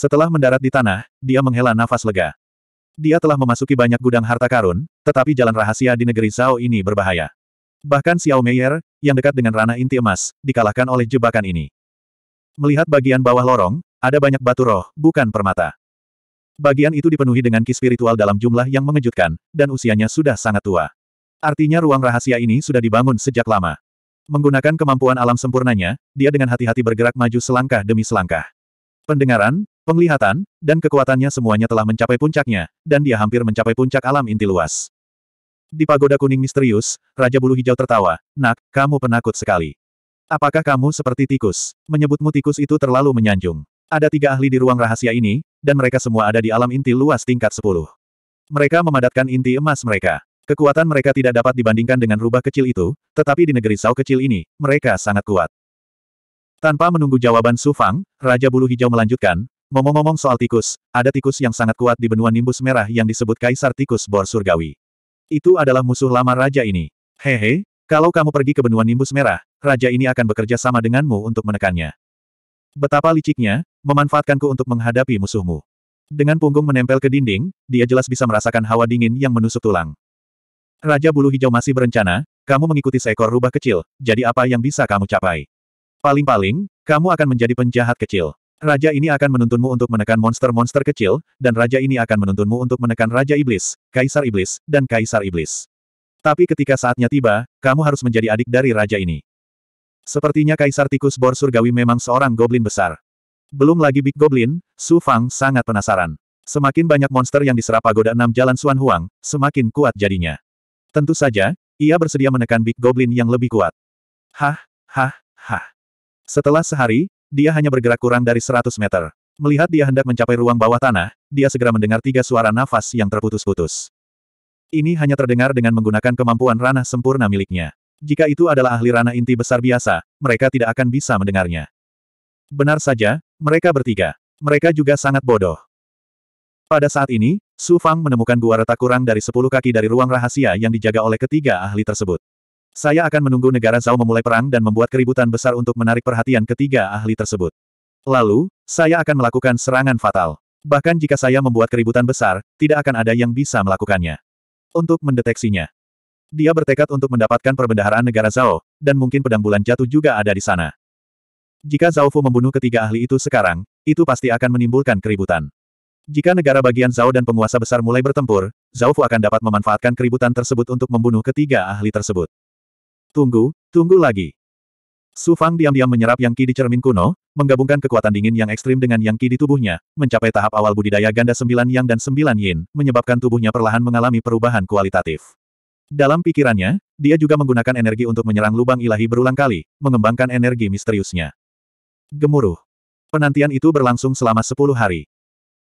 Setelah mendarat di tanah, dia menghela nafas lega. Dia telah memasuki banyak gudang harta karun, tetapi jalan rahasia di negeri Zhao ini berbahaya. Bahkan Xiao Meier, yang dekat dengan ranah inti emas, dikalahkan oleh jebakan ini. Melihat bagian bawah lorong, ada banyak batu roh, bukan permata. Bagian itu dipenuhi dengan ki spiritual dalam jumlah yang mengejutkan, dan usianya sudah sangat tua. Artinya ruang rahasia ini sudah dibangun sejak lama. Menggunakan kemampuan alam sempurnanya, dia dengan hati-hati bergerak maju selangkah demi selangkah. Pendengaran, penglihatan, dan kekuatannya semuanya telah mencapai puncaknya, dan dia hampir mencapai puncak alam inti luas. Di pagoda kuning misterius, Raja Bulu Hijau tertawa, Nak, kamu penakut sekali. Apakah kamu seperti tikus? Menyebutmu tikus itu terlalu menyanjung. Ada tiga ahli di ruang rahasia ini, dan mereka semua ada di alam inti luas tingkat 10. Mereka memadatkan inti emas mereka. Kekuatan mereka tidak dapat dibandingkan dengan rubah kecil itu, tetapi di negeri Sao kecil ini, mereka sangat kuat. Tanpa menunggu jawaban Su Fang, Raja Bulu Hijau melanjutkan, Ngomong-ngomong soal tikus, ada tikus yang sangat kuat di benua nimbus merah yang disebut Kaisar Tikus Bor Surgawi. Itu adalah musuh lama raja ini. Hehe, kalau kamu pergi ke benua nimbus merah, raja ini akan bekerja sama denganmu untuk menekannya. Betapa liciknya, memanfaatkanku untuk menghadapi musuhmu. Dengan punggung menempel ke dinding, dia jelas bisa merasakan hawa dingin yang menusuk tulang. Raja Bulu Hijau masih berencana, kamu mengikuti seekor rubah kecil, jadi apa yang bisa kamu capai? Paling-paling, kamu akan menjadi penjahat kecil. Raja ini akan menuntunmu untuk menekan monster-monster kecil, dan raja ini akan menuntunmu untuk menekan Raja Iblis, Kaisar Iblis, dan Kaisar Iblis. Tapi ketika saatnya tiba, kamu harus menjadi adik dari raja ini. Sepertinya Kaisar Tikus Bor Surgawi memang seorang goblin besar. Belum lagi Big Goblin, Su Fang sangat penasaran. Semakin banyak monster yang diserap pagoda enam jalan Suan Huang, semakin kuat jadinya. Tentu saja, ia bersedia menekan Big Goblin yang lebih kuat. Hah, hah, hah. Setelah sehari, dia hanya bergerak kurang dari 100 meter. Melihat dia hendak mencapai ruang bawah tanah, dia segera mendengar tiga suara nafas yang terputus-putus. Ini hanya terdengar dengan menggunakan kemampuan ranah sempurna miliknya. Jika itu adalah ahli ranah inti besar biasa, mereka tidak akan bisa mendengarnya. Benar saja, mereka bertiga. Mereka juga sangat bodoh. Pada saat ini, Su Fang menemukan gua retak kurang dari sepuluh kaki dari ruang rahasia yang dijaga oleh ketiga ahli tersebut. Saya akan menunggu negara Zhao memulai perang dan membuat keributan besar untuk menarik perhatian ketiga ahli tersebut. Lalu, saya akan melakukan serangan fatal. Bahkan jika saya membuat keributan besar, tidak akan ada yang bisa melakukannya. Untuk mendeteksinya. Dia bertekad untuk mendapatkan perbendaharaan negara Zhao, dan mungkin pedang bulan jatuh juga ada di sana. Jika Zhao Fu membunuh ketiga ahli itu sekarang, itu pasti akan menimbulkan keributan. Jika negara bagian Zhao dan penguasa besar mulai bertempur, Zhao Fu akan dapat memanfaatkan keributan tersebut untuk membunuh ketiga ahli tersebut. Tunggu, tunggu lagi. Su Fang diam-diam menyerap yang Qi di cermin kuno, menggabungkan kekuatan dingin yang ekstrim dengan yang Qi di tubuhnya, mencapai tahap awal budidaya ganda sembilan yang dan sembilan yin, menyebabkan tubuhnya perlahan mengalami perubahan kualitatif. Dalam pikirannya, dia juga menggunakan energi untuk menyerang lubang ilahi berulang kali, mengembangkan energi misteriusnya. Gemuruh. Penantian itu berlangsung selama sepuluh hari.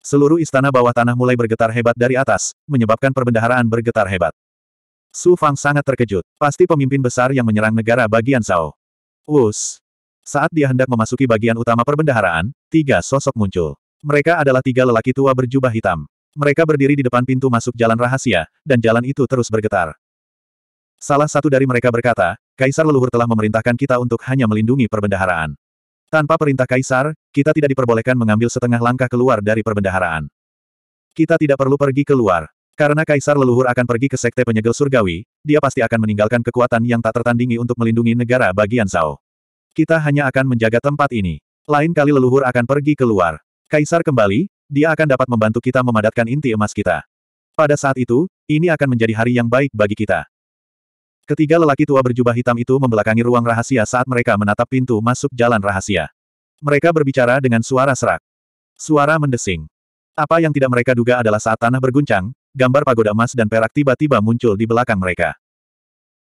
Seluruh istana bawah tanah mulai bergetar hebat dari atas, menyebabkan perbendaharaan bergetar hebat. Su Fang sangat terkejut. Pasti pemimpin besar yang menyerang negara bagian Zhao. Wus. Saat dia hendak memasuki bagian utama perbendaharaan, tiga sosok muncul. Mereka adalah tiga lelaki tua berjubah hitam. Mereka berdiri di depan pintu masuk jalan rahasia, dan jalan itu terus bergetar. Salah satu dari mereka berkata, Kaisar leluhur telah memerintahkan kita untuk hanya melindungi perbendaharaan. Tanpa perintah Kaisar, kita tidak diperbolehkan mengambil setengah langkah keluar dari perbendaharaan. Kita tidak perlu pergi keluar. Karena kaisar leluhur akan pergi ke sekte penyegel surgawi, dia pasti akan meninggalkan kekuatan yang tak tertandingi untuk melindungi negara bagian Zhao. Kita hanya akan menjaga tempat ini. Lain kali leluhur akan pergi keluar. Kaisar kembali, dia akan dapat membantu kita memadatkan inti emas kita. Pada saat itu, ini akan menjadi hari yang baik bagi kita. Ketiga lelaki tua berjubah hitam itu membelakangi ruang rahasia saat mereka menatap pintu masuk jalan rahasia. Mereka berbicara dengan suara serak. Suara mendesing. Apa yang tidak mereka duga adalah saat tanah berguncang, gambar pagoda emas dan perak tiba-tiba muncul di belakang mereka.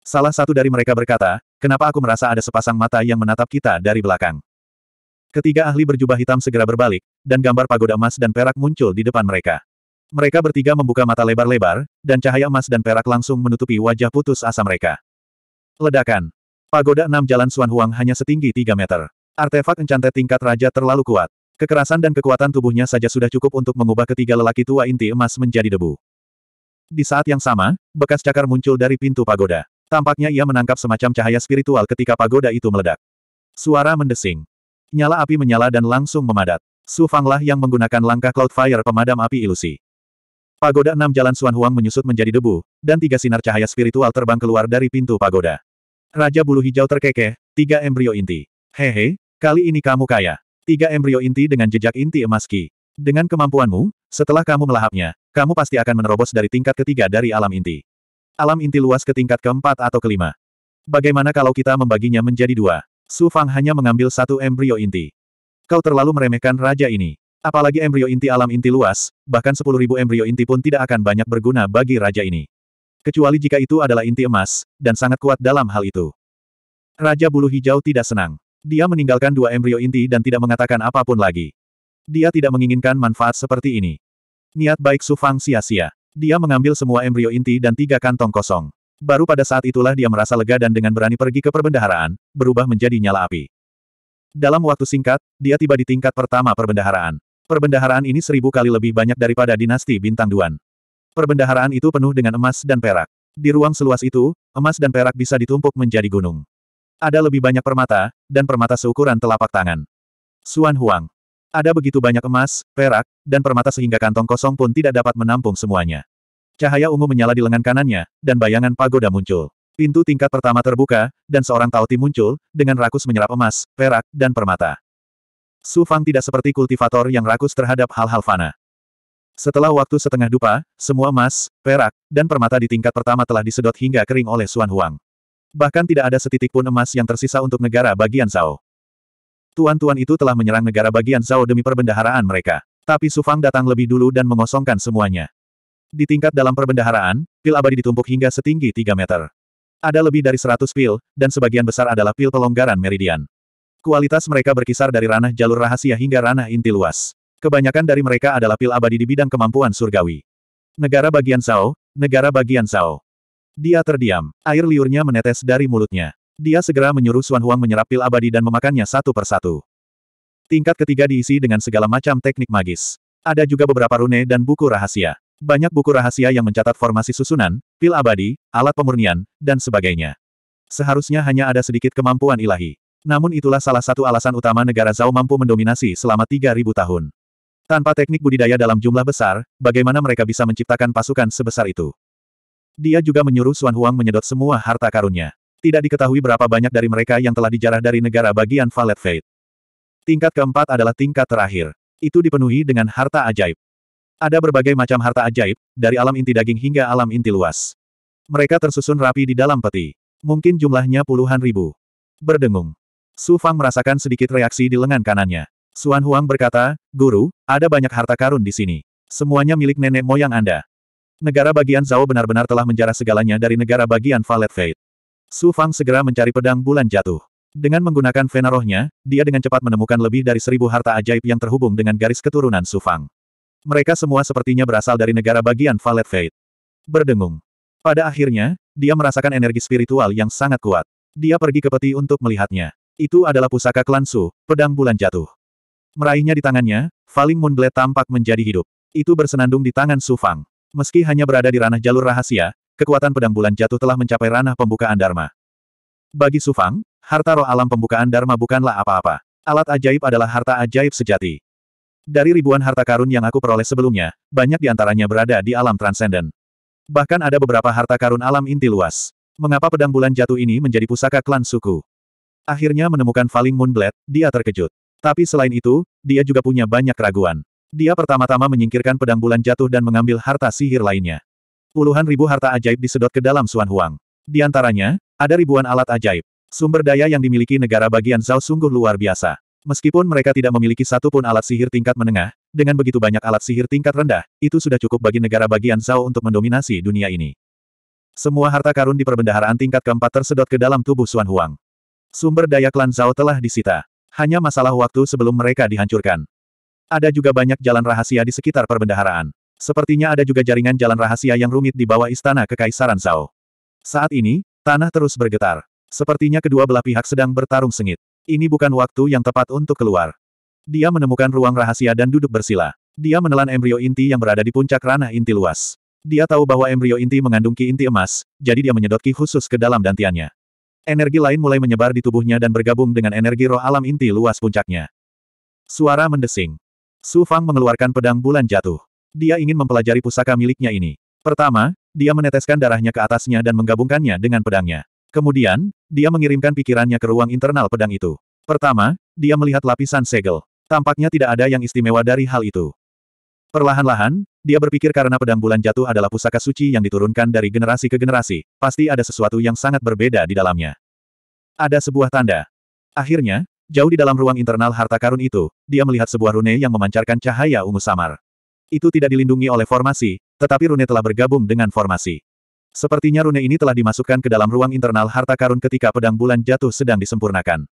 Salah satu dari mereka berkata, kenapa aku merasa ada sepasang mata yang menatap kita dari belakang. Ketiga ahli berjubah hitam segera berbalik, dan gambar pagoda emas dan perak muncul di depan mereka. Mereka bertiga membuka mata lebar-lebar, dan cahaya emas dan perak langsung menutupi wajah putus asa mereka. Ledakan. Pagoda enam jalan Suan Huang hanya setinggi 3 meter. Artefak encantet tingkat raja terlalu kuat. Kekerasan dan kekuatan tubuhnya saja sudah cukup untuk mengubah ketiga lelaki tua inti emas menjadi debu. Di saat yang sama, bekas cakar muncul dari pintu pagoda. Tampaknya ia menangkap semacam cahaya spiritual ketika pagoda itu meledak. Suara mendesing. Nyala api menyala dan langsung memadat. Su Fanglah yang menggunakan langkah Cloud Fire pemadam api ilusi. Pagoda enam jalan Suan Huang menyusut menjadi debu, dan tiga sinar cahaya spiritual terbang keluar dari pintu pagoda. Raja bulu hijau terkekeh, tiga embrio inti. Hehe, kali ini kamu kaya. Tiga embrio inti dengan jejak inti emaski. Dengan kemampuanmu, setelah kamu melahapnya, kamu pasti akan menerobos dari tingkat ketiga dari alam inti. Alam inti luas ke tingkat keempat atau kelima. Bagaimana kalau kita membaginya menjadi dua? Su Fang hanya mengambil satu embrio inti. Kau terlalu meremehkan raja ini. Apalagi embrio inti alam inti luas, bahkan sepuluh ribu embrio inti pun tidak akan banyak berguna bagi raja ini. Kecuali jika itu adalah inti emas, dan sangat kuat dalam hal itu. Raja bulu hijau tidak senang. Dia meninggalkan dua embrio inti dan tidak mengatakan apapun lagi. Dia tidak menginginkan manfaat seperti ini. Niat baik Su Fang sia-sia. Dia mengambil semua embrio inti dan tiga kantong kosong. Baru pada saat itulah dia merasa lega dan dengan berani pergi ke perbendaharaan, berubah menjadi nyala api. Dalam waktu singkat, dia tiba di tingkat pertama perbendaharaan. Perbendaharaan ini seribu kali lebih banyak daripada dinasti Bintang Duan. Perbendaharaan itu penuh dengan emas dan perak. Di ruang seluas itu, emas dan perak bisa ditumpuk menjadi gunung. Ada lebih banyak permata, dan permata seukuran telapak tangan. Suan Huang, ada begitu banyak emas, perak, dan permata sehingga kantong kosong pun tidak dapat menampung semuanya. Cahaya ungu menyala di lengan kanannya, dan bayangan pagoda muncul. Pintu tingkat pertama terbuka, dan seorang Tauti muncul, dengan rakus menyerap emas, perak, dan permata. Su Fang tidak seperti kultivator yang rakus terhadap hal-hal fana. Setelah waktu setengah dupa, semua emas, perak, dan permata di tingkat pertama telah disedot hingga kering oleh Suan Huang. Bahkan tidak ada setitik pun emas yang tersisa untuk negara bagian Zhao. Tuan-tuan itu telah menyerang negara bagian Zhao demi perbendaharaan mereka. Tapi Su Fang datang lebih dulu dan mengosongkan semuanya. Di tingkat dalam perbendaharaan, pil abadi ditumpuk hingga setinggi 3 meter. Ada lebih dari 100 pil, dan sebagian besar adalah pil pelonggaran meridian. Kualitas mereka berkisar dari ranah jalur rahasia hingga ranah inti luas. Kebanyakan dari mereka adalah pil abadi di bidang kemampuan surgawi. Negara bagian Zhao, negara bagian Zhao. Dia terdiam, air liurnya menetes dari mulutnya. Dia segera menyuruh Xuan Huang menyerap pil abadi dan memakannya satu persatu. Tingkat ketiga diisi dengan segala macam teknik magis. Ada juga beberapa rune dan buku rahasia. Banyak buku rahasia yang mencatat formasi susunan, pil abadi, alat pemurnian, dan sebagainya. Seharusnya hanya ada sedikit kemampuan ilahi. Namun itulah salah satu alasan utama negara Zhao mampu mendominasi selama 3.000 tahun. Tanpa teknik budidaya dalam jumlah besar, bagaimana mereka bisa menciptakan pasukan sebesar itu? Dia juga menyuruh Xuan Huang menyedot semua harta karunnya. Tidak diketahui berapa banyak dari mereka yang telah dijarah dari negara bagian Valet Fate. Tingkat keempat adalah tingkat terakhir. Itu dipenuhi dengan harta ajaib. Ada berbagai macam harta ajaib, dari alam inti daging hingga alam inti luas. Mereka tersusun rapi di dalam peti. Mungkin jumlahnya puluhan ribu. Berdengung. Su Fang merasakan sedikit reaksi di lengan kanannya. Suan Huang berkata, Guru, ada banyak harta karun di sini. Semuanya milik nenek moyang Anda. Negara bagian Zhao benar-benar telah menjarah segalanya dari negara bagian Valet Fate. Su Fang segera mencari pedang bulan jatuh. Dengan menggunakan vena rohnya, dia dengan cepat menemukan lebih dari seribu harta ajaib yang terhubung dengan garis keturunan Su Fang. Mereka semua sepertinya berasal dari negara bagian Valet Fate. Berdengung. Pada akhirnya, dia merasakan energi spiritual yang sangat kuat. Dia pergi ke peti untuk melihatnya. Itu adalah pusaka klan Su, pedang bulan jatuh. Meraihnya di tangannya, Falling Moonblade tampak menjadi hidup. Itu bersenandung di tangan Su Fang. Meski hanya berada di ranah jalur rahasia, kekuatan pedang bulan jatuh telah mencapai ranah pembukaan Dharma. Bagi Sufang, harta roh alam pembukaan Dharma bukanlah apa-apa. Alat ajaib adalah harta ajaib sejati. Dari ribuan harta karun yang aku peroleh sebelumnya, banyak di antaranya berada di alam transenden. Bahkan ada beberapa harta karun alam inti luas. Mengapa pedang bulan jatuh ini menjadi pusaka klan suku? Akhirnya menemukan Falling Moonblade, dia terkejut. Tapi selain itu, dia juga punya banyak keraguan. Dia pertama-tama menyingkirkan pedang bulan jatuh dan mengambil harta sihir lainnya. Puluhan ribu harta ajaib disedot ke dalam Suan Huang. Di antaranya, ada ribuan alat ajaib. Sumber daya yang dimiliki negara bagian Zhao sungguh luar biasa. Meskipun mereka tidak memiliki satu pun alat sihir tingkat menengah, dengan begitu banyak alat sihir tingkat rendah, itu sudah cukup bagi negara bagian Zhao untuk mendominasi dunia ini. Semua harta karun di perbendaharaan tingkat keempat tersedot ke dalam tubuh Suan Huang. Sumber daya klan Zhao telah disita. Hanya masalah waktu sebelum mereka dihancurkan. Ada juga banyak jalan rahasia di sekitar perbendaharaan. Sepertinya ada juga jaringan jalan rahasia yang rumit di bawah istana kekaisaran Zhao. Saat ini, tanah terus bergetar. Sepertinya kedua belah pihak sedang bertarung sengit. Ini bukan waktu yang tepat untuk keluar. Dia menemukan ruang rahasia dan duduk bersila. Dia menelan embrio inti yang berada di puncak ranah inti luas. Dia tahu bahwa embrio inti mengandung ki inti emas, jadi dia menyedot ki khusus ke dalam dantiannya. Energi lain mulai menyebar di tubuhnya dan bergabung dengan energi roh alam inti luas puncaknya. Suara mendesing. Su Fang mengeluarkan pedang bulan jatuh. Dia ingin mempelajari pusaka miliknya ini. Pertama, dia meneteskan darahnya ke atasnya dan menggabungkannya dengan pedangnya. Kemudian, dia mengirimkan pikirannya ke ruang internal pedang itu. Pertama, dia melihat lapisan segel. Tampaknya tidak ada yang istimewa dari hal itu. Perlahan-lahan, dia berpikir karena pedang bulan jatuh adalah pusaka suci yang diturunkan dari generasi ke generasi, pasti ada sesuatu yang sangat berbeda di dalamnya. Ada sebuah tanda. Akhirnya, jauh di dalam ruang internal harta karun itu, dia melihat sebuah rune yang memancarkan cahaya ungu samar itu tidak dilindungi oleh formasi, tetapi rune telah bergabung dengan formasi. Sepertinya rune ini telah dimasukkan ke dalam ruang internal harta karun ketika pedang bulan jatuh sedang disempurnakan.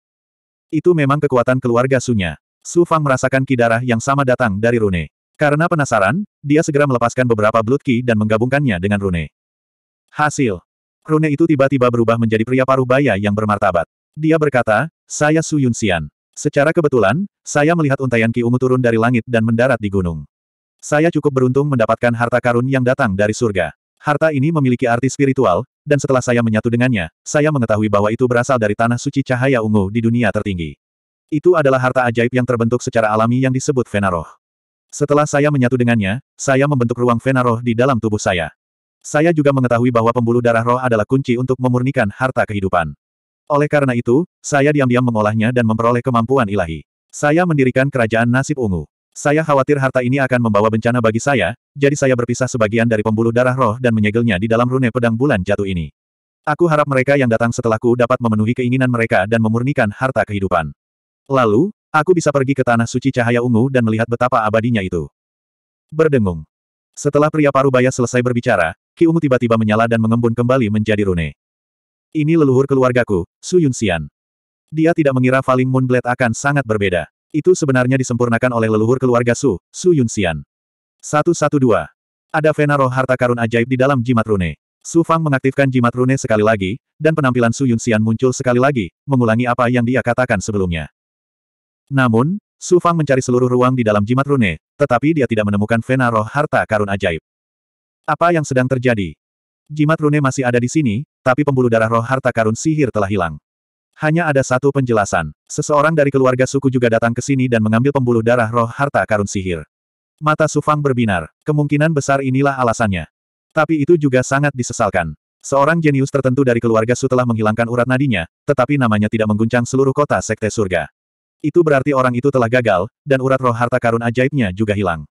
Itu memang kekuatan keluarga Sunya. Su Fang merasakan kidarah yang sama datang dari rune. Karena penasaran, dia segera melepaskan beberapa blood key dan menggabungkannya dengan rune. Hasil. Rune itu tiba-tiba berubah menjadi pria paruh baya yang bermartabat. Dia berkata, saya Su Yun Yunxian. Secara kebetulan, saya melihat untaian Ki Ungu turun dari langit dan mendarat di gunung. Saya cukup beruntung mendapatkan harta karun yang datang dari surga. Harta ini memiliki arti spiritual, dan setelah saya menyatu dengannya, saya mengetahui bahwa itu berasal dari tanah suci cahaya ungu di dunia tertinggi. Itu adalah harta ajaib yang terbentuk secara alami yang disebut Venaroh. Setelah saya menyatu dengannya, saya membentuk ruang Venaroh di dalam tubuh saya. Saya juga mengetahui bahwa pembuluh darah roh adalah kunci untuk memurnikan harta kehidupan. Oleh karena itu, saya diam-diam mengolahnya dan memperoleh kemampuan ilahi. Saya mendirikan kerajaan nasib ungu. Saya khawatir harta ini akan membawa bencana bagi saya, jadi saya berpisah sebagian dari pembuluh darah roh dan menyegelnya di dalam rune pedang bulan jatuh ini. Aku harap mereka yang datang setelahku dapat memenuhi keinginan mereka dan memurnikan harta kehidupan. Lalu, aku bisa pergi ke Tanah Suci Cahaya Ungu dan melihat betapa abadinya itu. Berdengung. Setelah pria parubaya selesai berbicara, Ki Ungu tiba-tiba menyala dan mengembun kembali menjadi rune. Ini leluhur keluargaku, Su Yun Xian. Dia tidak mengira Falling Moonblade akan sangat berbeda. Itu sebenarnya disempurnakan oleh leluhur keluarga Su, Su Yunxian. 112. Ada vena roh harta karun ajaib di dalam jimat rune. Su Fang mengaktifkan jimat rune sekali lagi, dan penampilan Su Yunxian muncul sekali lagi, mengulangi apa yang dia katakan sebelumnya. Namun, Su Fang mencari seluruh ruang di dalam jimat rune, tetapi dia tidak menemukan vena roh harta karun ajaib. Apa yang sedang terjadi? Jimat rune masih ada di sini, tapi pembuluh darah roh harta karun sihir telah hilang. Hanya ada satu penjelasan. Seseorang dari keluarga suku juga datang ke sini dan mengambil pembuluh darah roh harta karun sihir. Mata Sufang berbinar. Kemungkinan besar inilah alasannya. Tapi itu juga sangat disesalkan. Seorang jenius tertentu dari keluarga Su telah menghilangkan urat nadinya, tetapi namanya tidak mengguncang seluruh kota Sekte Surga. Itu berarti orang itu telah gagal, dan urat roh harta karun ajaibnya juga hilang.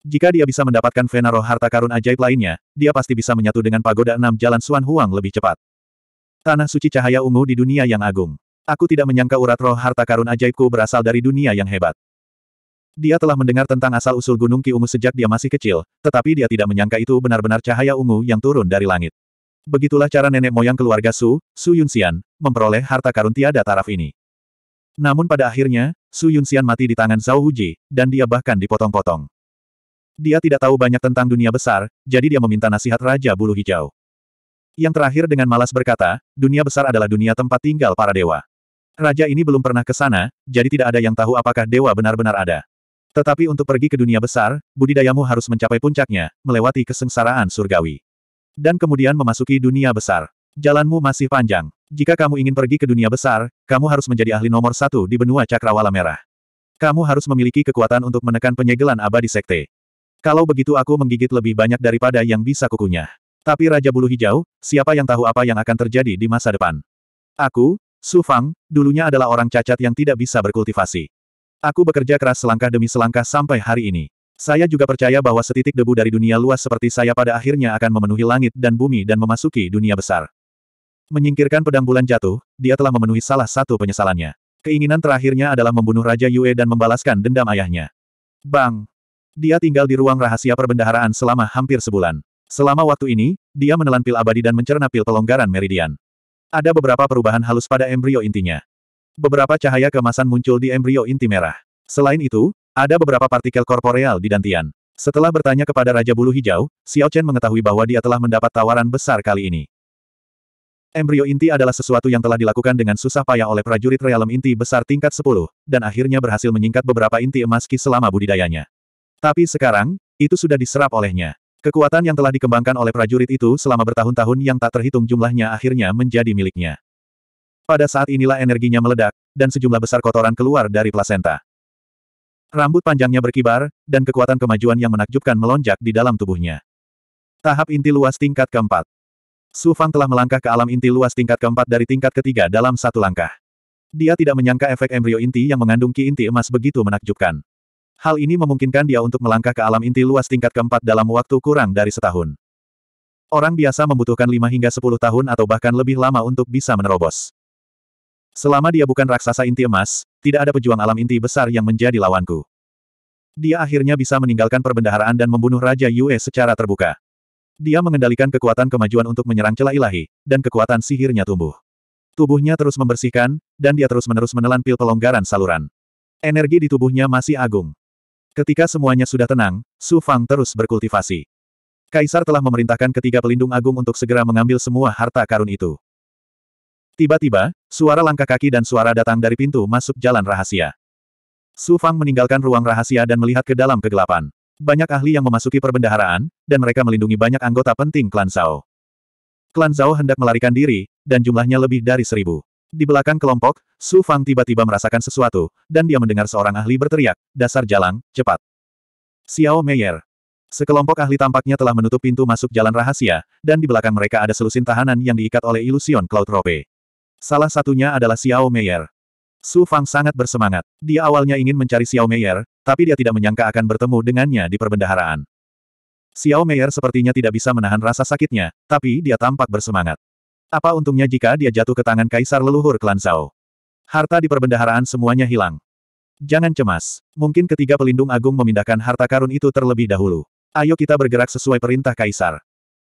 Jika dia bisa mendapatkan vena roh harta karun ajaib lainnya, dia pasti bisa menyatu dengan pagoda enam jalan Suan Huang lebih cepat. Tanah suci cahaya ungu di dunia yang agung. Aku tidak menyangka urat roh harta karun ajaibku berasal dari dunia yang hebat. Dia telah mendengar tentang asal-usul Gunung ki ungu sejak dia masih kecil, tetapi dia tidak menyangka itu benar-benar cahaya ungu yang turun dari langit. Begitulah cara nenek moyang keluarga Su, Su Yunxian, memperoleh harta karun tiada taraf ini. Namun pada akhirnya, Su Yunxian mati di tangan Zhao Huji, dan dia bahkan dipotong-potong. Dia tidak tahu banyak tentang dunia besar, jadi dia meminta nasihat Raja Bulu Hijau. Yang terakhir dengan malas berkata, dunia besar adalah dunia tempat tinggal para dewa. Raja ini belum pernah ke sana, jadi tidak ada yang tahu apakah dewa benar-benar ada. Tetapi untuk pergi ke dunia besar, budidayamu harus mencapai puncaknya, melewati kesengsaraan surgawi. Dan kemudian memasuki dunia besar. Jalanmu masih panjang. Jika kamu ingin pergi ke dunia besar, kamu harus menjadi ahli nomor satu di benua cakrawala merah. Kamu harus memiliki kekuatan untuk menekan penyegelan abadi sekte. Kalau begitu aku menggigit lebih banyak daripada yang bisa kukunyah. Tapi Raja Bulu Hijau, siapa yang tahu apa yang akan terjadi di masa depan? Aku, Su Fang, dulunya adalah orang cacat yang tidak bisa berkultivasi. Aku bekerja keras selangkah demi selangkah sampai hari ini. Saya juga percaya bahwa setitik debu dari dunia luas seperti saya pada akhirnya akan memenuhi langit dan bumi dan memasuki dunia besar. Menyingkirkan pedang bulan jatuh, dia telah memenuhi salah satu penyesalannya. Keinginan terakhirnya adalah membunuh Raja Yue dan membalaskan dendam ayahnya. Bang! Dia tinggal di ruang rahasia perbendaharaan selama hampir sebulan. Selama waktu ini, dia menelan pil abadi dan mencerna pil pelonggaran meridian. Ada beberapa perubahan halus pada embrio intinya. Beberapa cahaya kemasan muncul di embrio inti merah. Selain itu, ada beberapa partikel korporeal di dantian. Setelah bertanya kepada Raja Bulu Hijau, Xiao Chen mengetahui bahwa dia telah mendapat tawaran besar kali ini. Embrio inti adalah sesuatu yang telah dilakukan dengan susah payah oleh prajurit realem inti besar tingkat 10, dan akhirnya berhasil menyingkat beberapa inti emas Ki selama budidayanya. Tapi sekarang, itu sudah diserap olehnya. Kekuatan yang telah dikembangkan oleh prajurit itu selama bertahun-tahun yang tak terhitung jumlahnya akhirnya menjadi miliknya. Pada saat inilah energinya meledak, dan sejumlah besar kotoran keluar dari plasenta. Rambut panjangnya berkibar, dan kekuatan kemajuan yang menakjubkan melonjak di dalam tubuhnya. Tahap inti luas tingkat keempat. Su Fang telah melangkah ke alam inti luas tingkat keempat dari tingkat ketiga dalam satu langkah. Dia tidak menyangka efek embrio inti yang mengandung ki inti emas begitu menakjubkan. Hal ini memungkinkan dia untuk melangkah ke alam inti luas tingkat keempat dalam waktu kurang dari setahun. Orang biasa membutuhkan 5 hingga 10 tahun atau bahkan lebih lama untuk bisa menerobos. Selama dia bukan raksasa inti emas, tidak ada pejuang alam inti besar yang menjadi lawanku. Dia akhirnya bisa meninggalkan perbendaharaan dan membunuh Raja Yue secara terbuka. Dia mengendalikan kekuatan kemajuan untuk menyerang celah ilahi, dan kekuatan sihirnya tumbuh. Tubuhnya terus membersihkan, dan dia terus-menerus menelan pil pelonggaran saluran. Energi di tubuhnya masih agung. Ketika semuanya sudah tenang, Su Fang terus berkultivasi. Kaisar telah memerintahkan ketiga pelindung agung untuk segera mengambil semua harta karun itu. Tiba-tiba, suara langkah kaki dan suara datang dari pintu masuk jalan rahasia. Su Fang meninggalkan ruang rahasia dan melihat ke dalam kegelapan. Banyak ahli yang memasuki perbendaharaan, dan mereka melindungi banyak anggota penting klan Zhao. Klan Zhao hendak melarikan diri, dan jumlahnya lebih dari seribu. Di belakang kelompok, Su Fang tiba-tiba merasakan sesuatu, dan dia mendengar seorang ahli berteriak, dasar jalan, cepat. Xiao Meier. Sekelompok ahli tampaknya telah menutup pintu masuk jalan rahasia, dan di belakang mereka ada selusin tahanan yang diikat oleh ilusion Cloud Rope. Salah satunya adalah Xiao Meier. Su Fang sangat bersemangat. Dia awalnya ingin mencari Xiao Meier, tapi dia tidak menyangka akan bertemu dengannya di perbendaharaan. Xiao Meier sepertinya tidak bisa menahan rasa sakitnya, tapi dia tampak bersemangat. Apa untungnya jika dia jatuh ke tangan kaisar leluhur klan Zhao? Harta di perbendaharaan semuanya hilang. Jangan cemas. Mungkin ketiga pelindung agung memindahkan harta karun itu terlebih dahulu. Ayo kita bergerak sesuai perintah kaisar.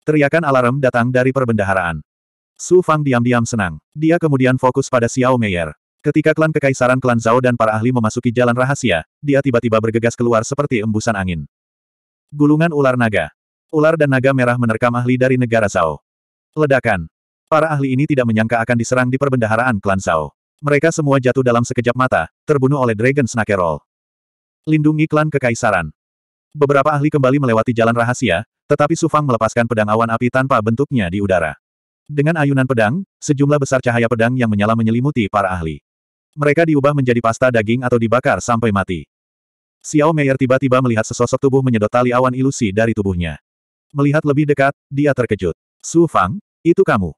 Teriakan alarm datang dari perbendaharaan. Su Fang diam-diam senang. Dia kemudian fokus pada Xiao Meier. Ketika klan kekaisaran klan Zhao dan para ahli memasuki jalan rahasia, dia tiba-tiba bergegas keluar seperti embusan angin. Gulungan ular naga. Ular dan naga merah menerkam ahli dari negara Zhao. Ledakan. Para ahli ini tidak menyangka akan diserang di perbendaharaan klan Zhao. Mereka semua jatuh dalam sekejap mata, terbunuh oleh Dragon Snakerol. Lindungi klan kekaisaran. Beberapa ahli kembali melewati jalan rahasia, tetapi Sufang melepaskan pedang awan api tanpa bentuknya di udara. Dengan ayunan pedang, sejumlah besar cahaya pedang yang menyala menyelimuti para ahli. Mereka diubah menjadi pasta daging atau dibakar sampai mati. Xiao Meier tiba-tiba melihat sesosok tubuh menyedot tali awan ilusi dari tubuhnya. Melihat lebih dekat, dia terkejut. Su Fang, itu kamu.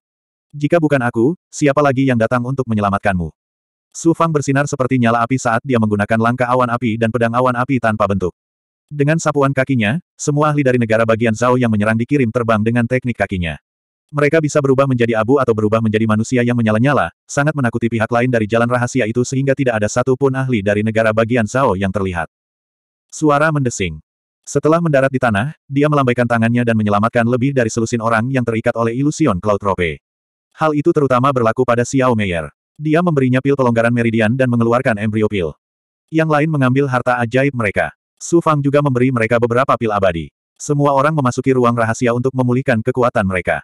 Jika bukan aku, siapa lagi yang datang untuk menyelamatkanmu? Su Fang bersinar seperti nyala api saat dia menggunakan langkah awan api dan pedang awan api tanpa bentuk. Dengan sapuan kakinya, semua ahli dari negara bagian Zhao yang menyerang dikirim terbang dengan teknik kakinya. Mereka bisa berubah menjadi abu atau berubah menjadi manusia yang menyala-nyala, sangat menakuti pihak lain dari jalan rahasia itu sehingga tidak ada satu pun ahli dari negara bagian Zhao yang terlihat. Suara mendesing. Setelah mendarat di tanah, dia melambaikan tangannya dan menyelamatkan lebih dari selusin orang yang terikat oleh ilusion Cloud Rope. Hal itu terutama berlaku pada Xiao Meyer. Dia memberinya pil pelonggaran meridian dan mengeluarkan embrio pil. Yang lain mengambil harta ajaib mereka. Su Fang juga memberi mereka beberapa pil abadi. Semua orang memasuki ruang rahasia untuk memulihkan kekuatan mereka.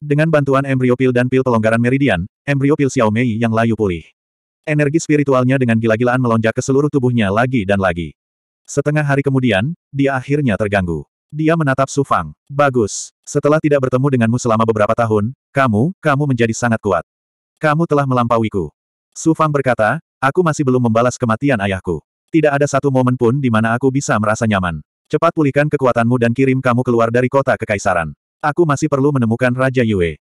Dengan bantuan embrio pil dan pil pelonggaran meridian, embrio pil Xiao Mei yang layu pulih. Energi spiritualnya dengan gila-gilaan melonjak ke seluruh tubuhnya lagi dan lagi. Setengah hari kemudian, dia akhirnya terganggu. Dia menatap Su Fang. Bagus. Setelah tidak bertemu denganmu selama beberapa tahun, kamu, kamu menjadi sangat kuat. Kamu telah melampauiku. Fang berkata, aku masih belum membalas kematian ayahku. Tidak ada satu momen pun di mana aku bisa merasa nyaman. Cepat pulihkan kekuatanmu dan kirim kamu keluar dari kota kekaisaran. Aku masih perlu menemukan Raja Yue.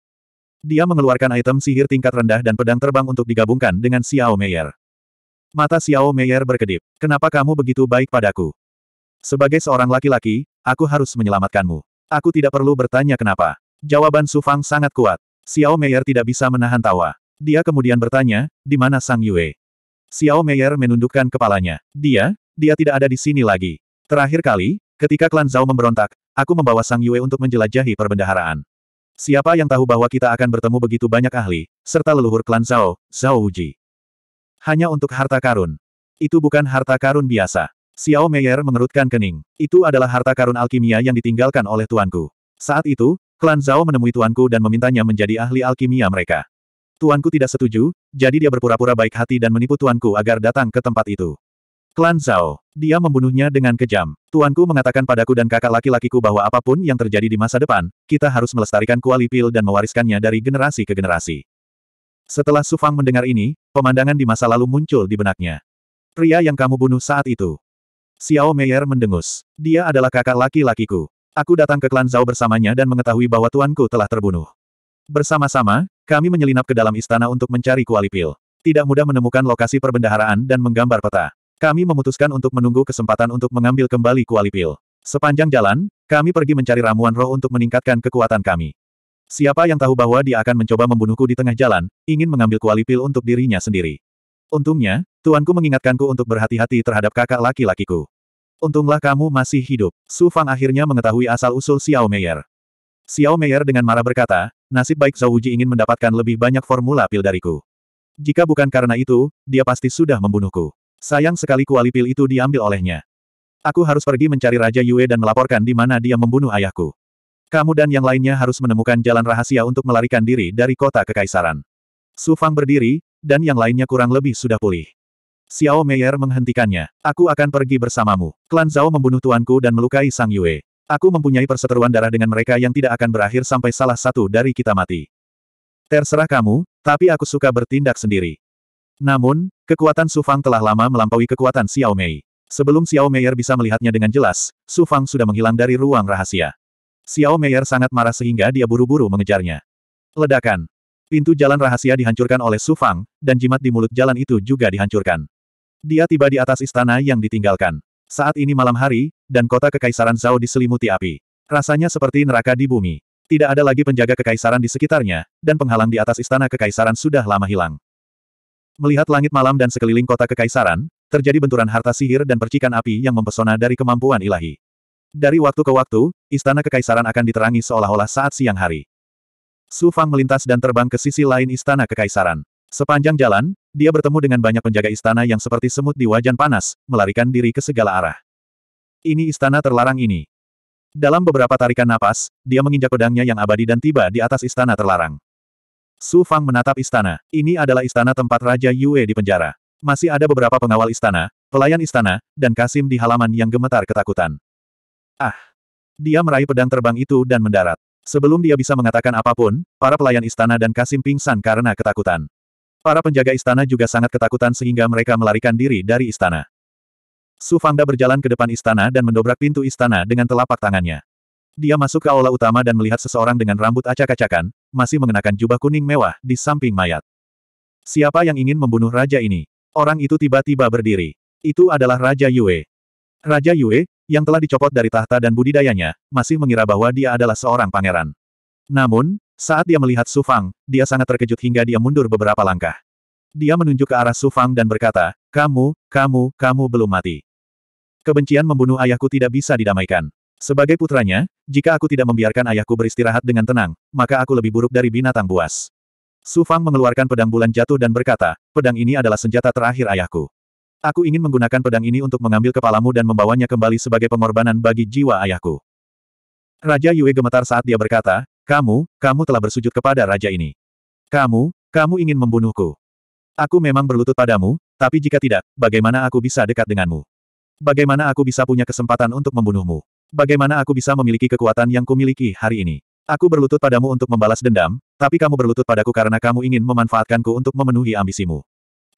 Dia mengeluarkan item sihir tingkat rendah dan pedang terbang untuk digabungkan dengan Xiao Meier. Mata Xiao Meier berkedip. Kenapa kamu begitu baik padaku? Sebagai seorang laki-laki, Aku harus menyelamatkanmu. Aku tidak perlu bertanya kenapa. Jawaban Su Fang sangat kuat. Xiao Meier tidak bisa menahan tawa. Dia kemudian bertanya, di mana Sang Yue? Xiao Meier menundukkan kepalanya. Dia, dia tidak ada di sini lagi. Terakhir kali, ketika klan Zhao memberontak, aku membawa Sang Yue untuk menjelajahi perbendaharaan. Siapa yang tahu bahwa kita akan bertemu begitu banyak ahli, serta leluhur klan Zhao, Zhao Wuji. Hanya untuk harta karun. Itu bukan harta karun biasa. Xiao Meier mengerutkan kening. Itu adalah harta karun alkimia yang ditinggalkan oleh tuanku. Saat itu, klan Zhao menemui tuanku dan memintanya menjadi ahli alkimia mereka. Tuanku tidak setuju, jadi dia berpura-pura baik hati dan menipu tuanku agar datang ke tempat itu. Klan Zhao. Dia membunuhnya dengan kejam. Tuanku mengatakan padaku dan kakak laki-lakiku bahwa apapun yang terjadi di masa depan, kita harus melestarikan kuali pil dan mewariskannya dari generasi ke generasi. Setelah Sufang mendengar ini, pemandangan di masa lalu muncul di benaknya. Pria yang kamu bunuh saat itu. Xiao Meier mendengus. Dia adalah kakak laki-lakiku. Aku datang ke klan Zhao bersamanya dan mengetahui bahwa tuanku telah terbunuh. Bersama-sama, kami menyelinap ke dalam istana untuk mencari kualipil. Tidak mudah menemukan lokasi perbendaharaan dan menggambar peta. Kami memutuskan untuk menunggu kesempatan untuk mengambil kembali kualipil. Sepanjang jalan, kami pergi mencari ramuan roh untuk meningkatkan kekuatan kami. Siapa yang tahu bahwa dia akan mencoba membunuhku di tengah jalan, ingin mengambil kualipil untuk dirinya sendiri. Untungnya, tuanku mengingatkanku untuk berhati-hati terhadap kakak laki-lakiku. Untunglah kamu masih hidup. Su Fang akhirnya mengetahui asal-usul Xiao Meier. Xiao Meier dengan marah berkata, nasib baik Zhao Wuji ingin mendapatkan lebih banyak formula pil dariku. Jika bukan karena itu, dia pasti sudah membunuhku. Sayang sekali kuali pil itu diambil olehnya. Aku harus pergi mencari Raja Yue dan melaporkan di mana dia membunuh ayahku. Kamu dan yang lainnya harus menemukan jalan rahasia untuk melarikan diri dari kota kekaisaran. Su Fang berdiri, dan yang lainnya kurang lebih sudah pulih. Xiao Meier menghentikannya. Aku akan pergi bersamamu. Klan Zhao membunuh tuanku dan melukai Sang Yue. Aku mempunyai perseteruan darah dengan mereka yang tidak akan berakhir sampai salah satu dari kita mati. Terserah kamu, tapi aku suka bertindak sendiri. Namun, kekuatan Su Fang telah lama melampaui kekuatan Xiao Mei. Sebelum Xiao Meier bisa melihatnya dengan jelas, Su Fang sudah menghilang dari ruang rahasia. Xiao Meier sangat marah sehingga dia buru-buru mengejarnya. Ledakan. Pintu jalan rahasia dihancurkan oleh Su Fang, dan jimat di mulut jalan itu juga dihancurkan. Dia tiba di atas istana yang ditinggalkan. Saat ini malam hari, dan kota kekaisaran Zhao diselimuti api. Rasanya seperti neraka di bumi. Tidak ada lagi penjaga kekaisaran di sekitarnya, dan penghalang di atas istana kekaisaran sudah lama hilang. Melihat langit malam dan sekeliling kota kekaisaran, terjadi benturan harta sihir dan percikan api yang mempesona dari kemampuan ilahi. Dari waktu ke waktu, istana kekaisaran akan diterangi seolah-olah saat siang hari. Su Fang melintas dan terbang ke sisi lain istana kekaisaran. Sepanjang jalan, dia bertemu dengan banyak penjaga istana yang seperti semut di wajan panas, melarikan diri ke segala arah. Ini istana terlarang ini. Dalam beberapa tarikan napas, dia menginjak pedangnya yang abadi dan tiba di atas istana terlarang. Su Fang menatap istana. Ini adalah istana tempat Raja Yue di penjara. Masih ada beberapa pengawal istana, pelayan istana, dan Kasim di halaman yang gemetar ketakutan. Ah! Dia meraih pedang terbang itu dan mendarat. Sebelum dia bisa mengatakan apapun, para pelayan istana dan Kasim pingsan karena ketakutan. Para penjaga istana juga sangat ketakutan sehingga mereka melarikan diri dari istana. Su Fangda berjalan ke depan istana dan mendobrak pintu istana dengan telapak tangannya. Dia masuk ke aula utama dan melihat seseorang dengan rambut acak-acakan, masih mengenakan jubah kuning mewah, di samping mayat. Siapa yang ingin membunuh raja ini? Orang itu tiba-tiba berdiri. Itu adalah Raja Yue. Raja Yue, yang telah dicopot dari tahta dan budidayanya, masih mengira bahwa dia adalah seorang pangeran. Namun, saat dia melihat Su Fang, dia sangat terkejut hingga dia mundur beberapa langkah. Dia menunjuk ke arah Su Fang dan berkata, kamu, kamu, kamu belum mati. Kebencian membunuh ayahku tidak bisa didamaikan. Sebagai putranya, jika aku tidak membiarkan ayahku beristirahat dengan tenang, maka aku lebih buruk dari binatang buas. Su Fang mengeluarkan pedang bulan jatuh dan berkata, pedang ini adalah senjata terakhir ayahku. Aku ingin menggunakan pedang ini untuk mengambil kepalamu dan membawanya kembali sebagai pengorbanan bagi jiwa ayahku. Raja Yue gemetar saat dia berkata, kamu, kamu telah bersujud kepada raja ini. Kamu, kamu ingin membunuhku. Aku memang berlutut padamu, tapi jika tidak, bagaimana aku bisa dekat denganmu? Bagaimana aku bisa punya kesempatan untuk membunuhmu? Bagaimana aku bisa memiliki kekuatan yang kumiliki hari ini? Aku berlutut padamu untuk membalas dendam, tapi kamu berlutut padaku karena kamu ingin memanfaatkanku untuk memenuhi ambisimu.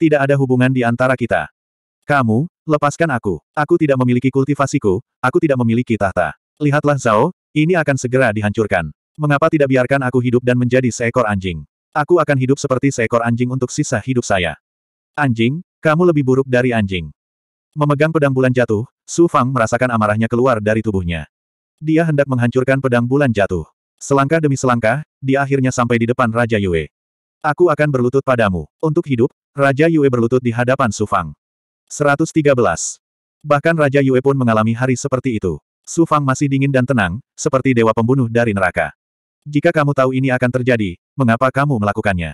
Tidak ada hubungan di antara kita. Kamu, lepaskan aku. Aku tidak memiliki kultivasiku, aku tidak memiliki tahta. Lihatlah Zhao, ini akan segera dihancurkan. Mengapa tidak biarkan aku hidup dan menjadi seekor anjing? Aku akan hidup seperti seekor anjing untuk sisa hidup saya. Anjing, kamu lebih buruk dari anjing. Memegang pedang bulan jatuh, Su Fang merasakan amarahnya keluar dari tubuhnya. Dia hendak menghancurkan pedang bulan jatuh. Selangkah demi selangkah, dia akhirnya sampai di depan Raja Yue. Aku akan berlutut padamu. Untuk hidup, Raja Yue berlutut di hadapan Su Fang. 113. Bahkan Raja Yue pun mengalami hari seperti itu. Su Fang masih dingin dan tenang, seperti dewa pembunuh dari neraka. Jika kamu tahu ini akan terjadi, mengapa kamu melakukannya?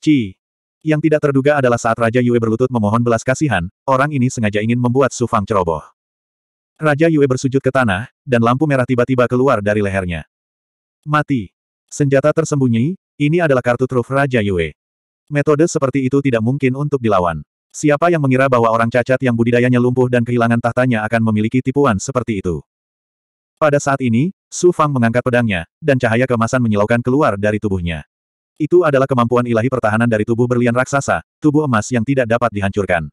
Ci. Yang tidak terduga adalah saat Raja Yue berlutut memohon belas kasihan, orang ini sengaja ingin membuat Su Fang ceroboh. Raja Yue bersujud ke tanah, dan lampu merah tiba-tiba keluar dari lehernya. Mati. Senjata tersembunyi, ini adalah kartu truf Raja Yue. Metode seperti itu tidak mungkin untuk dilawan. Siapa yang mengira bahwa orang cacat yang budidayanya lumpuh dan kehilangan tahtanya akan memiliki tipuan seperti itu? Pada saat ini, Su Fang mengangkat pedangnya, dan cahaya kemasan menyilaukan keluar dari tubuhnya. Itu adalah kemampuan ilahi pertahanan dari tubuh berlian raksasa, tubuh emas yang tidak dapat dihancurkan.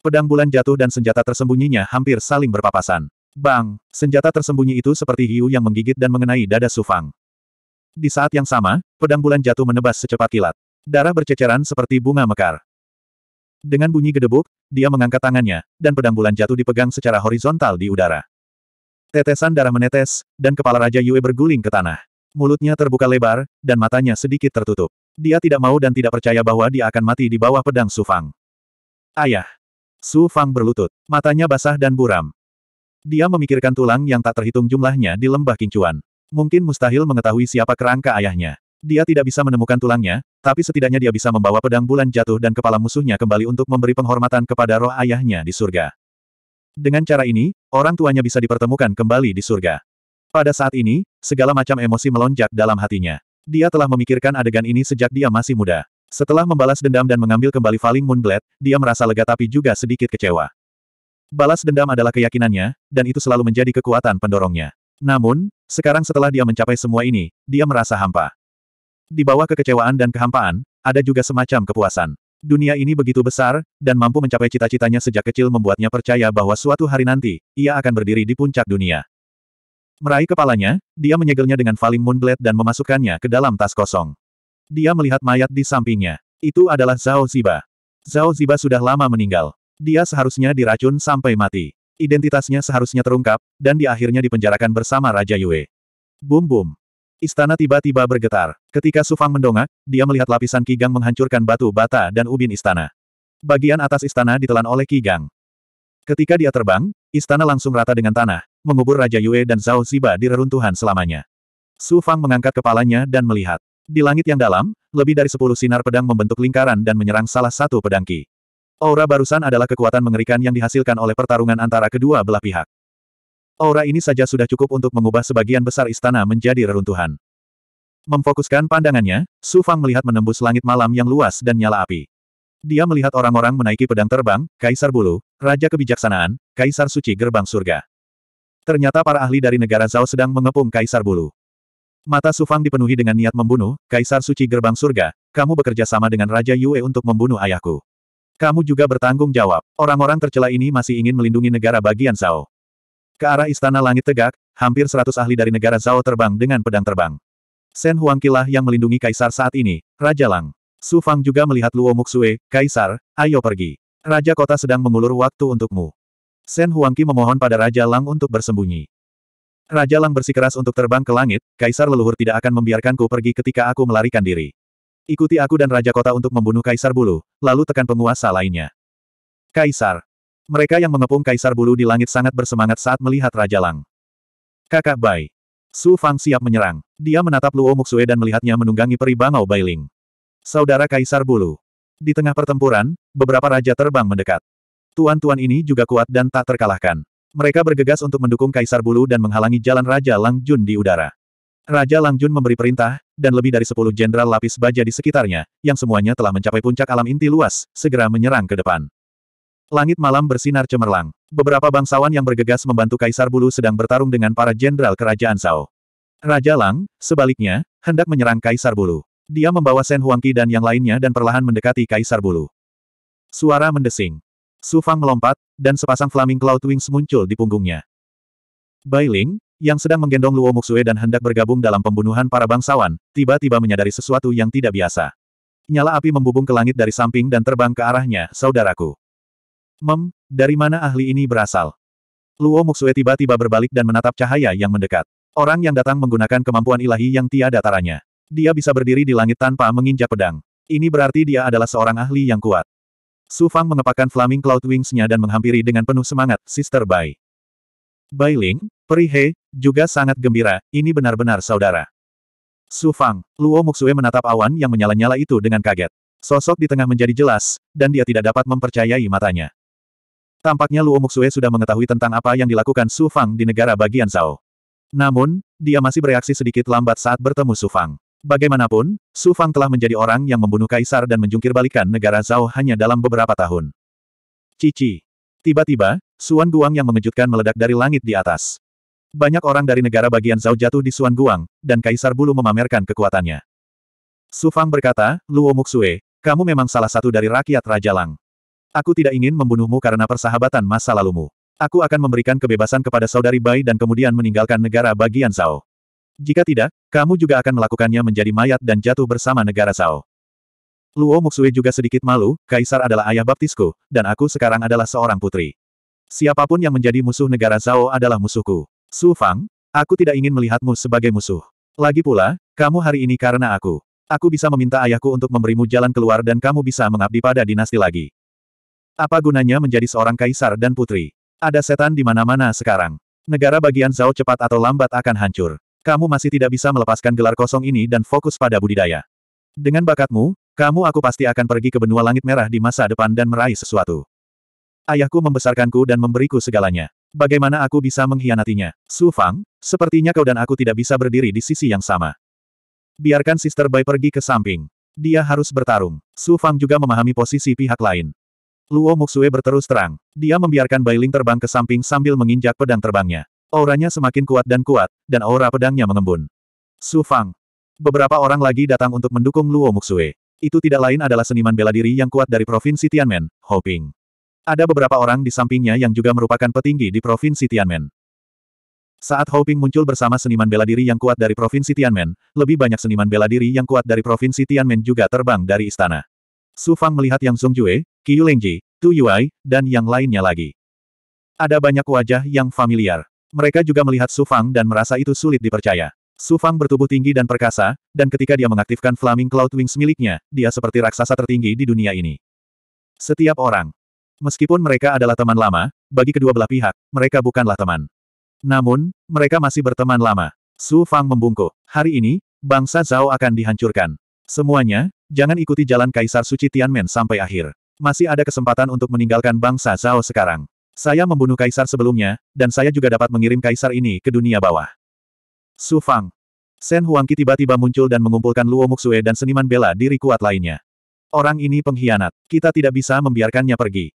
Pedang bulan jatuh dan senjata tersembunyinya hampir saling berpapasan. Bang! Senjata tersembunyi itu seperti hiu yang menggigit dan mengenai dada Su Fang. Di saat yang sama, pedang bulan jatuh menebas secepat kilat. Darah berceceran seperti bunga mekar. Dengan bunyi gedebuk, dia mengangkat tangannya, dan pedang bulan jatuh dipegang secara horizontal di udara. Tetesan darah menetes, dan kepala Raja Yue berguling ke tanah. Mulutnya terbuka lebar, dan matanya sedikit tertutup. Dia tidak mau dan tidak percaya bahwa dia akan mati di bawah pedang Su Fang. Ayah! Su Fang berlutut, matanya basah dan buram. Dia memikirkan tulang yang tak terhitung jumlahnya di lembah kincuan. Mungkin mustahil mengetahui siapa kerangka ayahnya. Dia tidak bisa menemukan tulangnya, tapi setidaknya dia bisa membawa pedang bulan jatuh dan kepala musuhnya kembali untuk memberi penghormatan kepada roh ayahnya di surga. Dengan cara ini, orang tuanya bisa dipertemukan kembali di surga. Pada saat ini, segala macam emosi melonjak dalam hatinya. Dia telah memikirkan adegan ini sejak dia masih muda. Setelah membalas dendam dan mengambil kembali Falling Moonblade, dia merasa lega tapi juga sedikit kecewa. Balas dendam adalah keyakinannya, dan itu selalu menjadi kekuatan pendorongnya. Namun, sekarang setelah dia mencapai semua ini, dia merasa hampa. Di bawah kekecewaan dan kehampaan, ada juga semacam kepuasan. Dunia ini begitu besar, dan mampu mencapai cita-citanya sejak kecil membuatnya percaya bahwa suatu hari nanti, ia akan berdiri di puncak dunia. Meraih kepalanya, dia menyegelnya dengan Falling Moonblade dan memasukkannya ke dalam tas kosong. Dia melihat mayat di sampingnya. Itu adalah Zhao Ziba. Zhao Ziba sudah lama meninggal. Dia seharusnya diracun sampai mati. Identitasnya seharusnya terungkap, dan di akhirnya dipenjarakan bersama Raja Yue. Bum bum. Istana tiba-tiba bergetar. Ketika Sufang mendongak, dia melihat lapisan Kigang menghancurkan batu bata dan ubin istana. Bagian atas istana ditelan oleh Kigang. Ketika dia terbang, istana langsung rata dengan tanah, mengubur Raja Yue dan Zhao Ziba di reruntuhan selamanya. Sufang mengangkat kepalanya dan melihat. Di langit yang dalam, lebih dari sepuluh sinar pedang membentuk lingkaran dan menyerang salah satu pedangki. Aura barusan adalah kekuatan mengerikan yang dihasilkan oleh pertarungan antara kedua belah pihak. Aura ini saja sudah cukup untuk mengubah sebagian besar istana menjadi reruntuhan. Memfokuskan pandangannya, Su Fang melihat menembus langit malam yang luas dan nyala api. Dia melihat orang-orang menaiki pedang terbang, Kaisar Bulu, Raja Kebijaksanaan, Kaisar Suci Gerbang Surga. Ternyata para ahli dari negara Zhao sedang mengepung Kaisar Bulu. Mata Su Fang dipenuhi dengan niat membunuh, Kaisar Suci Gerbang Surga, kamu bekerja sama dengan Raja Yue untuk membunuh ayahku. Kamu juga bertanggung jawab. Orang-orang tercela ini masih ingin melindungi negara bagian Zhao. Ke arah istana langit tegak, hampir seratus ahli dari negara Zhao terbang dengan pedang terbang. Sen Huangqilah yang melindungi kaisar saat ini, Raja Lang. Su Fang juga melihat Luo Muxue, kaisar, ayo pergi. Raja kota sedang mengulur waktu untukmu. Sen Huangqi memohon pada Raja Lang untuk bersembunyi. Raja Lang bersikeras untuk terbang ke langit, kaisar leluhur tidak akan membiarkanku pergi ketika aku melarikan diri. Ikuti aku dan Raja Kota untuk membunuh Kaisar Bulu, lalu tekan penguasa lainnya. Kaisar, mereka yang mengepung Kaisar Bulu di langit sangat bersemangat saat melihat Raja Lang. Kakak Bai. Su Fang siap menyerang. Dia menatap Luo Muxue dan melihatnya menunggangi peri Bangau Bailing. Saudara Kaisar Bulu. Di tengah pertempuran, beberapa raja terbang mendekat. Tuan-tuan ini juga kuat dan tak terkalahkan. Mereka bergegas untuk mendukung Kaisar Bulu dan menghalangi jalan Raja Lang Jun di udara. Raja Lang Jun memberi perintah, dan lebih dari sepuluh jenderal lapis baja di sekitarnya, yang semuanya telah mencapai puncak alam inti luas, segera menyerang ke depan. Langit malam bersinar cemerlang. Beberapa bangsawan yang bergegas membantu Kaisar Bulu sedang bertarung dengan para jenderal kerajaan Sao. Raja Lang, sebaliknya, hendak menyerang Kaisar Bulu. Dia membawa Sen Huangqi dan yang lainnya dan perlahan mendekati Kaisar Bulu. Suara mendesing. Su Fang melompat, dan sepasang Flaming Cloud Wings muncul di punggungnya. Bai Ling, yang sedang menggendong Luo Muxue dan hendak bergabung dalam pembunuhan para bangsawan, tiba-tiba menyadari sesuatu yang tidak biasa. Nyala api membubung ke langit dari samping dan terbang ke arahnya, saudaraku. Mem, dari mana ahli ini berasal? Luo Muxue tiba-tiba berbalik dan menatap cahaya yang mendekat. Orang yang datang menggunakan kemampuan ilahi yang tiada taranya. Dia bisa berdiri di langit tanpa menginjak pedang. Ini berarti dia adalah seorang ahli yang kuat. Su Fang mengepakkan Flaming Cloud Wings-nya dan menghampiri dengan penuh semangat, Sister Bai. Bai Ling, Perihe, juga sangat gembira, ini benar-benar saudara. Su Fang, Luo Muxue menatap awan yang menyala-nyala itu dengan kaget. Sosok di tengah menjadi jelas, dan dia tidak dapat mempercayai matanya. Tampaknya Luo Muxue sudah mengetahui tentang apa yang dilakukan Su Fang di negara bagian Zhao. Namun, dia masih bereaksi sedikit lambat saat bertemu Su Fang. Bagaimanapun, Su Fang telah menjadi orang yang membunuh kaisar dan menjungkir negara Zhao hanya dalam beberapa tahun. Cici. Tiba-tiba, Suan Guang yang mengejutkan meledak dari langit di atas. Banyak orang dari negara bagian Zhao jatuh di Suan Guang, dan Kaisar Bulu memamerkan kekuatannya. Su Fang berkata, Luo Muxue, kamu memang salah satu dari rakyat Raja Lang. Aku tidak ingin membunuhmu karena persahabatan masa lalumu. Aku akan memberikan kebebasan kepada saudari Bai dan kemudian meninggalkan negara bagian Zhao. Jika tidak, kamu juga akan melakukannya menjadi mayat dan jatuh bersama negara Zhao. Luo Muxue juga sedikit malu, Kaisar adalah ayah baptisku, dan aku sekarang adalah seorang putri. Siapapun yang menjadi musuh negara Zhao adalah musuhku. Su Fang, aku tidak ingin melihatmu sebagai musuh. Lagi pula, kamu hari ini karena aku. Aku bisa meminta ayahku untuk memberimu jalan keluar dan kamu bisa mengabdi pada dinasti lagi. Apa gunanya menjadi seorang kaisar dan putri? Ada setan di mana-mana sekarang. Negara bagian Zhao cepat atau lambat akan hancur. Kamu masih tidak bisa melepaskan gelar kosong ini dan fokus pada budidaya. Dengan bakatmu, kamu aku pasti akan pergi ke benua langit merah di masa depan dan meraih sesuatu. Ayahku membesarkanku dan memberiku segalanya. Bagaimana aku bisa mengkhianatinya? Su Fang, sepertinya kau dan aku tidak bisa berdiri di sisi yang sama. Biarkan Sister Bai pergi ke samping. Dia harus bertarung. Su Fang juga memahami posisi pihak lain. Luo Muxue berterus terang. Dia membiarkan Bailing terbang ke samping sambil menginjak pedang terbangnya. Auranya semakin kuat dan kuat, dan aura pedangnya mengembun. Su Fang. Beberapa orang lagi datang untuk mendukung Luo Muxue. Itu tidak lain adalah seniman bela diri yang kuat dari Provinsi Tianmen, Hoping. Ada beberapa orang di sampingnya yang juga merupakan petinggi di Provinsi Tianmen. Saat Hoping muncul bersama seniman bela diri yang kuat dari Provinsi Tianmen, lebih banyak seniman bela diri yang kuat dari Provinsi Tianmen juga terbang dari istana. Su Fang melihat Yang Jue. Qiu Lengji, Tu Yuai, dan yang lainnya lagi. Ada banyak wajah yang familiar. Mereka juga melihat Su Fang dan merasa itu sulit dipercaya. Su Fang bertubuh tinggi dan perkasa, dan ketika dia mengaktifkan Flaming Cloud Wings miliknya, dia seperti raksasa tertinggi di dunia ini. Setiap orang. Meskipun mereka adalah teman lama, bagi kedua belah pihak, mereka bukanlah teman. Namun, mereka masih berteman lama. Su Fang membungkuk. Hari ini, bangsa Zhao akan dihancurkan. Semuanya, jangan ikuti jalan Kaisar Suci Tianmen sampai akhir. Masih ada kesempatan untuk meninggalkan bangsa Zhao sekarang. Saya membunuh kaisar sebelumnya, dan saya juga dapat mengirim kaisar ini ke dunia bawah. Su Fang. Shen Huangqi tiba-tiba muncul dan mengumpulkan Luo Muxue dan seniman bela diri kuat lainnya. Orang ini pengkhianat. Kita tidak bisa membiarkannya pergi.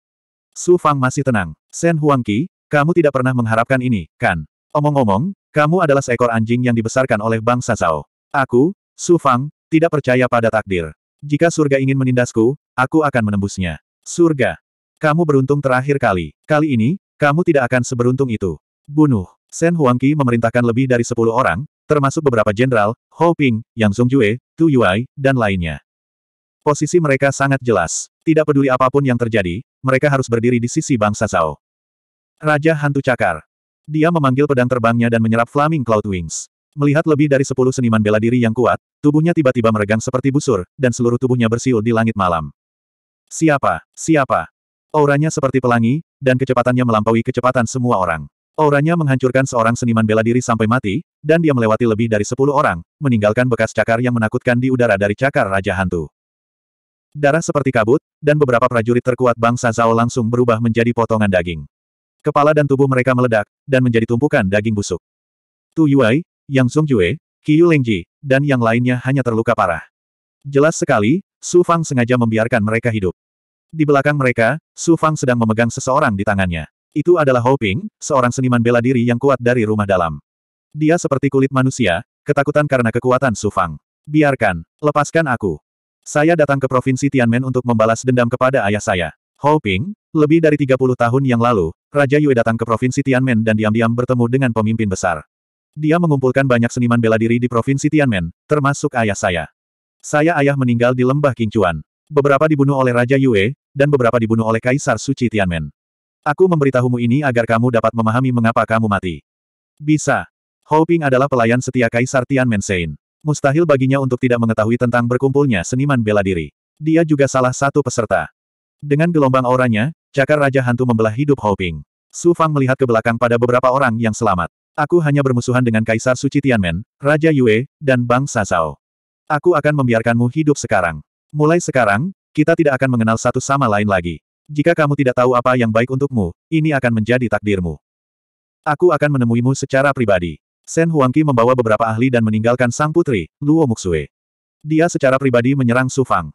Su Fang masih tenang. Shen Huangqi, kamu tidak pernah mengharapkan ini, kan? Omong-omong, kamu adalah seekor anjing yang dibesarkan oleh bangsa Zhao. Aku, Su Fang, tidak percaya pada takdir. Jika surga ingin menindasku, aku akan menembusnya. Surga. Kamu beruntung terakhir kali. Kali ini, kamu tidak akan seberuntung itu. Bunuh. Shen Huangqi memerintahkan lebih dari sepuluh orang, termasuk beberapa jenderal, Ho Ping, Yang Zongjue, Tu Yuai, dan lainnya. Posisi mereka sangat jelas. Tidak peduli apapun yang terjadi, mereka harus berdiri di sisi bangsa Zhao. Raja Hantu Cakar. Dia memanggil pedang terbangnya dan menyerap Flaming Cloud Wings. Melihat lebih dari sepuluh seniman bela diri yang kuat, tubuhnya tiba-tiba meregang seperti busur, dan seluruh tubuhnya bersiul di langit malam. Siapa? Siapa? Auranya seperti pelangi, dan kecepatannya melampaui kecepatan semua orang. Auranya menghancurkan seorang seniman bela diri sampai mati, dan dia melewati lebih dari sepuluh orang, meninggalkan bekas cakar yang menakutkan di udara dari cakar Raja Hantu. Darah seperti kabut, dan beberapa prajurit terkuat bangsa Zhao langsung berubah menjadi potongan daging. Kepala dan tubuh mereka meledak, dan menjadi tumpukan daging busuk. Tu Yuai, yang Zongjue, Qiu Lengji, dan yang lainnya hanya terluka parah. Jelas sekali, Su Fang sengaja membiarkan mereka hidup. Di belakang mereka, Su Fang sedang memegang seseorang di tangannya. Itu adalah Hou Ping, seorang seniman bela diri yang kuat dari rumah dalam. Dia seperti kulit manusia, ketakutan karena kekuatan Su Fang. Biarkan, lepaskan aku. Saya datang ke Provinsi Tianmen untuk membalas dendam kepada ayah saya. Hou Ping, lebih dari 30 tahun yang lalu, Raja Yue datang ke Provinsi Tianmen dan diam-diam bertemu dengan pemimpin besar. Dia mengumpulkan banyak seniman bela diri di Provinsi Tianmen, termasuk ayah saya. Saya ayah meninggal di lembah Kingcuan. Beberapa dibunuh oleh Raja Yue, dan beberapa dibunuh oleh Kaisar Suci Tianmen. Aku memberitahumu ini agar kamu dapat memahami mengapa kamu mati. Bisa. Hou adalah pelayan setia Kaisar Tianmen Sein. Mustahil baginya untuk tidak mengetahui tentang berkumpulnya seniman bela diri. Dia juga salah satu peserta. Dengan gelombang auranya, cakar Raja Hantu membelah hidup Hoping. Su Fang melihat ke belakang pada beberapa orang yang selamat. Aku hanya bermusuhan dengan Kaisar Suci Tianmen, Raja Yue, dan Bangsa Zhao. Aku akan membiarkanmu hidup sekarang. Mulai sekarang, kita tidak akan mengenal satu sama lain lagi. Jika kamu tidak tahu apa yang baik untukmu, ini akan menjadi takdirmu. Aku akan menemuimu secara pribadi. Shen Huangqi membawa beberapa ahli dan meninggalkan sang putri, Luo Muxue. Dia secara pribadi menyerang Su Fang.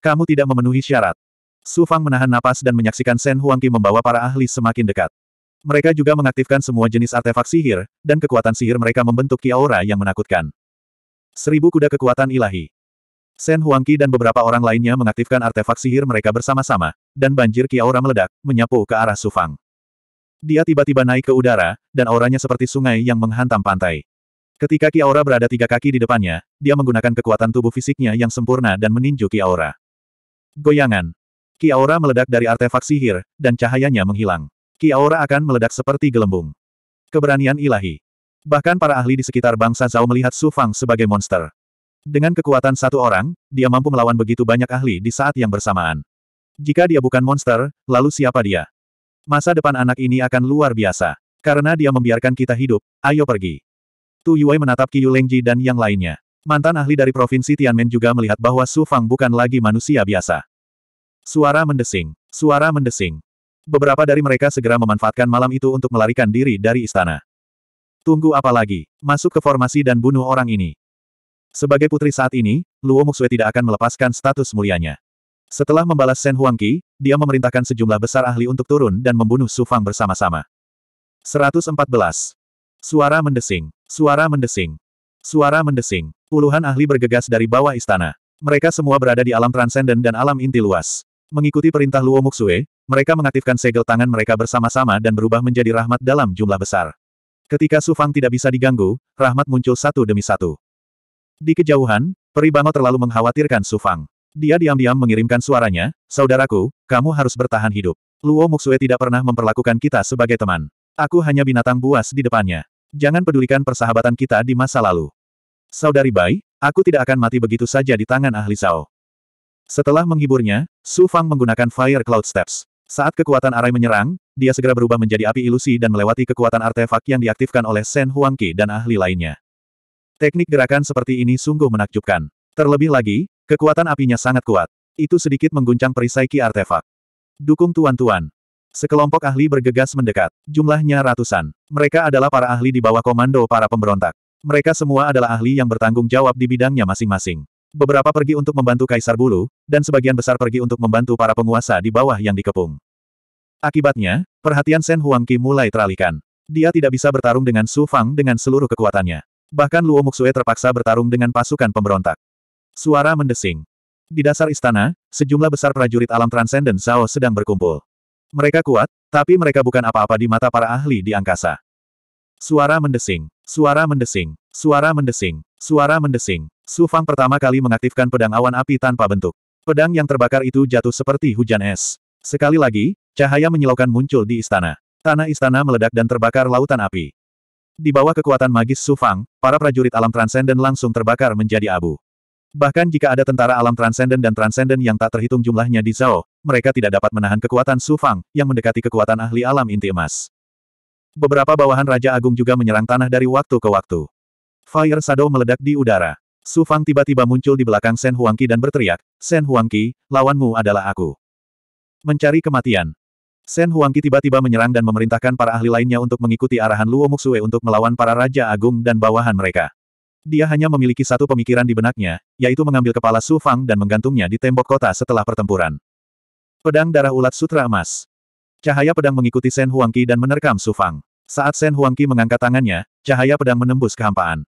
Kamu tidak memenuhi syarat. Su Fang menahan napas dan menyaksikan Shen Huangqi membawa para ahli semakin dekat. Mereka juga mengaktifkan semua jenis artefak sihir, dan kekuatan sihir mereka membentuk kiaura yang menakutkan. Seribu kuda kekuatan ilahi. Sen Huangqi dan beberapa orang lainnya mengaktifkan artefak sihir mereka bersama-sama, dan banjir kiaura meledak, menyapu ke arah Sufang. Dia tiba-tiba naik ke udara, dan auranya seperti sungai yang menghantam pantai. Ketika kiaura berada tiga kaki di depannya, dia menggunakan kekuatan tubuh fisiknya yang sempurna dan meninju kiaura. Goyangan. Kiaura meledak dari artefak sihir, dan cahayanya menghilang. Ki aura akan meledak seperti gelembung. Keberanian ilahi. Bahkan para ahli di sekitar bangsa Zhao melihat Su Fang sebagai monster. Dengan kekuatan satu orang, dia mampu melawan begitu banyak ahli di saat yang bersamaan. Jika dia bukan monster, lalu siapa dia? Masa depan anak ini akan luar biasa. Karena dia membiarkan kita hidup, ayo pergi. Tu Yue menatap Qiyu Lengji dan yang lainnya. Mantan ahli dari Provinsi Tianmen juga melihat bahwa Su Fang bukan lagi manusia biasa. Suara mendesing. Suara mendesing. Beberapa dari mereka segera memanfaatkan malam itu untuk melarikan diri dari istana. Tunggu apa lagi? Masuk ke formasi dan bunuh orang ini. Sebagai putri saat ini, Luo Muxue tidak akan melepaskan status mulianya. Setelah membalas Shen Huangqi, dia memerintahkan sejumlah besar ahli untuk turun dan membunuh Su Fang bersama-sama. 114. Suara mendesing. Suara mendesing. Suara mendesing. Puluhan ahli bergegas dari bawah istana. Mereka semua berada di alam transenden dan alam inti luas. Mengikuti perintah Luo Muxue, mereka mengaktifkan segel tangan mereka bersama-sama dan berubah menjadi rahmat dalam jumlah besar. Ketika Su Fang tidak bisa diganggu, rahmat muncul satu demi satu. Di kejauhan, peri bango terlalu mengkhawatirkan Su Fang. Dia diam-diam mengirimkan suaranya, Saudaraku, kamu harus bertahan hidup. Luo Muxue tidak pernah memperlakukan kita sebagai teman. Aku hanya binatang buas di depannya. Jangan pedulikan persahabatan kita di masa lalu. Saudari Bai, aku tidak akan mati begitu saja di tangan ahli Zhao. Setelah menghiburnya, Su Fang menggunakan Fire Cloud Steps. Saat kekuatan Arai menyerang, dia segera berubah menjadi api ilusi dan melewati kekuatan artefak yang diaktifkan oleh Shen Huangqi dan ahli lainnya. Teknik gerakan seperti ini sungguh menakjubkan. Terlebih lagi, kekuatan apinya sangat kuat. Itu sedikit mengguncang perisai ki artefak. Dukung tuan-tuan. Sekelompok ahli bergegas mendekat. Jumlahnya ratusan. Mereka adalah para ahli di bawah komando para pemberontak. Mereka semua adalah ahli yang bertanggung jawab di bidangnya masing-masing. Beberapa pergi untuk membantu Kaisar Bulu, dan sebagian besar pergi untuk membantu para penguasa di bawah yang dikepung. Akibatnya, perhatian Shen Huangqi mulai teralihkan. Dia tidak bisa bertarung dengan Su Fang dengan seluruh kekuatannya. Bahkan Luo Muxue terpaksa bertarung dengan pasukan pemberontak. Suara mendesing. Di dasar istana, sejumlah besar prajurit alam transenden Zhao sedang berkumpul. Mereka kuat, tapi mereka bukan apa-apa di mata para ahli di angkasa. Suara mendesing, suara mendesing, suara mendesing, suara mendesing. Su Fang pertama kali mengaktifkan pedang awan api tanpa bentuk. Pedang yang terbakar itu jatuh seperti hujan es. Sekali lagi, cahaya menyilaukan muncul di istana. Tanah istana meledak dan terbakar lautan api. Di bawah kekuatan magis Su Fang, para prajurit alam transenden langsung terbakar menjadi abu. Bahkan jika ada tentara alam transenden dan transenden yang tak terhitung jumlahnya di Zhao, mereka tidak dapat menahan kekuatan Su Fang, yang mendekati kekuatan ahli alam inti emas. Beberapa bawahan Raja Agung juga menyerang tanah dari waktu ke waktu. Fire Shadow meledak di udara. Su Fang tiba-tiba muncul di belakang Shen Huangqi dan berteriak, Shen Huangqi, lawanmu adalah aku. Mencari kematian. Shen Huangqi tiba-tiba menyerang dan memerintahkan para ahli lainnya untuk mengikuti arahan Luo Muxue untuk melawan para Raja Agung dan bawahan mereka. Dia hanya memiliki satu pemikiran di benaknya, yaitu mengambil kepala Su Fang dan menggantungnya di tembok kota setelah pertempuran. Pedang Darah Ulat Sutra Emas Cahaya pedang mengikuti Shen Huangqi dan menerkam Su Fang. Saat Shen Huangqi mengangkat tangannya, cahaya pedang menembus kehampaan.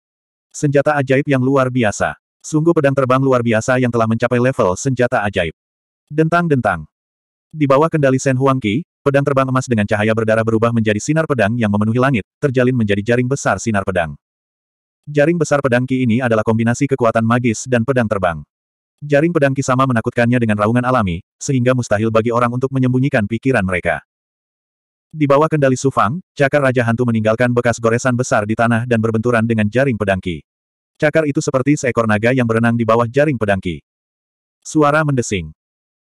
Senjata ajaib yang luar biasa. Sungguh pedang terbang luar biasa yang telah mencapai level senjata ajaib. Dentang-dentang. Di bawah kendali Sen Huangqi, pedang terbang emas dengan cahaya berdarah berubah menjadi sinar pedang yang memenuhi langit, terjalin menjadi jaring besar sinar pedang. Jaring besar pedang Ki ini adalah kombinasi kekuatan magis dan pedang terbang. Jaring pedang Ki sama menakutkannya dengan raungan alami, sehingga mustahil bagi orang untuk menyembunyikan pikiran mereka. Di bawah kendali Sufang, cakar Raja Hantu meninggalkan bekas goresan besar di tanah dan berbenturan dengan jaring pedangki. Cakar itu seperti seekor naga yang berenang di bawah jaring pedangki. Suara mendesing.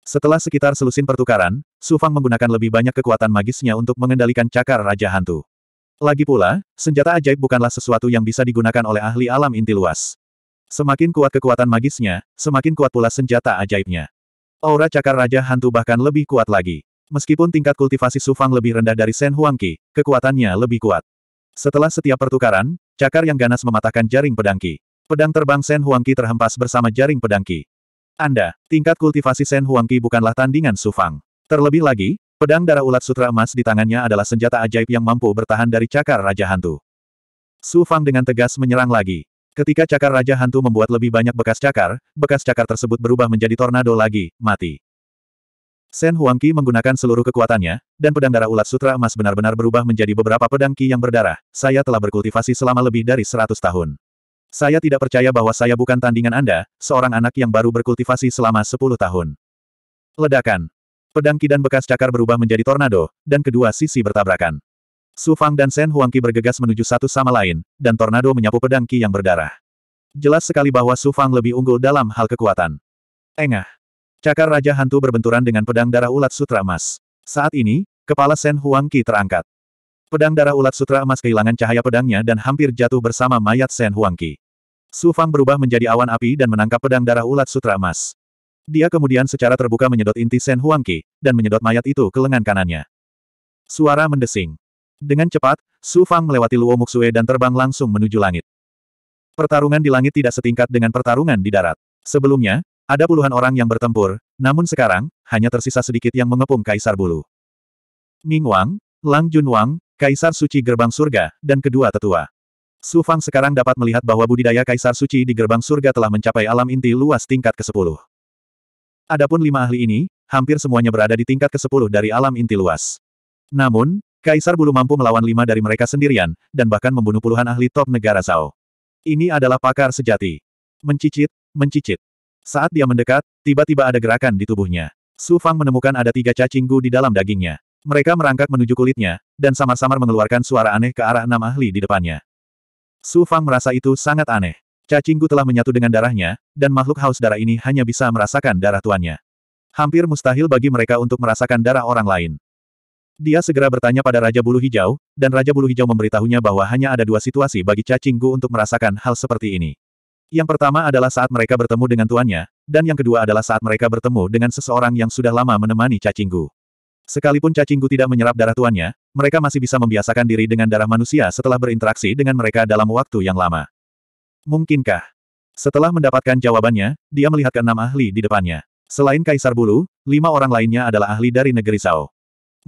Setelah sekitar selusin pertukaran, Sufang menggunakan lebih banyak kekuatan magisnya untuk mengendalikan cakar Raja Hantu. Lagi pula, senjata ajaib bukanlah sesuatu yang bisa digunakan oleh ahli alam inti luas. Semakin kuat kekuatan magisnya, semakin kuat pula senjata ajaibnya. Aura cakar Raja Hantu bahkan lebih kuat lagi. Meskipun tingkat kultivasi Sufang lebih rendah dari Sen Huangqi, kekuatannya lebih kuat. Setelah setiap pertukaran, cakar yang ganas mematahkan jaring pedangki. Pedang terbang Sen Huangqi terhempas bersama jaring pedangki. Anda, tingkat kultivasi Sen Huangqi bukanlah tandingan Sufang. Terlebih lagi, pedang darah ulat sutra emas di tangannya adalah senjata ajaib yang mampu bertahan dari cakar Raja Hantu. Sufang dengan tegas menyerang lagi. Ketika cakar Raja Hantu membuat lebih banyak bekas cakar, bekas cakar tersebut berubah menjadi tornado lagi, mati. Sen Huangqi menggunakan seluruh kekuatannya, dan pedang darah ulat sutra emas benar-benar berubah menjadi beberapa pedang ki yang berdarah. Saya telah berkultivasi selama lebih dari seratus tahun. Saya tidak percaya bahwa saya bukan tandingan Anda, seorang anak yang baru berkultivasi selama sepuluh tahun. Ledakan. Pedang ki dan bekas cakar berubah menjadi tornado, dan kedua sisi bertabrakan. Su Fang dan Sen Huangqi bergegas menuju satu sama lain, dan tornado menyapu pedang ki yang berdarah. Jelas sekali bahwa Su Fang lebih unggul dalam hal kekuatan. Engah. Cakar Raja Hantu berbenturan dengan pedang darah ulat sutra emas. Saat ini, kepala Sen Huang Qi terangkat. Pedang darah ulat sutra emas kehilangan cahaya pedangnya dan hampir jatuh bersama mayat Sen Huang Qi. Su Fang berubah menjadi awan api dan menangkap pedang darah ulat sutra emas. Dia kemudian secara terbuka menyedot inti Sen Huang Qi, dan menyedot mayat itu ke lengan kanannya. Suara mendesing. Dengan cepat, Su Fang melewati Luo Muxue dan terbang langsung menuju langit. Pertarungan di langit tidak setingkat dengan pertarungan di darat. Sebelumnya, ada puluhan orang yang bertempur, namun sekarang, hanya tersisa sedikit yang mengepung Kaisar Bulu. Ming Wang, Lang Jun Wang, Kaisar Suci Gerbang Surga, dan kedua tetua. Su Fang sekarang dapat melihat bahwa budidaya Kaisar Suci di Gerbang Surga telah mencapai alam inti luas tingkat ke-10. Adapun lima ahli ini, hampir semuanya berada di tingkat ke-10 dari alam inti luas. Namun, Kaisar Bulu mampu melawan lima dari mereka sendirian, dan bahkan membunuh puluhan ahli top negara Zhao. Ini adalah pakar sejati. Mencicit, mencicit. Saat dia mendekat, tiba-tiba ada gerakan di tubuhnya. Su Fang menemukan ada tiga cacing gu di dalam dagingnya. Mereka merangkak menuju kulitnya, dan samar-samar mengeluarkan suara aneh ke arah enam ahli di depannya. Su Fang merasa itu sangat aneh. Cacing gu telah menyatu dengan darahnya, dan makhluk haus darah ini hanya bisa merasakan darah tuannya. Hampir mustahil bagi mereka untuk merasakan darah orang lain. Dia segera bertanya pada Raja Bulu Hijau, dan Raja Bulu Hijau memberitahunya bahwa hanya ada dua situasi bagi cacing gu untuk merasakan hal seperti ini. Yang pertama adalah saat mereka bertemu dengan tuannya, dan yang kedua adalah saat mereka bertemu dengan seseorang yang sudah lama menemani cacinggu. Sekalipun cacinggu tidak menyerap darah tuannya, mereka masih bisa membiasakan diri dengan darah manusia setelah berinteraksi dengan mereka dalam waktu yang lama. Mungkinkah? Setelah mendapatkan jawabannya, dia melihat keenam ahli di depannya. Selain Kaisar Bulu, lima orang lainnya adalah ahli dari negeri Sao.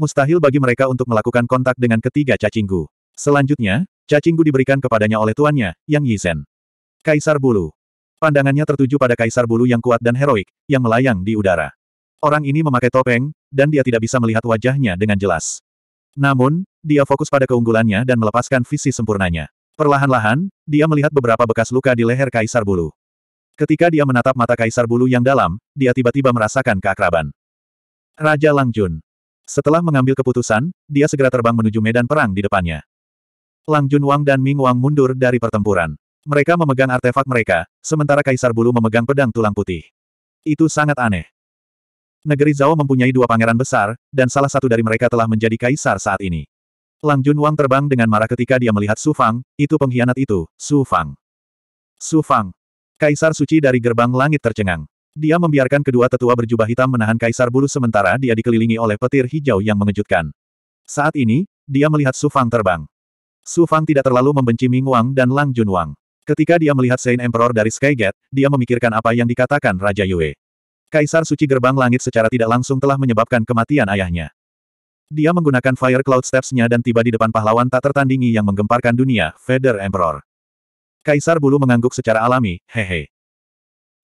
Mustahil bagi mereka untuk melakukan kontak dengan ketiga cacinggu. Selanjutnya, cacinggu diberikan kepadanya oleh tuannya, Yang Yisen. Kaisar Bulu. Pandangannya tertuju pada Kaisar Bulu yang kuat dan heroik, yang melayang di udara. Orang ini memakai topeng, dan dia tidak bisa melihat wajahnya dengan jelas. Namun, dia fokus pada keunggulannya dan melepaskan visi sempurnanya. Perlahan-lahan, dia melihat beberapa bekas luka di leher Kaisar Bulu. Ketika dia menatap mata Kaisar Bulu yang dalam, dia tiba-tiba merasakan keakraban. Raja Langjun. Setelah mengambil keputusan, dia segera terbang menuju medan perang di depannya. Langjun Wang dan Ming Wang mundur dari pertempuran. Mereka memegang artefak mereka, sementara Kaisar Bulu memegang pedang tulang putih. Itu sangat aneh. Negeri Zhao mempunyai dua pangeran besar, dan salah satu dari mereka telah menjadi kaisar saat ini. Lang Junwang terbang dengan marah ketika dia melihat Su Fang, itu pengkhianat itu, Su Fang. Su Fang. Kaisar suci dari gerbang langit tercengang. Dia membiarkan kedua tetua berjubah hitam menahan kaisar bulu sementara dia dikelilingi oleh petir hijau yang mengejutkan. Saat ini, dia melihat Su Fang terbang. Su Fang tidak terlalu membenci Ming Wang dan Lang Junwang. Ketika dia melihat Saint Emperor dari Sky Gate, dia memikirkan apa yang dikatakan Raja Yue. Kaisar Suci Gerbang Langit secara tidak langsung telah menyebabkan kematian ayahnya. Dia menggunakan Fire Cloud Steps-nya dan tiba di depan pahlawan tak tertandingi yang menggemparkan dunia, Feather Emperor. Kaisar Bulu mengangguk secara alami, hehe.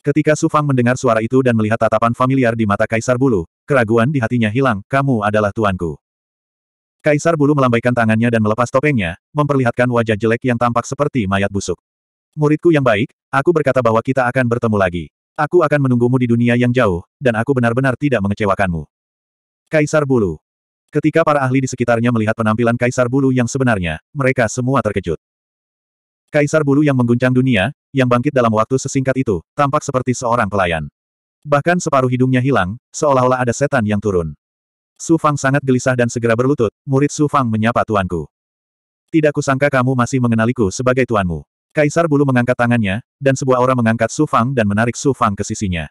Ketika Su Fang mendengar suara itu dan melihat tatapan familiar di mata Kaisar Bulu, keraguan di hatinya hilang, kamu adalah tuanku. Kaisar Bulu melambaikan tangannya dan melepas topengnya, memperlihatkan wajah jelek yang tampak seperti mayat busuk. Muridku yang baik, aku berkata bahwa kita akan bertemu lagi. Aku akan menunggumu di dunia yang jauh, dan aku benar-benar tidak mengecewakanmu. Kaisar Bulu Ketika para ahli di sekitarnya melihat penampilan Kaisar Bulu yang sebenarnya, mereka semua terkejut. Kaisar Bulu yang mengguncang dunia, yang bangkit dalam waktu sesingkat itu, tampak seperti seorang pelayan. Bahkan separuh hidungnya hilang, seolah-olah ada setan yang turun. Su Fang sangat gelisah dan segera berlutut, murid Su Fang menyapa tuanku. Tidak kusangka kamu masih mengenaliku sebagai tuanmu. Kaisar Bulu mengangkat tangannya, dan sebuah aura mengangkat Su Fang dan menarik Su Fang ke sisinya.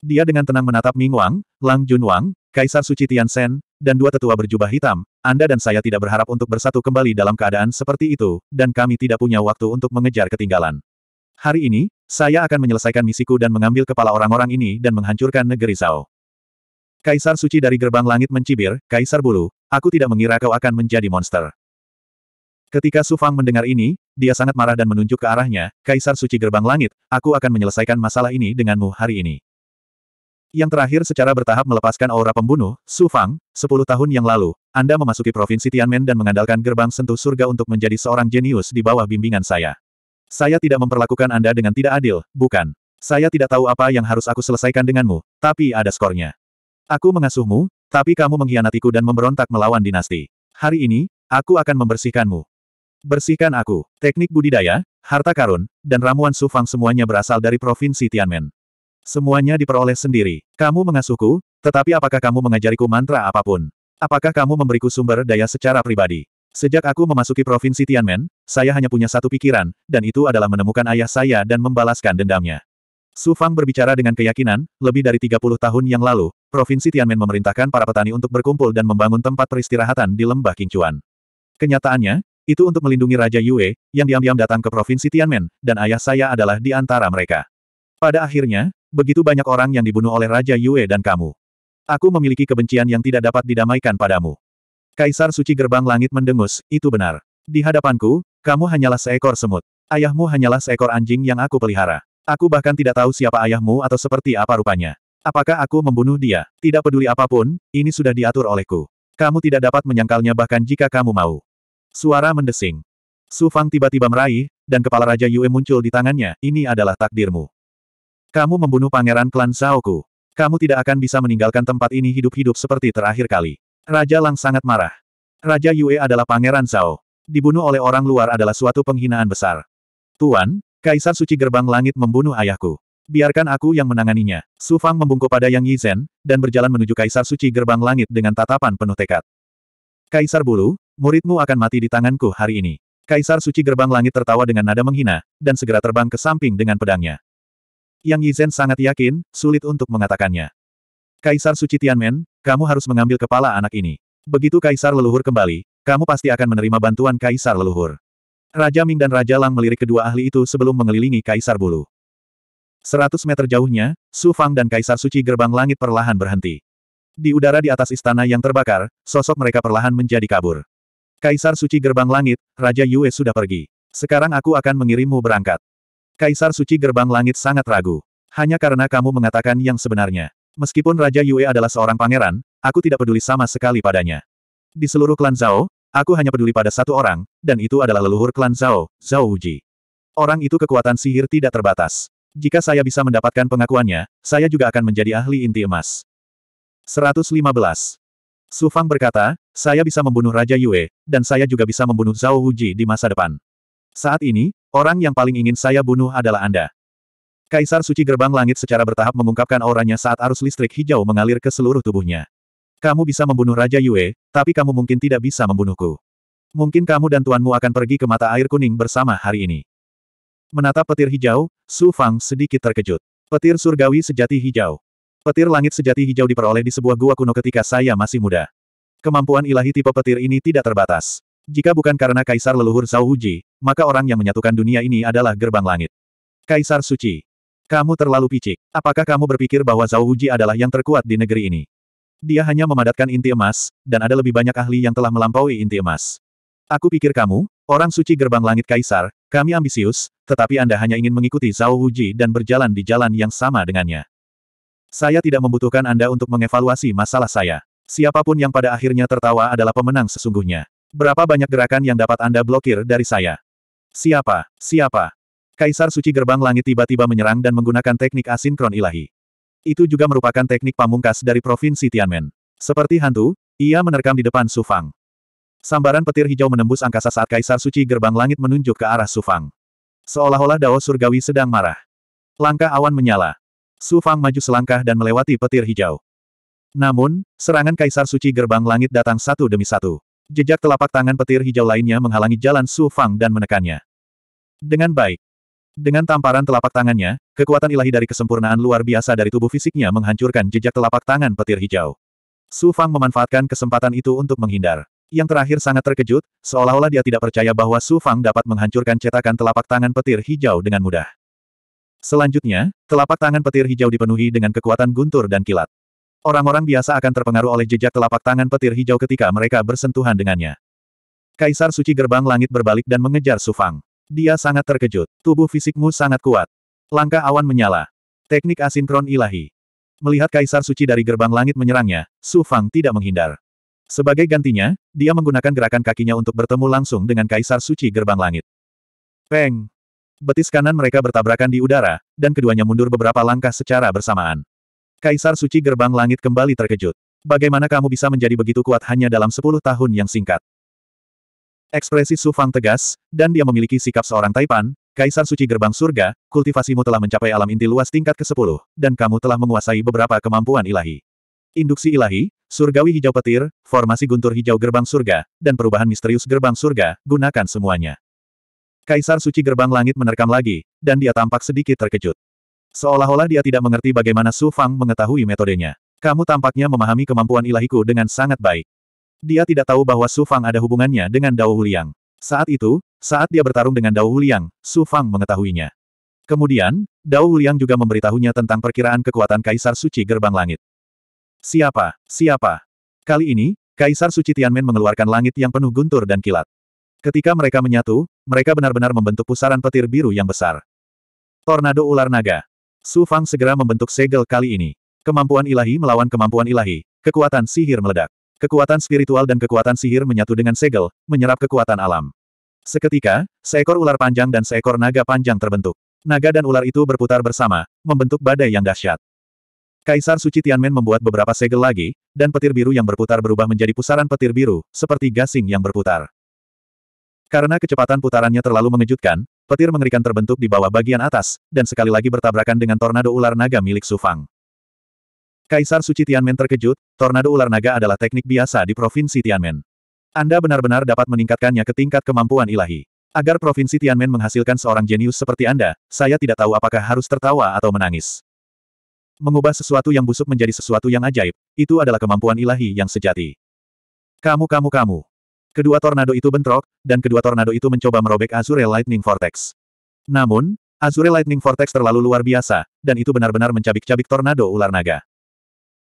Dia dengan tenang menatap Ming Wang, Lang Jun Wang, Kaisar Suci Tian Shen, dan dua tetua berjubah hitam, Anda dan saya tidak berharap untuk bersatu kembali dalam keadaan seperti itu, dan kami tidak punya waktu untuk mengejar ketinggalan. Hari ini, saya akan menyelesaikan misiku dan mengambil kepala orang-orang ini dan menghancurkan negeri Zhao. Kaisar Suci dari gerbang langit mencibir, Kaisar Bulu, aku tidak mengira kau akan menjadi monster. Ketika Su Fang mendengar ini, dia sangat marah dan menunjuk ke arahnya, Kaisar Suci Gerbang Langit, aku akan menyelesaikan masalah ini denganmu hari ini. Yang terakhir secara bertahap melepaskan aura pembunuh, Su Fang, 10 tahun yang lalu, Anda memasuki Provinsi Tianmen dan mengandalkan gerbang sentuh surga untuk menjadi seorang jenius di bawah bimbingan saya. Saya tidak memperlakukan Anda dengan tidak adil, bukan. Saya tidak tahu apa yang harus aku selesaikan denganmu, tapi ada skornya. Aku mengasuhmu, tapi kamu mengkhianatiku dan memberontak melawan dinasti. Hari ini, aku akan membersihkanmu. Bersihkan aku. Teknik budidaya, harta karun, dan ramuan sufang semuanya berasal dari provinsi Tianmen. Semuanya diperoleh sendiri. Kamu mengasuhku, tetapi apakah kamu mengajariku mantra apapun? Apakah kamu memberiku sumber daya secara pribadi? Sejak aku memasuki provinsi Tianmen, saya hanya punya satu pikiran, dan itu adalah menemukan ayah saya dan membalaskan dendamnya. Su Fang berbicara dengan keyakinan, lebih dari 30 tahun yang lalu, provinsi Tianmen memerintahkan para petani untuk berkumpul dan membangun tempat peristirahatan di lembah Kingchuan Kenyataannya, itu untuk melindungi Raja Yue, yang diam-diam datang ke provinsi Tianmen, dan ayah saya adalah di antara mereka. Pada akhirnya, begitu banyak orang yang dibunuh oleh Raja Yue dan kamu. Aku memiliki kebencian yang tidak dapat didamaikan padamu. Kaisar Suci Gerbang Langit mendengus, itu benar. Di hadapanku, kamu hanyalah seekor semut. Ayahmu hanyalah seekor anjing yang aku pelihara. Aku bahkan tidak tahu siapa ayahmu atau seperti apa rupanya. Apakah aku membunuh dia? Tidak peduli apapun, ini sudah diatur olehku. Kamu tidak dapat menyangkalnya bahkan jika kamu mau. Suara mendesing. Su Fang tiba-tiba meraih, dan kepala Raja Yue muncul di tangannya, ini adalah takdirmu. Kamu membunuh pangeran klan Zhaoku. Kamu tidak akan bisa meninggalkan tempat ini hidup-hidup seperti terakhir kali. Raja Lang sangat marah. Raja Yue adalah pangeran Zhao. Dibunuh oleh orang luar adalah suatu penghinaan besar. Tuan, Kaisar Suci Gerbang Langit membunuh ayahku. Biarkan aku yang menanganinya. Su Fang membungkuk pada Yang Yizhen dan berjalan menuju Kaisar Suci Gerbang Langit dengan tatapan penuh tekad. Kaisar Bulu, muridmu akan mati di tanganku hari ini. Kaisar Suci Gerbang Langit tertawa dengan nada menghina, dan segera terbang ke samping dengan pedangnya. Yang Yizhen sangat yakin, sulit untuk mengatakannya. Kaisar Suci Tianmen, kamu harus mengambil kepala anak ini. Begitu Kaisar Leluhur kembali, kamu pasti akan menerima bantuan Kaisar Leluhur. Raja Ming dan Raja Lang melirik kedua ahli itu sebelum mengelilingi Kaisar Bulu. Seratus meter jauhnya, Su Fang dan Kaisar Suci Gerbang Langit perlahan berhenti. Di udara di atas istana yang terbakar, sosok mereka perlahan menjadi kabur. Kaisar Suci Gerbang Langit, Raja Yue sudah pergi. Sekarang aku akan mengirimmu berangkat. Kaisar Suci Gerbang Langit sangat ragu. Hanya karena kamu mengatakan yang sebenarnya. Meskipun Raja Yue adalah seorang pangeran, aku tidak peduli sama sekali padanya. Di seluruh klan Zhao, aku hanya peduli pada satu orang, dan itu adalah leluhur klan Zhao, Zhao Wuji. Orang itu kekuatan sihir tidak terbatas. Jika saya bisa mendapatkan pengakuannya, saya juga akan menjadi ahli inti emas. 115. Su Fang berkata, saya bisa membunuh Raja Yue, dan saya juga bisa membunuh Zhao Huji di masa depan. Saat ini, orang yang paling ingin saya bunuh adalah Anda. Kaisar Suci Gerbang Langit secara bertahap mengungkapkan auranya saat arus listrik hijau mengalir ke seluruh tubuhnya. Kamu bisa membunuh Raja Yue, tapi kamu mungkin tidak bisa membunuhku. Mungkin kamu dan tuanmu akan pergi ke mata air kuning bersama hari ini. Menatap petir hijau, Su Fang sedikit terkejut. Petir surgawi sejati hijau. Petir langit sejati hijau diperoleh di sebuah gua kuno ketika saya masih muda. Kemampuan ilahi tipe petir ini tidak terbatas. Jika bukan karena Kaisar leluhur Zhao Wuji, maka orang yang menyatukan dunia ini adalah gerbang langit. Kaisar Suci. Kamu terlalu picik. Apakah kamu berpikir bahwa Zhao Wuji adalah yang terkuat di negeri ini? Dia hanya memadatkan inti emas, dan ada lebih banyak ahli yang telah melampaui inti emas. Aku pikir kamu, orang suci gerbang langit Kaisar, kami ambisius, tetapi Anda hanya ingin mengikuti Zhao Wuji dan berjalan di jalan yang sama dengannya. Saya tidak membutuhkan Anda untuk mengevaluasi masalah saya. Siapapun yang pada akhirnya tertawa adalah pemenang sesungguhnya. Berapa banyak gerakan yang dapat Anda blokir dari saya? Siapa? Siapa? Kaisar Suci Gerbang Langit tiba-tiba menyerang dan menggunakan teknik asinkron ilahi. Itu juga merupakan teknik pamungkas dari Provinsi Tianmen. Seperti hantu, ia menerkam di depan Sufang. Sambaran petir hijau menembus angkasa saat Kaisar Suci Gerbang Langit menunjuk ke arah Sufang. Seolah-olah Dao Surgawi sedang marah. Langkah awan menyala. Su Fang maju selangkah dan melewati petir hijau. Namun, serangan Kaisar Suci Gerbang Langit datang satu demi satu. Jejak telapak tangan petir hijau lainnya menghalangi jalan Su Fang dan menekannya. Dengan baik. Dengan tamparan telapak tangannya, kekuatan ilahi dari kesempurnaan luar biasa dari tubuh fisiknya menghancurkan jejak telapak tangan petir hijau. Su Fang memanfaatkan kesempatan itu untuk menghindar. Yang terakhir sangat terkejut, seolah-olah dia tidak percaya bahwa Su Fang dapat menghancurkan cetakan telapak tangan petir hijau dengan mudah. Selanjutnya, telapak tangan petir hijau dipenuhi dengan kekuatan guntur dan kilat. Orang-orang biasa akan terpengaruh oleh jejak telapak tangan petir hijau ketika mereka bersentuhan dengannya. Kaisar Suci Gerbang Langit berbalik dan mengejar Sufang. Dia sangat terkejut. Tubuh fisikmu sangat kuat. Langkah awan menyala. Teknik asinkron ilahi. Melihat Kaisar Suci dari gerbang langit menyerangnya, Sufang tidak menghindar. Sebagai gantinya, dia menggunakan gerakan kakinya untuk bertemu langsung dengan Kaisar Suci Gerbang Langit. Peng! Betis kanan mereka bertabrakan di udara, dan keduanya mundur beberapa langkah secara bersamaan. Kaisar Suci Gerbang Langit kembali terkejut. Bagaimana kamu bisa menjadi begitu kuat hanya dalam sepuluh tahun yang singkat? Ekspresi Su Fang tegas, dan dia memiliki sikap seorang Taipan, Kaisar Suci Gerbang Surga, kultivasimu telah mencapai alam inti luas tingkat ke-10, dan kamu telah menguasai beberapa kemampuan ilahi. Induksi ilahi, surgawi hijau petir, formasi guntur hijau gerbang surga, dan perubahan misterius gerbang surga, gunakan semuanya. Kaisar Suci Gerbang Langit menerkam lagi, dan dia tampak sedikit terkejut. Seolah-olah dia tidak mengerti bagaimana Su Fang mengetahui metodenya. Kamu tampaknya memahami kemampuan ilahiku dengan sangat baik. Dia tidak tahu bahwa Su Fang ada hubungannya dengan Dao Huliang. Saat itu, saat dia bertarung dengan Dao Huliang, Su Fang mengetahuinya. Kemudian, Dao Huliang juga memberitahunya tentang perkiraan kekuatan Kaisar Suci Gerbang Langit. Siapa? Siapa? Kali ini, Kaisar Suci Tianmen mengeluarkan langit yang penuh guntur dan kilat. Ketika mereka menyatu, mereka benar-benar membentuk pusaran petir biru yang besar. Tornado ular naga. Su Fang segera membentuk segel kali ini. Kemampuan ilahi melawan kemampuan ilahi, kekuatan sihir meledak. Kekuatan spiritual dan kekuatan sihir menyatu dengan segel, menyerap kekuatan alam. Seketika, seekor ular panjang dan seekor naga panjang terbentuk. Naga dan ular itu berputar bersama, membentuk badai yang dahsyat. Kaisar Suci Tianmen membuat beberapa segel lagi, dan petir biru yang berputar berubah menjadi pusaran petir biru, seperti gasing yang berputar. Karena kecepatan putarannya terlalu mengejutkan, petir mengerikan terbentuk di bawah bagian atas, dan sekali lagi bertabrakan dengan tornado ular naga milik Sufang. Kaisar Suci Tianmen terkejut, tornado ular naga adalah teknik biasa di Provinsi Tianmen. Anda benar-benar dapat meningkatkannya ke tingkat kemampuan ilahi. Agar Provinsi Tianmen menghasilkan seorang jenius seperti Anda, saya tidak tahu apakah harus tertawa atau menangis. Mengubah sesuatu yang busuk menjadi sesuatu yang ajaib, itu adalah kemampuan ilahi yang sejati. Kamu kamu kamu. Kedua tornado itu bentrok, dan kedua tornado itu mencoba merobek Azure Lightning Vortex. Namun, Azure Lightning Vortex terlalu luar biasa, dan itu benar-benar mencabik-cabik tornado ular naga.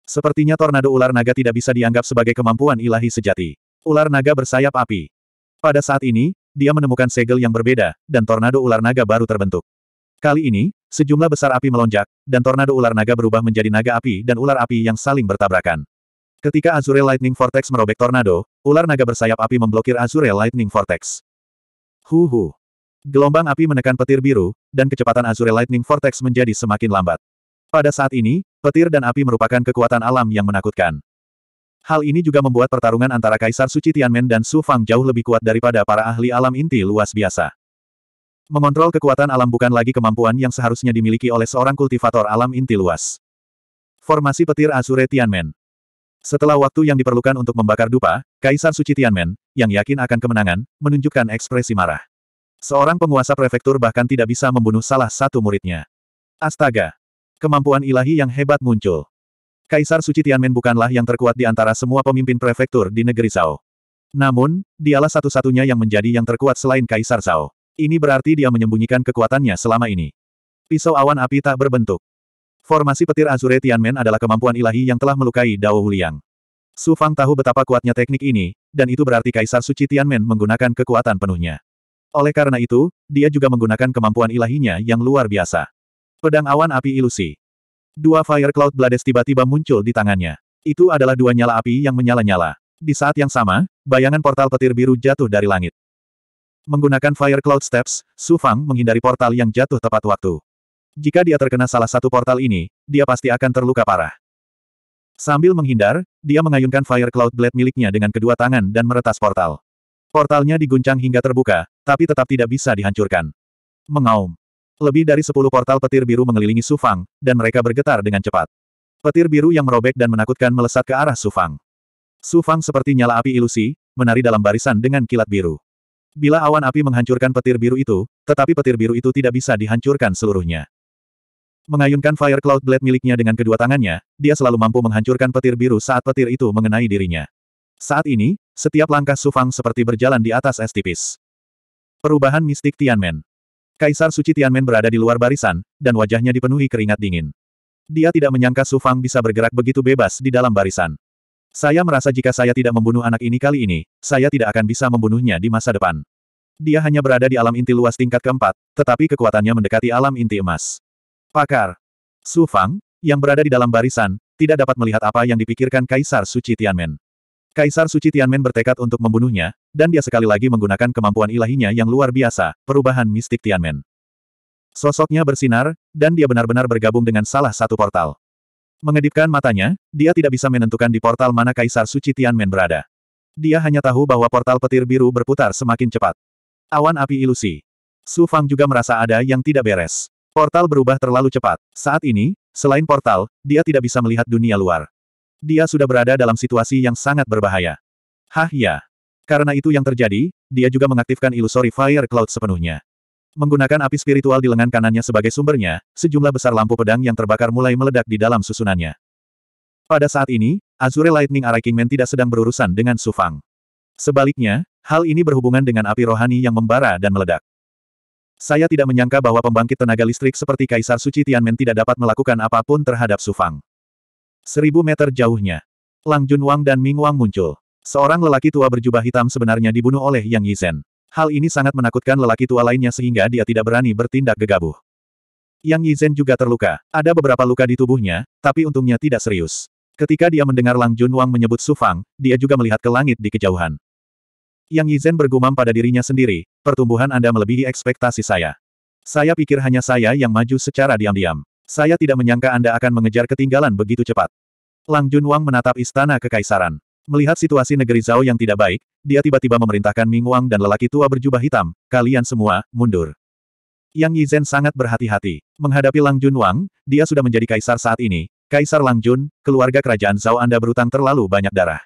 Sepertinya tornado ular naga tidak bisa dianggap sebagai kemampuan ilahi sejati. Ular naga bersayap api. Pada saat ini, dia menemukan segel yang berbeda, dan tornado ular naga baru terbentuk. Kali ini, sejumlah besar api melonjak, dan tornado ular naga berubah menjadi naga api dan ular api yang saling bertabrakan. Ketika Azure Lightning Vortex merobek tornado, ular naga bersayap api memblokir Azure Lightning Vortex. Huhu. Gelombang api menekan petir biru, dan kecepatan Azure Lightning Vortex menjadi semakin lambat. Pada saat ini, petir dan api merupakan kekuatan alam yang menakutkan. Hal ini juga membuat pertarungan antara Kaisar Suci Tianmen dan Su Fang jauh lebih kuat daripada para ahli alam inti luas biasa. Mengontrol kekuatan alam bukan lagi kemampuan yang seharusnya dimiliki oleh seorang kultivator alam inti luas. Formasi petir Azure Tianmen setelah waktu yang diperlukan untuk membakar dupa, Kaisar Suci Tianmen, yang yakin akan kemenangan, menunjukkan ekspresi marah. Seorang penguasa prefektur bahkan tidak bisa membunuh salah satu muridnya. Astaga! Kemampuan ilahi yang hebat muncul. Kaisar Suci Tianmen bukanlah yang terkuat di antara semua pemimpin prefektur di negeri Zhao. Namun, dialah satu-satunya yang menjadi yang terkuat selain Kaisar Zhao. Ini berarti dia menyembunyikan kekuatannya selama ini. Pisau awan api tak berbentuk. Formasi petir Azure Tianmen adalah kemampuan ilahi yang telah melukai Dao Huliang. Su Fang tahu betapa kuatnya teknik ini, dan itu berarti Kaisar Suci Tianmen menggunakan kekuatan penuhnya. Oleh karena itu, dia juga menggunakan kemampuan ilahinya yang luar biasa. Pedang awan api ilusi. Dua fire cloud blades tiba-tiba muncul di tangannya. Itu adalah dua nyala api yang menyala-nyala. Di saat yang sama, bayangan portal petir biru jatuh dari langit. Menggunakan fire cloud steps, Su Fang menghindari portal yang jatuh tepat waktu. Jika dia terkena salah satu portal ini, dia pasti akan terluka parah. Sambil menghindar, dia mengayunkan Fire Cloud Blade miliknya dengan kedua tangan dan meretas portal. Portalnya diguncang hingga terbuka, tapi tetap tidak bisa dihancurkan. Mengaum. Lebih dari sepuluh portal petir biru mengelilingi Sufang, dan mereka bergetar dengan cepat. Petir biru yang merobek dan menakutkan melesat ke arah Sufang. Sufang seperti nyala api ilusi, menari dalam barisan dengan kilat biru. Bila awan api menghancurkan petir biru itu, tetapi petir biru itu tidak bisa dihancurkan seluruhnya. Mengayunkan Fire Cloud Blade miliknya dengan kedua tangannya, dia selalu mampu menghancurkan petir biru saat petir itu mengenai dirinya. Saat ini, setiap langkah Sufang seperti berjalan di atas es tipis. Perubahan mistik Tianmen. Kaisar Suci Tianmen berada di luar barisan, dan wajahnya dipenuhi keringat dingin. Dia tidak menyangka Sufang bisa bergerak begitu bebas di dalam barisan. Saya merasa jika saya tidak membunuh anak ini kali ini, saya tidak akan bisa membunuhnya di masa depan. Dia hanya berada di alam inti luas tingkat keempat, tetapi kekuatannya mendekati alam inti emas. Pakar. Su Fang, yang berada di dalam barisan, tidak dapat melihat apa yang dipikirkan Kaisar Suci Tianmen. Kaisar Suci Tianmen bertekad untuk membunuhnya, dan dia sekali lagi menggunakan kemampuan ilahinya yang luar biasa, perubahan mistik Tianmen. Sosoknya bersinar, dan dia benar-benar bergabung dengan salah satu portal. Mengedipkan matanya, dia tidak bisa menentukan di portal mana Kaisar Suci Tianmen berada. Dia hanya tahu bahwa portal petir biru berputar semakin cepat. Awan api ilusi. Su Fang juga merasa ada yang tidak beres. Portal berubah terlalu cepat. Saat ini, selain portal, dia tidak bisa melihat dunia luar. Dia sudah berada dalam situasi yang sangat berbahaya. Hah ya. Karena itu yang terjadi, dia juga mengaktifkan ilusori fire cloud sepenuhnya. Menggunakan api spiritual di lengan kanannya sebagai sumbernya, sejumlah besar lampu pedang yang terbakar mulai meledak di dalam susunannya. Pada saat ini, Azure Lightning Array Kingman tidak sedang berurusan dengan Sufang. Sebaliknya, hal ini berhubungan dengan api rohani yang membara dan meledak. Saya tidak menyangka bahwa pembangkit tenaga listrik seperti Kaisar Suci Tianmen tidak dapat melakukan apapun terhadap Sufang. Seribu meter jauhnya. Lang Junwang dan Ming Wang muncul. Seorang lelaki tua berjubah hitam sebenarnya dibunuh oleh Yang Yizhen. Hal ini sangat menakutkan lelaki tua lainnya sehingga dia tidak berani bertindak gegabah. Yang Yizhen juga terluka. Ada beberapa luka di tubuhnya, tapi untungnya tidak serius. Ketika dia mendengar Lang Junwang menyebut Sufang, dia juga melihat ke langit di kejauhan. Yang Yizhen bergumam pada dirinya sendiri, Pertumbuhan Anda melebihi ekspektasi saya. Saya pikir hanya saya yang maju secara diam-diam. Saya tidak menyangka Anda akan mengejar ketinggalan begitu cepat. Lang Junwang menatap istana kekaisaran. Melihat situasi negeri Zhao yang tidak baik, dia tiba-tiba memerintahkan Ming Wang dan lelaki tua berjubah hitam, kalian semua, mundur. Yang Yizhen sangat berhati-hati. Menghadapi Lang Junwang, dia sudah menjadi kaisar saat ini, Kaisar Lang Jun, keluarga kerajaan Zhao Anda berutang terlalu banyak darah.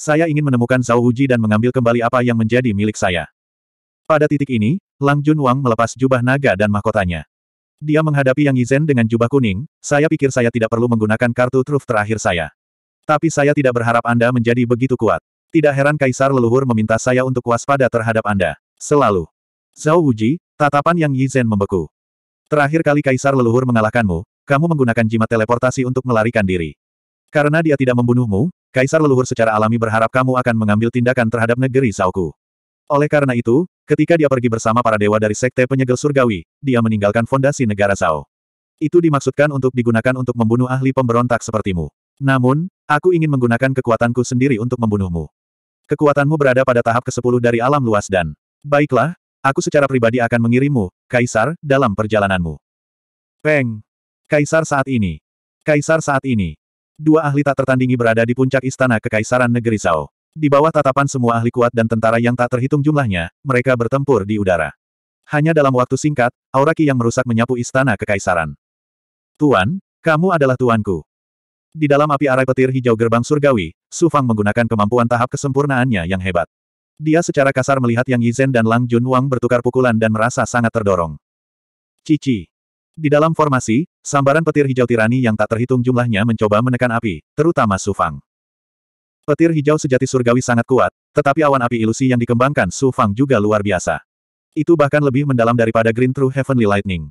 Saya ingin menemukan Zhao Wuji dan mengambil kembali apa yang menjadi milik saya. Pada titik ini, Lang Junwang melepas jubah naga dan mahkotanya. Dia menghadapi Yang Yizhen dengan jubah kuning, saya pikir saya tidak perlu menggunakan kartu truf terakhir saya. Tapi saya tidak berharap Anda menjadi begitu kuat. Tidak heran kaisar leluhur meminta saya untuk waspada terhadap Anda. Selalu. Zhao Wuji, tatapan Yang Yizhen membeku. Terakhir kali kaisar leluhur mengalahkanmu, kamu menggunakan jimat teleportasi untuk melarikan diri. Karena dia tidak membunuhmu, kaisar leluhur secara alami berharap kamu akan mengambil tindakan terhadap negeri Saoku. Oleh karena itu, ketika dia pergi bersama para dewa dari Sekte Penyegel Surgawi, dia meninggalkan fondasi negara Zhao. Itu dimaksudkan untuk digunakan untuk membunuh ahli pemberontak sepertimu. Namun, aku ingin menggunakan kekuatanku sendiri untuk membunuhmu. Kekuatanmu berada pada tahap ke-10 dari alam luas dan... Baiklah, aku secara pribadi akan mengirimmu, Kaisar, dalam perjalananmu. Peng! Kaisar saat ini. Kaisar saat ini. Dua ahli tak tertandingi berada di puncak istana kekaisaran negeri Zhao. Di bawah tatapan semua ahli kuat dan tentara yang tak terhitung jumlahnya, mereka bertempur di udara. Hanya dalam waktu singkat, Auraki yang merusak menyapu istana kekaisaran. Tuan, kamu adalah tuanku. Di dalam api arai petir hijau gerbang surgawi, Su Fang menggunakan kemampuan tahap kesempurnaannya yang hebat. Dia secara kasar melihat Yang Yizhen dan Lang Jun Wang bertukar pukulan dan merasa sangat terdorong. Cici. Di dalam formasi, sambaran petir hijau tirani yang tak terhitung jumlahnya mencoba menekan api, terutama Su Fang. Petir hijau sejati surgawi sangat kuat, tetapi awan api ilusi yang dikembangkan Su Fang juga luar biasa. Itu bahkan lebih mendalam daripada Green True Heavenly Lightning.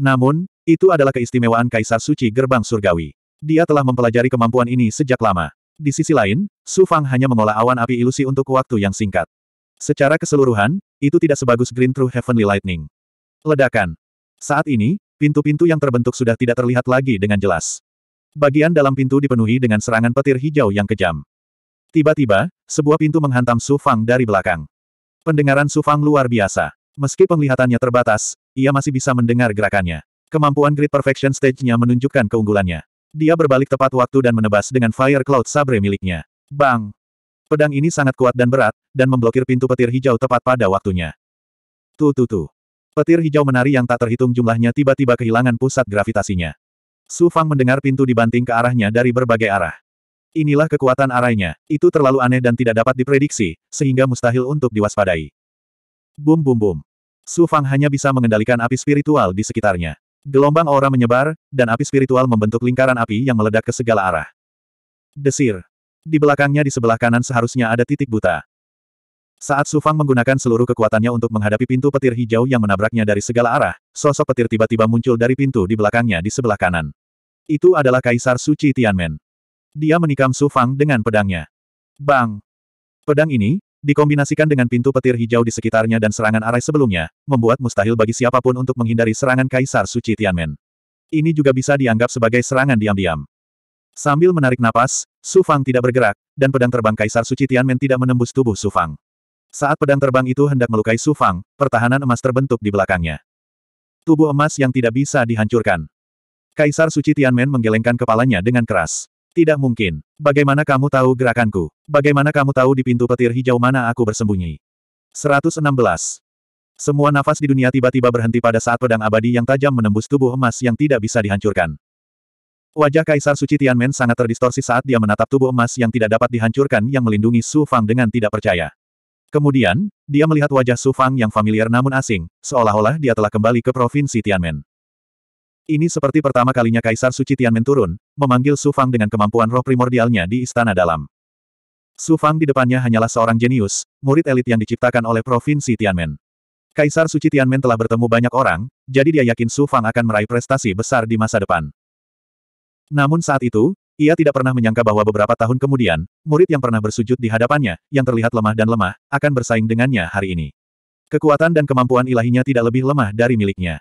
Namun, itu adalah keistimewaan Kaisar Suci Gerbang Surgawi. Dia telah mempelajari kemampuan ini sejak lama. Di sisi lain, Su Fang hanya mengolah awan api ilusi untuk waktu yang singkat. Secara keseluruhan, itu tidak sebagus Green True Heavenly Lightning. Ledakan. Saat ini, pintu-pintu yang terbentuk sudah tidak terlihat lagi dengan jelas. Bagian dalam pintu dipenuhi dengan serangan petir hijau yang kejam. Tiba-tiba, sebuah pintu menghantam Su Fang dari belakang. Pendengaran Su Fang luar biasa. Meski penglihatannya terbatas, ia masih bisa mendengar gerakannya. Kemampuan Great Perfection Stage-nya menunjukkan keunggulannya. Dia berbalik tepat waktu dan menebas dengan Fire Cloud Sabre miliknya. Bang! Pedang ini sangat kuat dan berat, dan memblokir pintu petir hijau tepat pada waktunya. Tu tu tu. Petir hijau menari yang tak terhitung jumlahnya tiba-tiba kehilangan pusat gravitasinya. Su Fang mendengar pintu dibanting ke arahnya dari berbagai arah. Inilah kekuatan arainya, itu terlalu aneh dan tidak dapat diprediksi, sehingga mustahil untuk diwaspadai. Bum bum bum. Su Fang hanya bisa mengendalikan api spiritual di sekitarnya. Gelombang aura menyebar, dan api spiritual membentuk lingkaran api yang meledak ke segala arah. Desir. Di belakangnya di sebelah kanan seharusnya ada titik buta. Saat Su Fang menggunakan seluruh kekuatannya untuk menghadapi pintu petir hijau yang menabraknya dari segala arah, sosok petir tiba-tiba muncul dari pintu di belakangnya di sebelah kanan. Itu adalah Kaisar Suci Tianmen. Dia menikam Su Fang dengan pedangnya. Bang! Pedang ini, dikombinasikan dengan pintu petir hijau di sekitarnya dan serangan arai sebelumnya, membuat mustahil bagi siapapun untuk menghindari serangan Kaisar Suci Tianmen. Ini juga bisa dianggap sebagai serangan diam-diam. Sambil menarik napas, Su Fang tidak bergerak, dan pedang terbang Kaisar Suci Tianmen tidak menembus tubuh Su Fang. Saat pedang terbang itu hendak melukai Su Fang, pertahanan emas terbentuk di belakangnya. Tubuh emas yang tidak bisa dihancurkan. Kaisar Suci Tianmen menggelengkan kepalanya dengan keras. Tidak mungkin. Bagaimana kamu tahu gerakanku? Bagaimana kamu tahu di pintu petir hijau mana aku bersembunyi? 116. Semua nafas di dunia tiba-tiba berhenti pada saat pedang abadi yang tajam menembus tubuh emas yang tidak bisa dihancurkan. Wajah Kaisar Suci Tianmen sangat terdistorsi saat dia menatap tubuh emas yang tidak dapat dihancurkan yang melindungi Su Fang dengan tidak percaya. Kemudian, dia melihat wajah Su Fang yang familiar namun asing, seolah-olah dia telah kembali ke provinsi Tianmen. Ini seperti pertama kalinya Kaisar Suci Tianmen turun, memanggil Su Fang dengan kemampuan roh primordialnya di istana dalam. Su Fang di depannya hanyalah seorang jenius, murid elit yang diciptakan oleh Provinsi Tianmen. Kaisar Suci Tianmen telah bertemu banyak orang, jadi dia yakin Su Fang akan meraih prestasi besar di masa depan. Namun saat itu, ia tidak pernah menyangka bahwa beberapa tahun kemudian, murid yang pernah bersujud di hadapannya, yang terlihat lemah dan lemah, akan bersaing dengannya hari ini. Kekuatan dan kemampuan ilahinya tidak lebih lemah dari miliknya.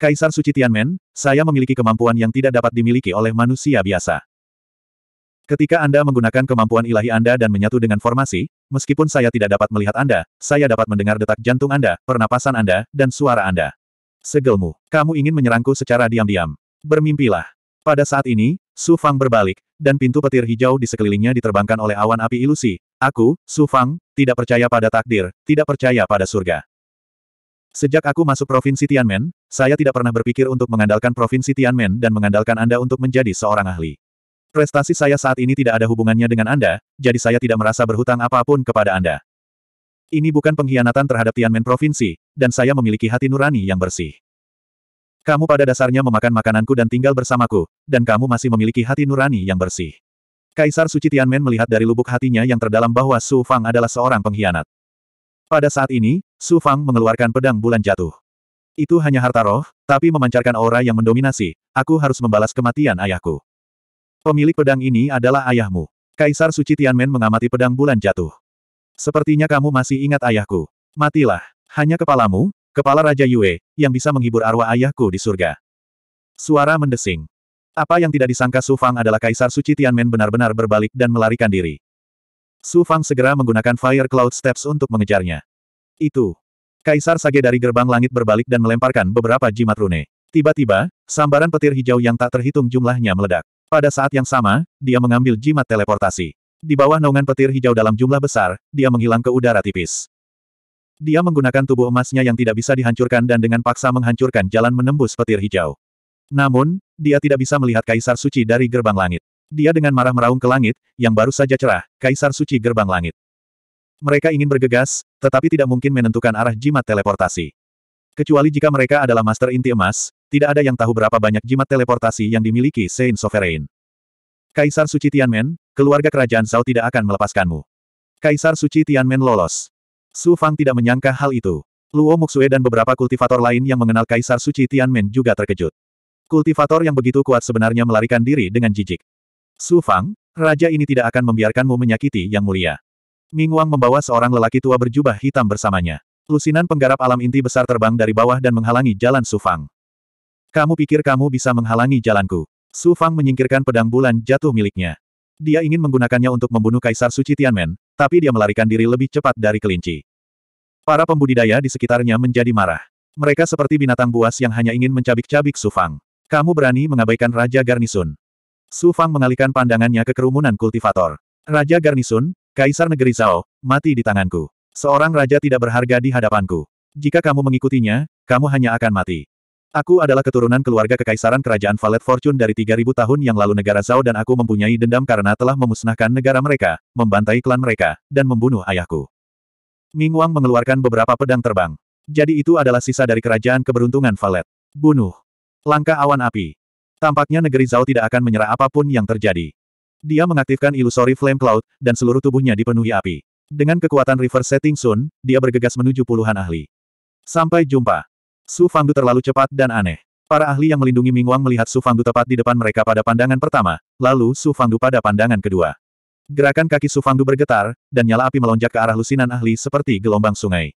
Kaisar Suci Tianmen, saya memiliki kemampuan yang tidak dapat dimiliki oleh manusia biasa. Ketika Anda menggunakan kemampuan ilahi Anda dan menyatu dengan formasi, meskipun saya tidak dapat melihat Anda, saya dapat mendengar detak jantung Anda, pernapasan Anda, dan suara Anda. Segelmu, kamu ingin menyerangku secara diam-diam. Bermimpilah. Pada saat ini, Su Fang berbalik, dan pintu petir hijau di sekelilingnya diterbangkan oleh awan api ilusi. Aku, Su Fang, tidak percaya pada takdir, tidak percaya pada surga. Sejak aku masuk provinsi Tianmen, saya tidak pernah berpikir untuk mengandalkan provinsi Tianmen dan mengandalkan Anda untuk menjadi seorang ahli. Prestasi saya saat ini tidak ada hubungannya dengan Anda, jadi saya tidak merasa berhutang apapun kepada Anda. Ini bukan pengkhianatan terhadap Tianmen Provinsi, dan saya memiliki hati nurani yang bersih. Kamu pada dasarnya memakan makananku dan tinggal bersamaku, dan kamu masih memiliki hati nurani yang bersih. Kaisar Suci Tianmen melihat dari lubuk hatinya yang terdalam bahwa Su Fang adalah seorang pengkhianat. Pada saat ini, Su Fang mengeluarkan pedang bulan jatuh. Itu hanya harta roh, tapi memancarkan aura yang mendominasi, aku harus membalas kematian ayahku. Pemilik pedang ini adalah ayahmu. Kaisar Suci Tianmen mengamati pedang bulan jatuh. Sepertinya kamu masih ingat ayahku. Matilah, hanya kepalamu, kepala Raja Yue, yang bisa menghibur arwah ayahku di surga. Suara mendesing. Apa yang tidak disangka Su Fang adalah Kaisar Suci Tianmen benar-benar berbalik dan melarikan diri. Su Fang segera menggunakan Fire Cloud Steps untuk mengejarnya. Itu. Kaisar Sage dari gerbang langit berbalik dan melemparkan beberapa jimat rune. Tiba-tiba, sambaran petir hijau yang tak terhitung jumlahnya meledak. Pada saat yang sama, dia mengambil jimat teleportasi. Di bawah naungan petir hijau dalam jumlah besar, dia menghilang ke udara tipis. Dia menggunakan tubuh emasnya yang tidak bisa dihancurkan dan dengan paksa menghancurkan jalan menembus petir hijau. Namun, dia tidak bisa melihat Kaisar Suci dari gerbang langit. Dia dengan marah meraung ke langit, yang baru saja cerah, Kaisar Suci Gerbang Langit. Mereka ingin bergegas, tetapi tidak mungkin menentukan arah jimat teleportasi. Kecuali jika mereka adalah master inti emas, tidak ada yang tahu berapa banyak jimat teleportasi yang dimiliki Saint Sovereign. Kaisar Suci Tianmen, keluarga kerajaan Zhao tidak akan melepaskanmu. Kaisar Suci Tianmen lolos. Su Fang tidak menyangka hal itu. Luo Muxue dan beberapa kultivator lain yang mengenal Kaisar Suci Tianmen juga terkejut. Kultivator yang begitu kuat sebenarnya melarikan diri dengan jijik. Su Fang, raja ini tidak akan membiarkanmu menyakiti yang mulia. Ming Wang membawa seorang lelaki tua berjubah hitam bersamanya. Lusinan penggarap alam inti besar terbang dari bawah dan menghalangi jalan Su Fang. Kamu pikir kamu bisa menghalangi jalanku? Su Fang menyingkirkan pedang bulan jatuh miliknya. Dia ingin menggunakannya untuk membunuh Kaisar Suci Tianmen, tapi dia melarikan diri lebih cepat dari kelinci. Para pembudidaya di sekitarnya menjadi marah. Mereka seperti binatang buas yang hanya ingin mencabik-cabik Su Fang. Kamu berani mengabaikan Raja Garnisun. Su Fang mengalihkan pandangannya ke kerumunan kultivator. Raja Garnisun, Kaisar Negeri Zhao, mati di tanganku. Seorang raja tidak berharga di hadapanku. Jika kamu mengikutinya, kamu hanya akan mati. Aku adalah keturunan keluarga kekaisaran kerajaan Valet Fortune dari 3000 tahun yang lalu negara Zhao dan aku mempunyai dendam karena telah memusnahkan negara mereka, membantai klan mereka, dan membunuh ayahku. Ming Wang mengeluarkan beberapa pedang terbang. Jadi itu adalah sisa dari kerajaan keberuntungan Valet. Bunuh. Langkah awan api. Tampaknya negeri Zhao tidak akan menyerah apapun yang terjadi. Dia mengaktifkan ilusori flame cloud, dan seluruh tubuhnya dipenuhi api. Dengan kekuatan reverse setting sun, dia bergegas menuju puluhan ahli. Sampai jumpa. Su Fangdu terlalu cepat dan aneh. Para ahli yang melindungi Ming Wang melihat Su Fangdu tepat di depan mereka pada pandangan pertama, lalu Su Fangdu pada pandangan kedua. Gerakan kaki Su Fangdu bergetar, dan nyala api melonjak ke arah lusinan ahli seperti gelombang sungai.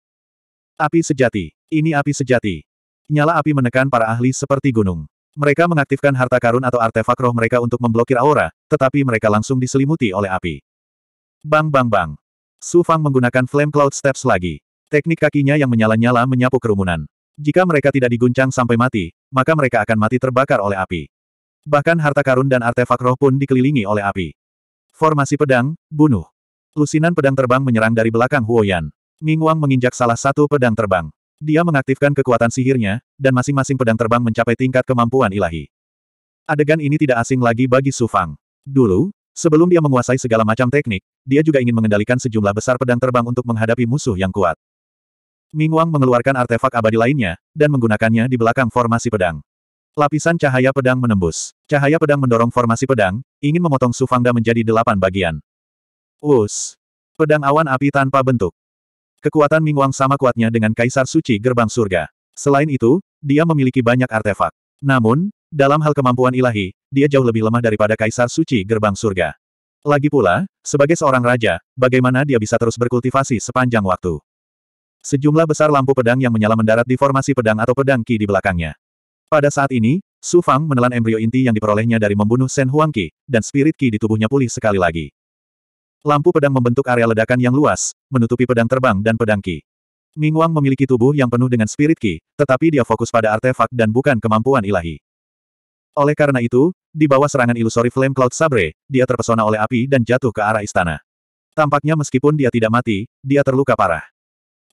Api sejati. Ini api sejati. Nyala api menekan para ahli seperti gunung. Mereka mengaktifkan harta karun atau artefak roh mereka untuk memblokir aura, tetapi mereka langsung diselimuti oleh api. Bang bang bang. Su Fang menggunakan Flame Cloud Steps lagi. Teknik kakinya yang menyala-nyala menyapu kerumunan. Jika mereka tidak diguncang sampai mati, maka mereka akan mati terbakar oleh api. Bahkan harta karun dan artefak roh pun dikelilingi oleh api. Formasi pedang, bunuh. Lusinan pedang terbang menyerang dari belakang Huoyan. Ming Wang menginjak salah satu pedang terbang. Dia mengaktifkan kekuatan sihirnya, dan masing-masing pedang terbang mencapai tingkat kemampuan ilahi. Adegan ini tidak asing lagi bagi Su Fang. Dulu, sebelum dia menguasai segala macam teknik, dia juga ingin mengendalikan sejumlah besar pedang terbang untuk menghadapi musuh yang kuat. Ming Wang mengeluarkan artefak abadi lainnya, dan menggunakannya di belakang formasi pedang. Lapisan cahaya pedang menembus. Cahaya pedang mendorong formasi pedang, ingin memotong Su Fangda menjadi delapan bagian. Us. Pedang awan api tanpa bentuk. Kekuatan Mingwang sama kuatnya dengan Kaisar Suci Gerbang Surga. Selain itu, dia memiliki banyak artefak. Namun, dalam hal kemampuan ilahi, dia jauh lebih lemah daripada Kaisar Suci Gerbang Surga. Lagi pula, sebagai seorang raja, bagaimana dia bisa terus berkultivasi sepanjang waktu? Sejumlah besar lampu pedang yang menyala mendarat di formasi pedang atau pedang Qi di belakangnya. Pada saat ini, Su Fang menelan embrio inti yang diperolehnya dari membunuh Sen Huangqi, dan spirit Qi di tubuhnya pulih sekali lagi. Lampu pedang membentuk area ledakan yang luas, menutupi pedang terbang dan pedang Ming Wang memiliki tubuh yang penuh dengan spirit Qi, tetapi dia fokus pada artefak dan bukan kemampuan ilahi. Oleh karena itu, di bawah serangan ilusori Flame Cloud Sabre, dia terpesona oleh api dan jatuh ke arah istana. Tampaknya meskipun dia tidak mati, dia terluka parah.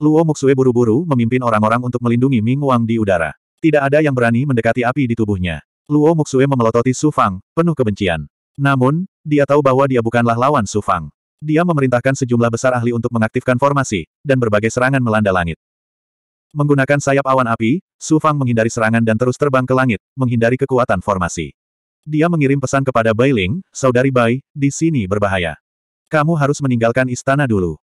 Luo Muxue buru-buru memimpin orang-orang untuk melindungi Ming Wang di udara. Tidak ada yang berani mendekati api di tubuhnya. Luo Muxue memelototi Su Fang, penuh kebencian. Namun, dia tahu bahwa dia bukanlah lawan Su Fang. Dia memerintahkan sejumlah besar ahli untuk mengaktifkan formasi, dan berbagai serangan melanda langit. Menggunakan sayap awan api, Su Fang menghindari serangan dan terus terbang ke langit, menghindari kekuatan formasi. Dia mengirim pesan kepada Bai Ling, Saudari Bai, di sini berbahaya. Kamu harus meninggalkan istana dulu.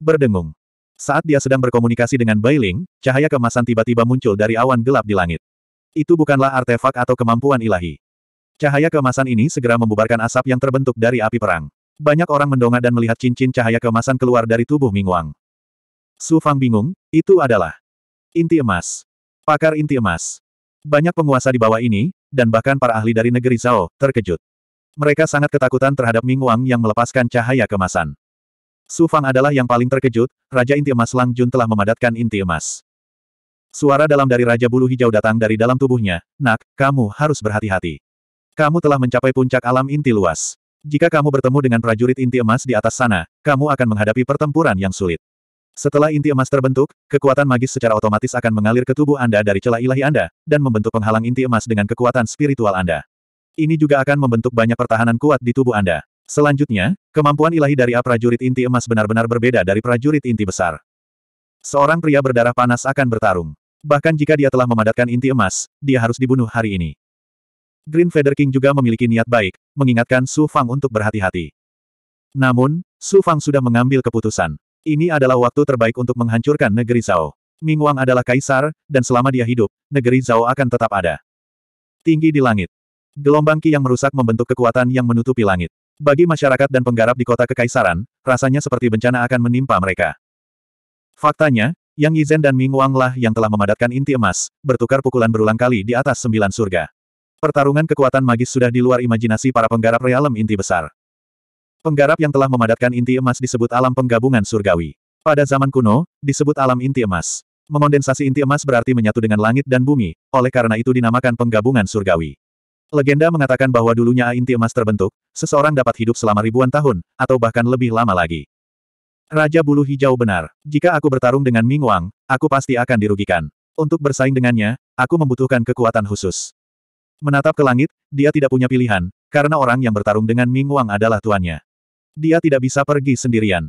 Berdengung. Saat dia sedang berkomunikasi dengan Bailing, cahaya kemasan tiba-tiba muncul dari awan gelap di langit. Itu bukanlah artefak atau kemampuan ilahi. Cahaya kemasan ini segera membubarkan asap yang terbentuk dari api perang. Banyak orang mendongak dan melihat cincin cahaya kemasan keluar dari tubuh Wang. Su Fang bingung, itu adalah inti emas. Pakar inti emas. Banyak penguasa di bawah ini, dan bahkan para ahli dari negeri Zhao, terkejut. Mereka sangat ketakutan terhadap Ming Wang yang melepaskan cahaya kemasan. Su Fang adalah yang paling terkejut, Raja Inti Emas Lang Jun telah memadatkan inti emas. Suara dalam dari Raja Bulu Hijau datang dari dalam tubuhnya, Nak, kamu harus berhati-hati. Kamu telah mencapai puncak alam inti luas. Jika kamu bertemu dengan prajurit inti emas di atas sana, kamu akan menghadapi pertempuran yang sulit. Setelah inti emas terbentuk, kekuatan magis secara otomatis akan mengalir ke tubuh Anda dari celah ilahi Anda, dan membentuk penghalang inti emas dengan kekuatan spiritual Anda. Ini juga akan membentuk banyak pertahanan kuat di tubuh Anda. Selanjutnya, kemampuan ilahi dari A prajurit inti emas benar-benar berbeda dari prajurit inti besar. Seorang pria berdarah panas akan bertarung. Bahkan jika dia telah memadatkan inti emas, dia harus dibunuh hari ini. Green Feather King juga memiliki niat baik, mengingatkan Su Fang untuk berhati-hati. Namun, Su Fang sudah mengambil keputusan. Ini adalah waktu terbaik untuk menghancurkan negeri Zhao. Ming Wang adalah kaisar, dan selama dia hidup, negeri Zhao akan tetap ada. Tinggi di langit. Gelombang ki yang merusak membentuk kekuatan yang menutupi langit. Bagi masyarakat dan penggarap di kota kekaisaran, rasanya seperti bencana akan menimpa mereka. Faktanya, Yang Yizhen dan Ming Wang lah yang telah memadatkan inti emas, bertukar pukulan berulang kali di atas sembilan surga. Pertarungan kekuatan magis sudah di luar imajinasi para penggarap realem inti besar. Penggarap yang telah memadatkan inti emas disebut alam penggabungan surgawi. Pada zaman kuno, disebut alam inti emas. Mengondensasi inti emas berarti menyatu dengan langit dan bumi, oleh karena itu dinamakan penggabungan surgawi. Legenda mengatakan bahwa dulunya inti emas terbentuk, seseorang dapat hidup selama ribuan tahun, atau bahkan lebih lama lagi. Raja bulu hijau benar. Jika aku bertarung dengan Ming Wang, aku pasti akan dirugikan. Untuk bersaing dengannya, aku membutuhkan kekuatan khusus. Menatap ke langit, dia tidak punya pilihan, karena orang yang bertarung dengan Ming Wang adalah tuannya. Dia tidak bisa pergi sendirian.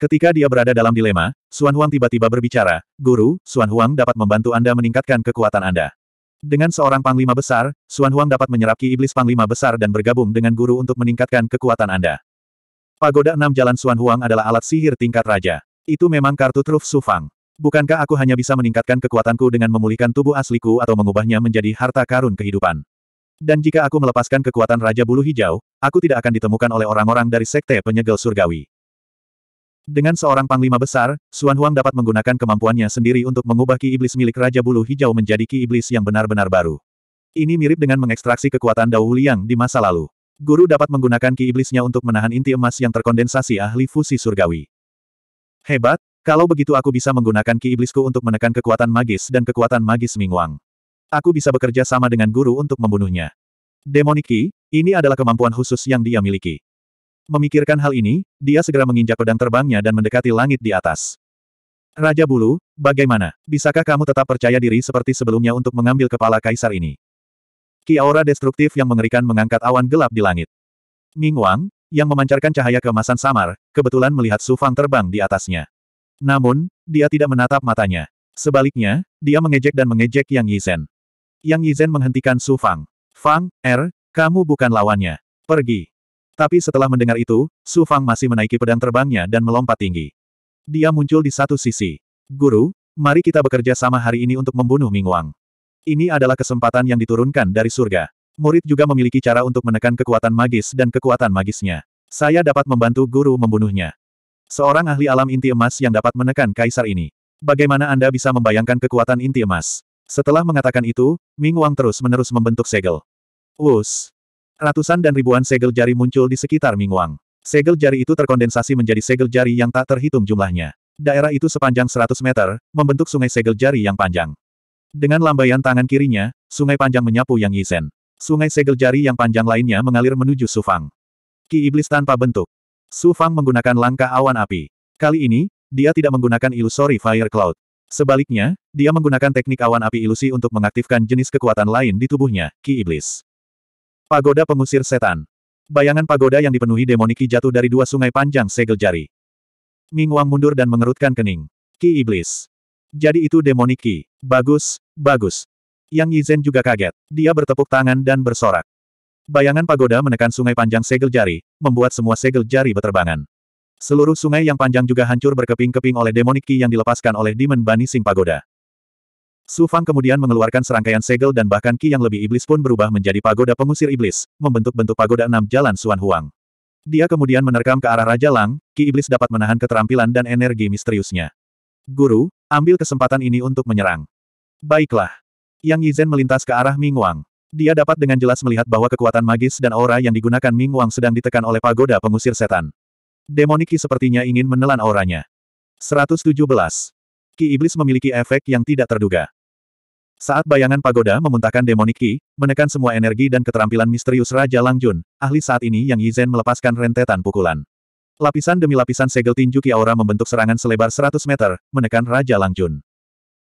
Ketika dia berada dalam dilema, Suan Huang tiba-tiba berbicara, Guru, Suan Huang dapat membantu Anda meningkatkan kekuatan Anda. Dengan seorang panglima besar, Suan Huang dapat menyerap ki iblis panglima besar dan bergabung dengan guru untuk meningkatkan kekuatan Anda. Pagoda enam jalan Suan Huang adalah alat sihir tingkat raja. Itu memang kartu truf Sufang. Bukankah aku hanya bisa meningkatkan kekuatanku dengan memulihkan tubuh asliku atau mengubahnya menjadi harta karun kehidupan? Dan jika aku melepaskan kekuatan Raja Bulu Hijau, aku tidak akan ditemukan oleh orang-orang dari Sekte Penyegel Surgawi. Dengan seorang panglima besar, Xuan Huang dapat menggunakan kemampuannya sendiri untuk mengubah ki iblis milik Raja Bulu Hijau menjadi ki iblis yang benar-benar baru. Ini mirip dengan mengekstraksi kekuatan Dao Liang di masa lalu. Guru dapat menggunakan ki iblisnya untuk menahan inti emas yang terkondensasi ahli fusi surgawi. Hebat, kalau begitu aku bisa menggunakan ki iblisku untuk menekan kekuatan magis dan kekuatan magis Mingwang. Aku bisa bekerja sama dengan guru untuk membunuhnya. Demonic ki, ini adalah kemampuan khusus yang dia miliki. Memikirkan hal ini, dia segera menginjak pedang terbangnya dan mendekati langit di atas. Raja Bulu, bagaimana? Bisakah kamu tetap percaya diri seperti sebelumnya untuk mengambil kepala kaisar ini? Ki aura destruktif yang mengerikan mengangkat awan gelap di langit. Ming Wang, yang memancarkan cahaya kemasan samar, kebetulan melihat sufang terbang di atasnya. Namun, dia tidak menatap matanya. Sebaliknya, dia mengejek dan mengejek Yang Yizhen. Yang Yizhen menghentikan Su Fang. Fang, Er, kamu bukan lawannya. Pergi. Tapi setelah mendengar itu, Su Fang masih menaiki pedang terbangnya dan melompat tinggi. Dia muncul di satu sisi. Guru, mari kita bekerja sama hari ini untuk membunuh Ming Wang. Ini adalah kesempatan yang diturunkan dari surga. Murid juga memiliki cara untuk menekan kekuatan magis dan kekuatan magisnya. Saya dapat membantu guru membunuhnya. Seorang ahli alam inti emas yang dapat menekan kaisar ini. Bagaimana Anda bisa membayangkan kekuatan inti emas? Setelah mengatakan itu, Ming Wang terus-menerus membentuk segel. Wus! Ratusan dan ribuan segel jari muncul di sekitar Ming Wang. Segel jari itu terkondensasi menjadi segel jari yang tak terhitung jumlahnya. Daerah itu sepanjang 100 meter, membentuk sungai segel jari yang panjang. Dengan lambaian tangan kirinya, sungai panjang menyapu Yang Yisen. Sungai segel jari yang panjang lainnya mengalir menuju Sufang. Ki Iblis tanpa bentuk. Su Fang menggunakan langkah awan api. Kali ini, dia tidak menggunakan ilusori fire cloud. Sebaliknya, dia menggunakan teknik awan api ilusi untuk mengaktifkan jenis kekuatan lain di tubuhnya, Ki Iblis. Pagoda Pengusir Setan Bayangan pagoda yang dipenuhi demoniki jatuh dari dua sungai panjang segel jari. Ming Wang mundur dan mengerutkan kening. Ki Iblis. Jadi itu demoniki. Bagus, bagus. Yang Yizen juga kaget. Dia bertepuk tangan dan bersorak. Bayangan pagoda menekan sungai panjang segel jari, membuat semua segel jari berterbangan. Seluruh sungai yang panjang juga hancur berkeping-keping oleh demonik ki yang dilepaskan oleh Demon Bani Sing Pagoda. Su Fang kemudian mengeluarkan serangkaian segel dan bahkan ki yang lebih iblis pun berubah menjadi pagoda pengusir iblis, membentuk bentuk pagoda enam jalan Suan Huang. Dia kemudian menerkam ke arah Raja Lang, ki iblis dapat menahan keterampilan dan energi misteriusnya. Guru, ambil kesempatan ini untuk menyerang. Baiklah. Yang Yizhen melintas ke arah Ming Wang. Dia dapat dengan jelas melihat bahwa kekuatan magis dan aura yang digunakan Ming Wang sedang ditekan oleh pagoda pengusir setan. Demoniki sepertinya ingin menelan auranya. 117. Ki Iblis memiliki efek yang tidak terduga. Saat bayangan pagoda memuntahkan demoniki, menekan semua energi dan keterampilan misterius Raja Langjun, ahli saat ini yang Yizhen melepaskan rentetan pukulan. Lapisan demi lapisan segel tinju Ki Aura membentuk serangan selebar 100 meter, menekan Raja Langjun.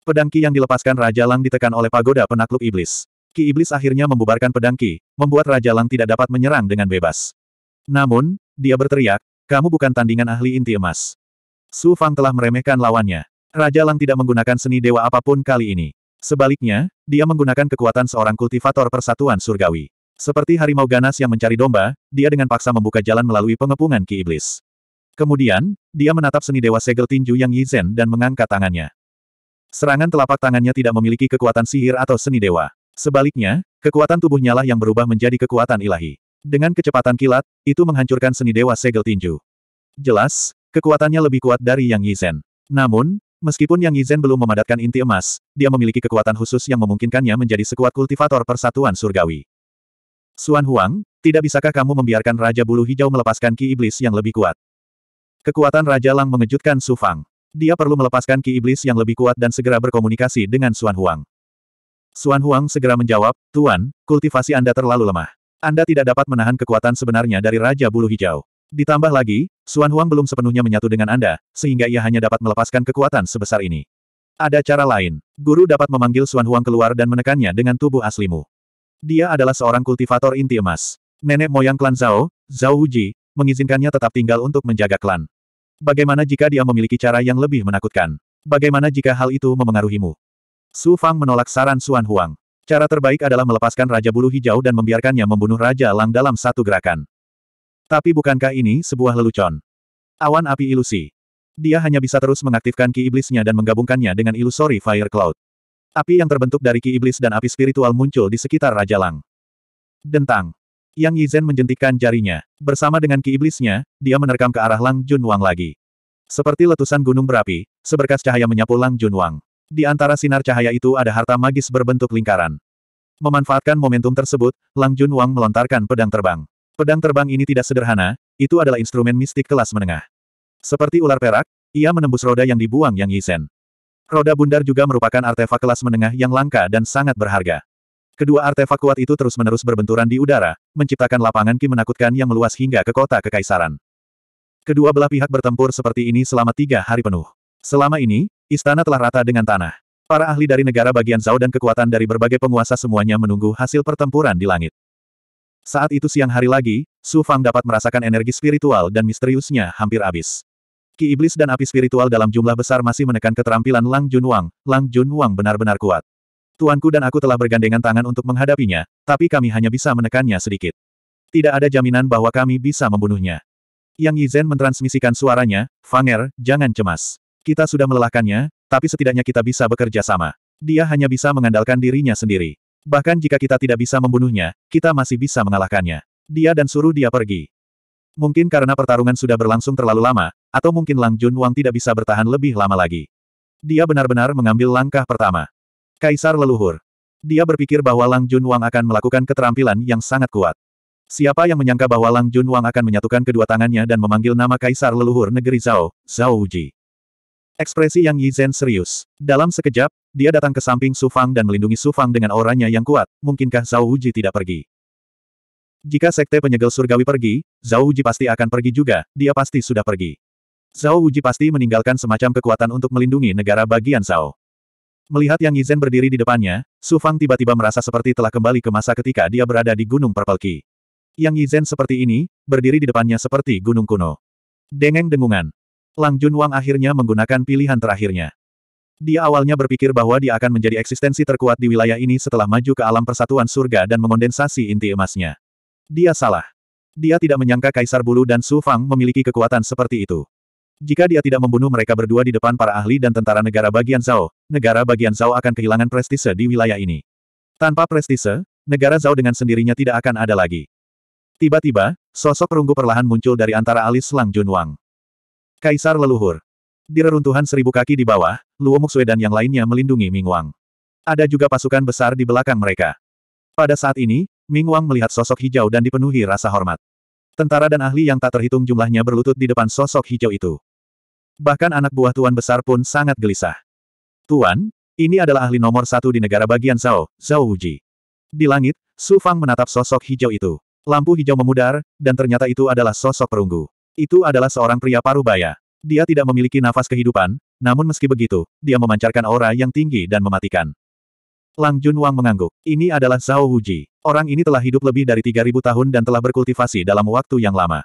Pedang Ki yang dilepaskan Raja Lang ditekan oleh pagoda penakluk iblis. Ki Iblis akhirnya membubarkan pedang Ki, membuat Raja Lang tidak dapat menyerang dengan bebas. Namun, dia berteriak, kamu bukan tandingan ahli inti emas. Su Fang telah meremehkan lawannya. Raja Lang tidak menggunakan seni dewa apapun kali ini. Sebaliknya, dia menggunakan kekuatan seorang kultivator persatuan surgawi. Seperti harimau ganas yang mencari domba, dia dengan paksa membuka jalan melalui pengepungan Ki Iblis. Kemudian, dia menatap seni dewa segel tinju yang Yizhen dan mengangkat tangannya. Serangan telapak tangannya tidak memiliki kekuatan sihir atau seni dewa. Sebaliknya, kekuatan tubuhnya lah yang berubah menjadi kekuatan ilahi. Dengan kecepatan kilat, itu menghancurkan seni dewa segel tinju. Jelas, kekuatannya lebih kuat dari Yang Yizhen. Namun, meskipun Yang Yizhen belum memadatkan inti emas, dia memiliki kekuatan khusus yang memungkinkannya menjadi sekuat kultivator persatuan surgawi. Suan Huang, tidak bisakah kamu membiarkan Raja Bulu Hijau melepaskan ki iblis yang lebih kuat? Kekuatan Raja Lang mengejutkan Su Fang. Dia perlu melepaskan ki iblis yang lebih kuat dan segera berkomunikasi dengan Suan Huang. Suan Huang segera menjawab, Tuan, kultivasi Anda terlalu lemah. Anda tidak dapat menahan kekuatan sebenarnya dari Raja Bulu Hijau. Ditambah lagi, Suan Huang belum sepenuhnya menyatu dengan Anda, sehingga ia hanya dapat melepaskan kekuatan sebesar ini. Ada cara lain. Guru dapat memanggil Suan Huang keluar dan menekannya dengan tubuh aslimu. Dia adalah seorang kultivator inti emas. Nenek moyang klan Zhao, Zhao Huji, mengizinkannya tetap tinggal untuk menjaga klan. Bagaimana jika dia memiliki cara yang lebih menakutkan? Bagaimana jika hal itu memengaruhimu? Su Fang menolak saran Xuan Huang. Cara terbaik adalah melepaskan Raja Bulu Hijau dan membiarkannya membunuh Raja Lang dalam satu gerakan. Tapi bukankah ini sebuah lelucon? Awan api ilusi. Dia hanya bisa terus mengaktifkan ki iblisnya dan menggabungkannya dengan ilusori Fire Cloud. Api yang terbentuk dari ki iblis dan api spiritual muncul di sekitar Raja Lang. Dentang. Yang Yizhen menjentikkan jarinya. Bersama dengan ki iblisnya, dia menerkam ke arah Lang Junwang lagi. Seperti letusan gunung berapi, seberkas cahaya menyapu Lang Junwang. Di antara sinar cahaya itu ada harta magis berbentuk lingkaran. Memanfaatkan momentum tersebut, Lang Jun Wang melontarkan pedang terbang. Pedang terbang ini tidak sederhana, itu adalah instrumen mistik kelas menengah. Seperti ular perak, ia menembus roda yang dibuang Yang Yisen. Roda bundar juga merupakan artefak kelas menengah yang langka dan sangat berharga. Kedua artefak kuat itu terus-menerus berbenturan di udara, menciptakan lapangan ki menakutkan yang meluas hingga ke kota kekaisaran. Kedua belah pihak bertempur seperti ini selama tiga hari penuh. Selama ini, Istana telah rata dengan tanah. Para ahli dari negara bagian Zhao dan kekuatan dari berbagai penguasa semuanya menunggu hasil pertempuran di langit. Saat itu siang hari lagi, Su Fang dapat merasakan energi spiritual dan misteriusnya hampir habis. Ki Iblis dan api spiritual dalam jumlah besar masih menekan keterampilan Lang Jun Wang. Lang Jun Wang benar-benar kuat. Tuanku dan aku telah bergandengan tangan untuk menghadapinya, tapi kami hanya bisa menekannya sedikit. Tidak ada jaminan bahwa kami bisa membunuhnya. Yang Yizhen mentransmisikan suaranya, Fanger, jangan cemas. Kita sudah melelahkannya, tapi setidaknya kita bisa bekerja sama. Dia hanya bisa mengandalkan dirinya sendiri. Bahkan jika kita tidak bisa membunuhnya, kita masih bisa mengalahkannya. Dia dan suruh dia pergi. Mungkin karena pertarungan sudah berlangsung terlalu lama, atau mungkin Lang Jun Wang tidak bisa bertahan lebih lama lagi. Dia benar-benar mengambil langkah pertama. Kaisar leluhur. Dia berpikir bahwa Lang Jun Wang akan melakukan keterampilan yang sangat kuat. Siapa yang menyangka bahwa Lang Jun Wang akan menyatukan kedua tangannya dan memanggil nama kaisar leluhur negeri Zhao, Zhao Uji. Ekspresi Yang Yizhen serius. Dalam sekejap, dia datang ke samping Su Fang dan melindungi Su Fang dengan auranya yang kuat, mungkinkah Zhao Wuji tidak pergi? Jika sekte penyegel surgawi pergi, Zhao Wuji pasti akan pergi juga, dia pasti sudah pergi. Zhao Wuji pasti meninggalkan semacam kekuatan untuk melindungi negara bagian Zhao. Melihat Yang Yizhen berdiri di depannya, Su Fang tiba-tiba merasa seperti telah kembali ke masa ketika dia berada di Gunung Purple Qi. Yang Yizhen seperti ini, berdiri di depannya seperti gunung kuno. Dengeng dengungan. Lang Junwang akhirnya menggunakan pilihan terakhirnya. Dia awalnya berpikir bahwa dia akan menjadi eksistensi terkuat di wilayah ini setelah maju ke alam persatuan surga dan mengondensasi inti emasnya. Dia salah. Dia tidak menyangka Kaisar Bulu dan Su Fang memiliki kekuatan seperti itu. Jika dia tidak membunuh mereka berdua di depan para ahli dan tentara negara bagian Zhao, negara bagian Zhao akan kehilangan prestise di wilayah ini. Tanpa prestise, negara Zhao dengan sendirinya tidak akan ada lagi. Tiba-tiba, sosok perunggu perlahan muncul dari antara alis Lang Junwang. Kaisar leluhur. Di reruntuhan seribu kaki di bawah, Luo Muxue dan yang lainnya melindungi Ming Wang. Ada juga pasukan besar di belakang mereka. Pada saat ini, Ming Wang melihat sosok hijau dan dipenuhi rasa hormat. Tentara dan ahli yang tak terhitung jumlahnya berlutut di depan sosok hijau itu. Bahkan anak buah tuan besar pun sangat gelisah. Tuan, ini adalah ahli nomor satu di negara bagian Zhao, Zhao Wuji. Di langit, Su Fang menatap sosok hijau itu. Lampu hijau memudar, dan ternyata itu adalah sosok perunggu. Itu adalah seorang pria parubaya. Dia tidak memiliki nafas kehidupan, namun meski begitu, dia memancarkan aura yang tinggi dan mematikan. Lang Jun Wang mengangguk. Ini adalah Zhao Wuji. Orang ini telah hidup lebih dari 3.000 tahun dan telah berkultivasi dalam waktu yang lama.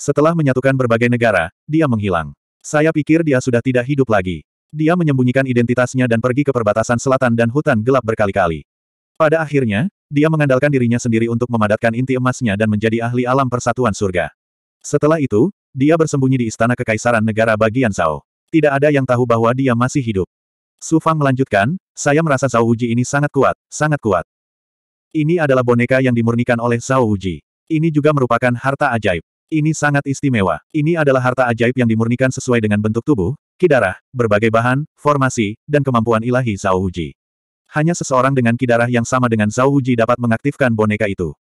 Setelah menyatukan berbagai negara, dia menghilang. Saya pikir dia sudah tidak hidup lagi. Dia menyembunyikan identitasnya dan pergi ke perbatasan selatan dan hutan gelap berkali-kali. Pada akhirnya, dia mengandalkan dirinya sendiri untuk memadatkan inti emasnya dan menjadi ahli alam persatuan surga. Setelah itu, dia bersembunyi di istana kekaisaran negara bagian Zhao. Tidak ada yang tahu bahwa dia masih hidup. Su Fang melanjutkan, saya merasa Zhao Uji ini sangat kuat, sangat kuat. Ini adalah boneka yang dimurnikan oleh Zhao Uji. Ini juga merupakan harta ajaib. Ini sangat istimewa. Ini adalah harta ajaib yang dimurnikan sesuai dengan bentuk tubuh, kidarah, berbagai bahan, formasi, dan kemampuan ilahi Zhao Uji. Hanya seseorang dengan kidarah yang sama dengan Zhao Uji dapat mengaktifkan boneka itu.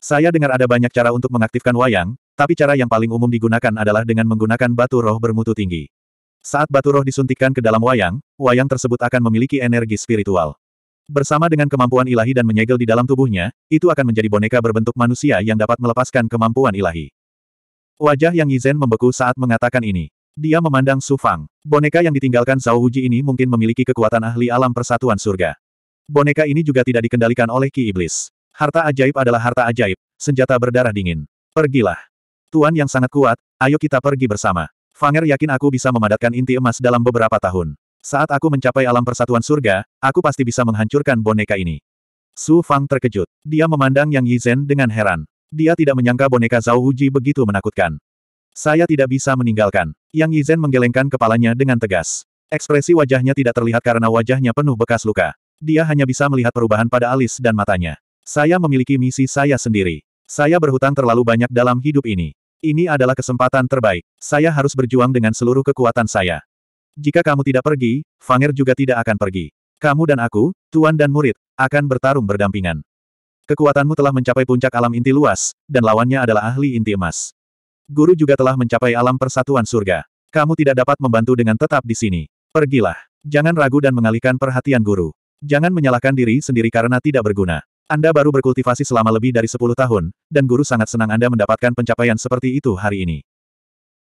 Saya dengar ada banyak cara untuk mengaktifkan wayang, tapi cara yang paling umum digunakan adalah dengan menggunakan batu roh bermutu tinggi. Saat batu roh disuntikkan ke dalam wayang, wayang tersebut akan memiliki energi spiritual. Bersama dengan kemampuan ilahi dan menyegel di dalam tubuhnya, itu akan menjadi boneka berbentuk manusia yang dapat melepaskan kemampuan ilahi. Wajah Yang Yizhen membeku saat mengatakan ini. Dia memandang Su Fang. Boneka yang ditinggalkan Zhao Huji ini mungkin memiliki kekuatan ahli alam persatuan surga. Boneka ini juga tidak dikendalikan oleh Ki Iblis. Harta ajaib adalah harta ajaib, senjata berdarah dingin. Pergilah. Tuan yang sangat kuat, ayo kita pergi bersama. Fanger yakin aku bisa memadatkan inti emas dalam beberapa tahun. Saat aku mencapai alam persatuan surga, aku pasti bisa menghancurkan boneka ini. Su Fang terkejut. Dia memandang Yang Yizhen dengan heran. Dia tidak menyangka boneka Zhao Huji begitu menakutkan. Saya tidak bisa meninggalkan. Yang Yizhen menggelengkan kepalanya dengan tegas. Ekspresi wajahnya tidak terlihat karena wajahnya penuh bekas luka. Dia hanya bisa melihat perubahan pada alis dan matanya. Saya memiliki misi saya sendiri. Saya berhutang terlalu banyak dalam hidup ini. Ini adalah kesempatan terbaik. Saya harus berjuang dengan seluruh kekuatan saya. Jika kamu tidak pergi, Fanger juga tidak akan pergi. Kamu dan aku, tuan dan murid, akan bertarung berdampingan. Kekuatanmu telah mencapai puncak alam inti luas, dan lawannya adalah ahli inti emas. Guru juga telah mencapai alam persatuan surga. Kamu tidak dapat membantu dengan tetap di sini. Pergilah. Jangan ragu dan mengalihkan perhatian guru. Jangan menyalahkan diri sendiri karena tidak berguna. Anda baru berkultivasi selama lebih dari 10 tahun, dan guru sangat senang Anda mendapatkan pencapaian seperti itu hari ini.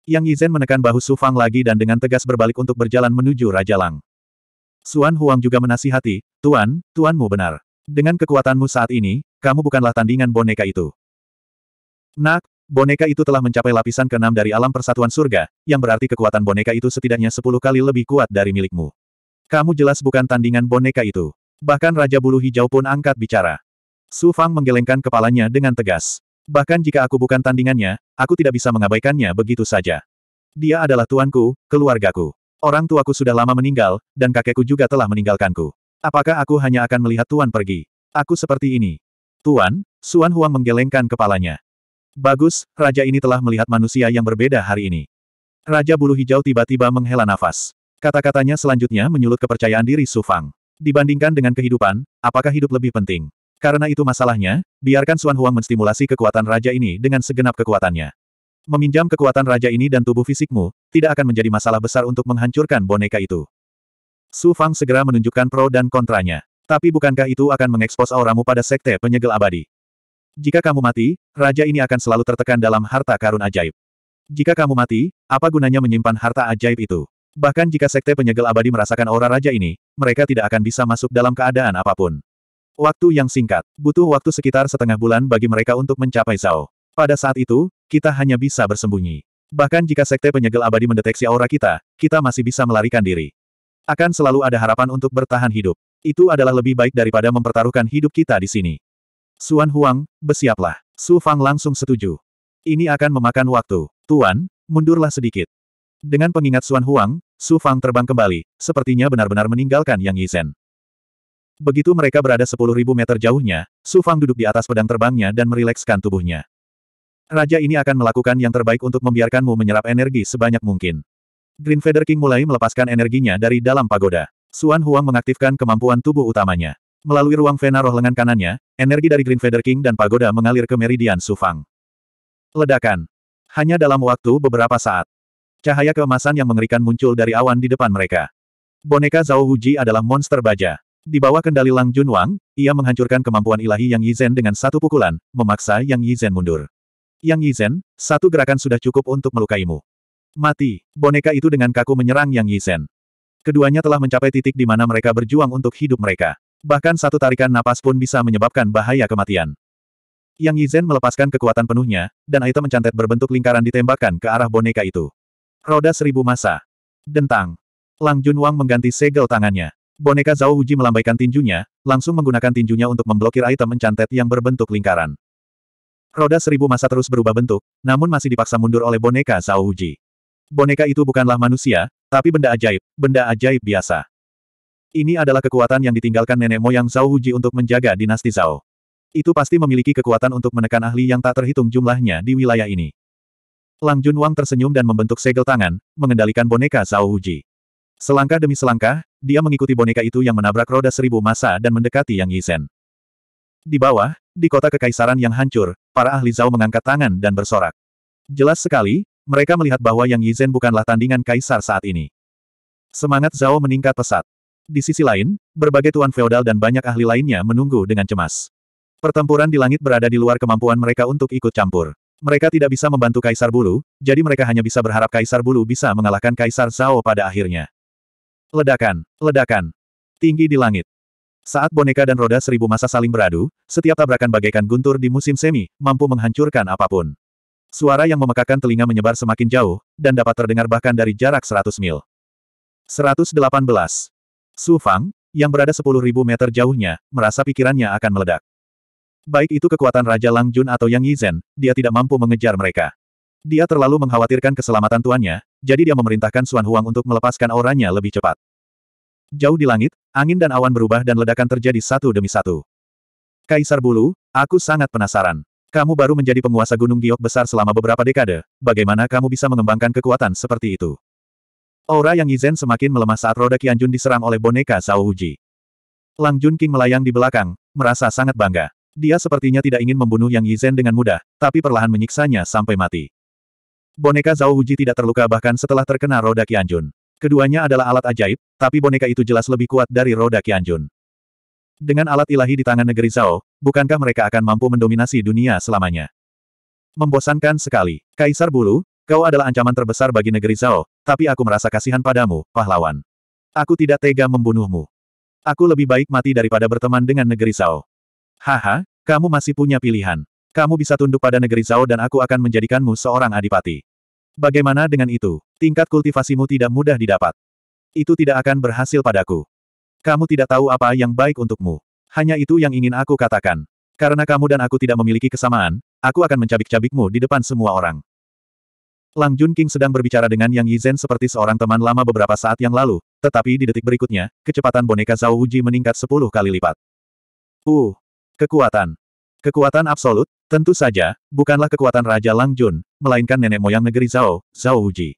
Yang Yizhen menekan bahu Su Fang lagi dan dengan tegas berbalik untuk berjalan menuju Raja Lang. Suan Huang juga menasihati, Tuan, Tuanmu benar. Dengan kekuatanmu saat ini, kamu bukanlah tandingan boneka itu. Nak, boneka itu telah mencapai lapisan keenam dari alam persatuan surga, yang berarti kekuatan boneka itu setidaknya sepuluh kali lebih kuat dari milikmu. Kamu jelas bukan tandingan boneka itu. Bahkan Raja Bulu Hijau pun angkat bicara. Su Fang menggelengkan kepalanya dengan tegas. Bahkan jika aku bukan tandingannya, aku tidak bisa mengabaikannya begitu saja. Dia adalah tuanku, keluargaku. Orang tuaku sudah lama meninggal, dan kakekku juga telah meninggalkanku. Apakah aku hanya akan melihat tuan pergi? Aku seperti ini. Tuan, Suan Huang menggelengkan kepalanya. Bagus, raja ini telah melihat manusia yang berbeda hari ini. Raja bulu hijau tiba-tiba menghela nafas. Kata-katanya selanjutnya menyulut kepercayaan diri Su Fang. Dibandingkan dengan kehidupan, apakah hidup lebih penting? Karena itu masalahnya, biarkan Xuan Huang menstimulasi kekuatan raja ini dengan segenap kekuatannya. Meminjam kekuatan raja ini dan tubuh fisikmu, tidak akan menjadi masalah besar untuk menghancurkan boneka itu. Su Fang segera menunjukkan pro dan kontranya. Tapi bukankah itu akan mengekspos auramu pada sekte penyegel abadi? Jika kamu mati, raja ini akan selalu tertekan dalam harta karun ajaib. Jika kamu mati, apa gunanya menyimpan harta ajaib itu? Bahkan jika sekte penyegel abadi merasakan aura raja ini, mereka tidak akan bisa masuk dalam keadaan apapun. Waktu yang singkat, butuh waktu sekitar setengah bulan bagi mereka untuk mencapai Zhao. Pada saat itu, kita hanya bisa bersembunyi. Bahkan jika sekte penyegel abadi mendeteksi aura kita, kita masih bisa melarikan diri. Akan selalu ada harapan untuk bertahan hidup. Itu adalah lebih baik daripada mempertaruhkan hidup kita di sini. Suan Huang, bersiaplah. Su Fang langsung setuju. Ini akan memakan waktu. Tuan, mundurlah sedikit. Dengan pengingat Suan Huang, Su Fang terbang kembali, sepertinya benar-benar meninggalkan Yang Yizhen. Begitu mereka berada sepuluh ribu meter jauhnya, Su Fang duduk di atas pedang terbangnya dan merilekskan tubuhnya. Raja ini akan melakukan yang terbaik untuk membiarkanmu menyerap energi sebanyak mungkin. Green Feather King mulai melepaskan energinya dari dalam pagoda. Suan Huang mengaktifkan kemampuan tubuh utamanya. Melalui ruang vena roh lengan kanannya, energi dari Green Feather King dan pagoda mengalir ke meridian Su Fang. Ledakan. Hanya dalam waktu beberapa saat. Cahaya keemasan yang mengerikan muncul dari awan di depan mereka. Boneka Zhao Huji adalah monster baja. Di bawah kendali Lang Junwang, ia menghancurkan kemampuan ilahi Yang Yizhen dengan satu pukulan, memaksa Yang Yizhen mundur. Yang Yizhen, satu gerakan sudah cukup untuk melukaimu. Mati, boneka itu dengan kaku menyerang Yang Yizhen. Keduanya telah mencapai titik di mana mereka berjuang untuk hidup mereka. Bahkan satu tarikan napas pun bisa menyebabkan bahaya kematian. Yang Yizhen melepaskan kekuatan penuhnya, dan item mencantet berbentuk lingkaran ditembakkan ke arah boneka itu. Roda seribu masa. Dentang. Lang Junwang mengganti segel tangannya. Boneka Zhao Wuji melambaikan tinjunya, langsung menggunakan tinjunya untuk memblokir item mencantet yang berbentuk lingkaran. Roda seribu masa terus berubah bentuk, namun masih dipaksa mundur oleh boneka Zhao Wuji. Boneka itu bukanlah manusia, tapi benda ajaib, benda ajaib biasa. Ini adalah kekuatan yang ditinggalkan nenek moyang Zhao Wuji untuk menjaga dinasti Zhao. Itu pasti memiliki kekuatan untuk menekan ahli yang tak terhitung jumlahnya di wilayah ini. Lang Junwang tersenyum dan membentuk segel tangan, mengendalikan boneka Zhao Wuji. Selangkah demi selangkah, dia mengikuti boneka itu yang menabrak roda seribu masa dan mendekati Yang Yisen. Di bawah, di kota kekaisaran yang hancur, para ahli Zhao mengangkat tangan dan bersorak. Jelas sekali, mereka melihat bahwa Yang Yizhen bukanlah tandingan kaisar saat ini. Semangat Zhao meningkat pesat. Di sisi lain, berbagai tuan feodal dan banyak ahli lainnya menunggu dengan cemas. Pertempuran di langit berada di luar kemampuan mereka untuk ikut campur. Mereka tidak bisa membantu Kaisar Bulu, jadi mereka hanya bisa berharap Kaisar Bulu bisa mengalahkan Kaisar Zhao pada akhirnya. Ledakan, ledakan. Tinggi di langit. Saat boneka dan roda seribu masa saling beradu, setiap tabrakan bagaikan guntur di musim semi, mampu menghancurkan apapun. Suara yang memekakan telinga menyebar semakin jauh, dan dapat terdengar bahkan dari jarak 100 mil. 118. Su Fang, yang berada 10.000 meter jauhnya, merasa pikirannya akan meledak. Baik itu kekuatan Raja Lang Jun atau Yang Yizhen, dia tidak mampu mengejar mereka. Dia terlalu mengkhawatirkan keselamatan tuannya, jadi dia memerintahkan Xuan Huang untuk melepaskan auranya lebih cepat. Jauh di langit, angin dan awan berubah dan ledakan terjadi satu demi satu. Kaisar Bulu, aku sangat penasaran. Kamu baru menjadi penguasa Gunung Giok besar selama beberapa dekade, bagaimana kamu bisa mengembangkan kekuatan seperti itu? Aura Yang Yizhen semakin melemah saat roda Qianjun diserang oleh boneka Zhao Huji. Lang Jun King melayang di belakang, merasa sangat bangga. Dia sepertinya tidak ingin membunuh Yang Yizhen dengan mudah, tapi perlahan menyiksanya sampai mati. Boneka Zhao Wuji tidak terluka bahkan setelah terkena roda Kianjun. Keduanya adalah alat ajaib, tapi boneka itu jelas lebih kuat dari roda Kianjun. Dengan alat ilahi di tangan negeri Zhao, bukankah mereka akan mampu mendominasi dunia selamanya? Membosankan sekali. Kaisar Bulu, kau adalah ancaman terbesar bagi negeri Zhao, tapi aku merasa kasihan padamu, pahlawan. Aku tidak tega membunuhmu. Aku lebih baik mati daripada berteman dengan negeri Zhao. Haha, kamu masih punya pilihan. Kamu bisa tunduk pada negeri Zhao dan aku akan menjadikanmu seorang adipati. Bagaimana dengan itu? Tingkat kultivasimu tidak mudah didapat. Itu tidak akan berhasil padaku. Kamu tidak tahu apa yang baik untukmu. Hanya itu yang ingin aku katakan. Karena kamu dan aku tidak memiliki kesamaan, aku akan mencabik-cabikmu di depan semua orang. Lang Jun King sedang berbicara dengan Yang Yizhen seperti seorang teman lama beberapa saat yang lalu, tetapi di detik berikutnya, kecepatan boneka Zhao Wuji meningkat 10 kali lipat. Uh, kekuatan. Kekuatan absolut, Tentu saja, bukanlah kekuatan Raja Langjun, melainkan nenek moyang negeri Zhao, Zhao Uji.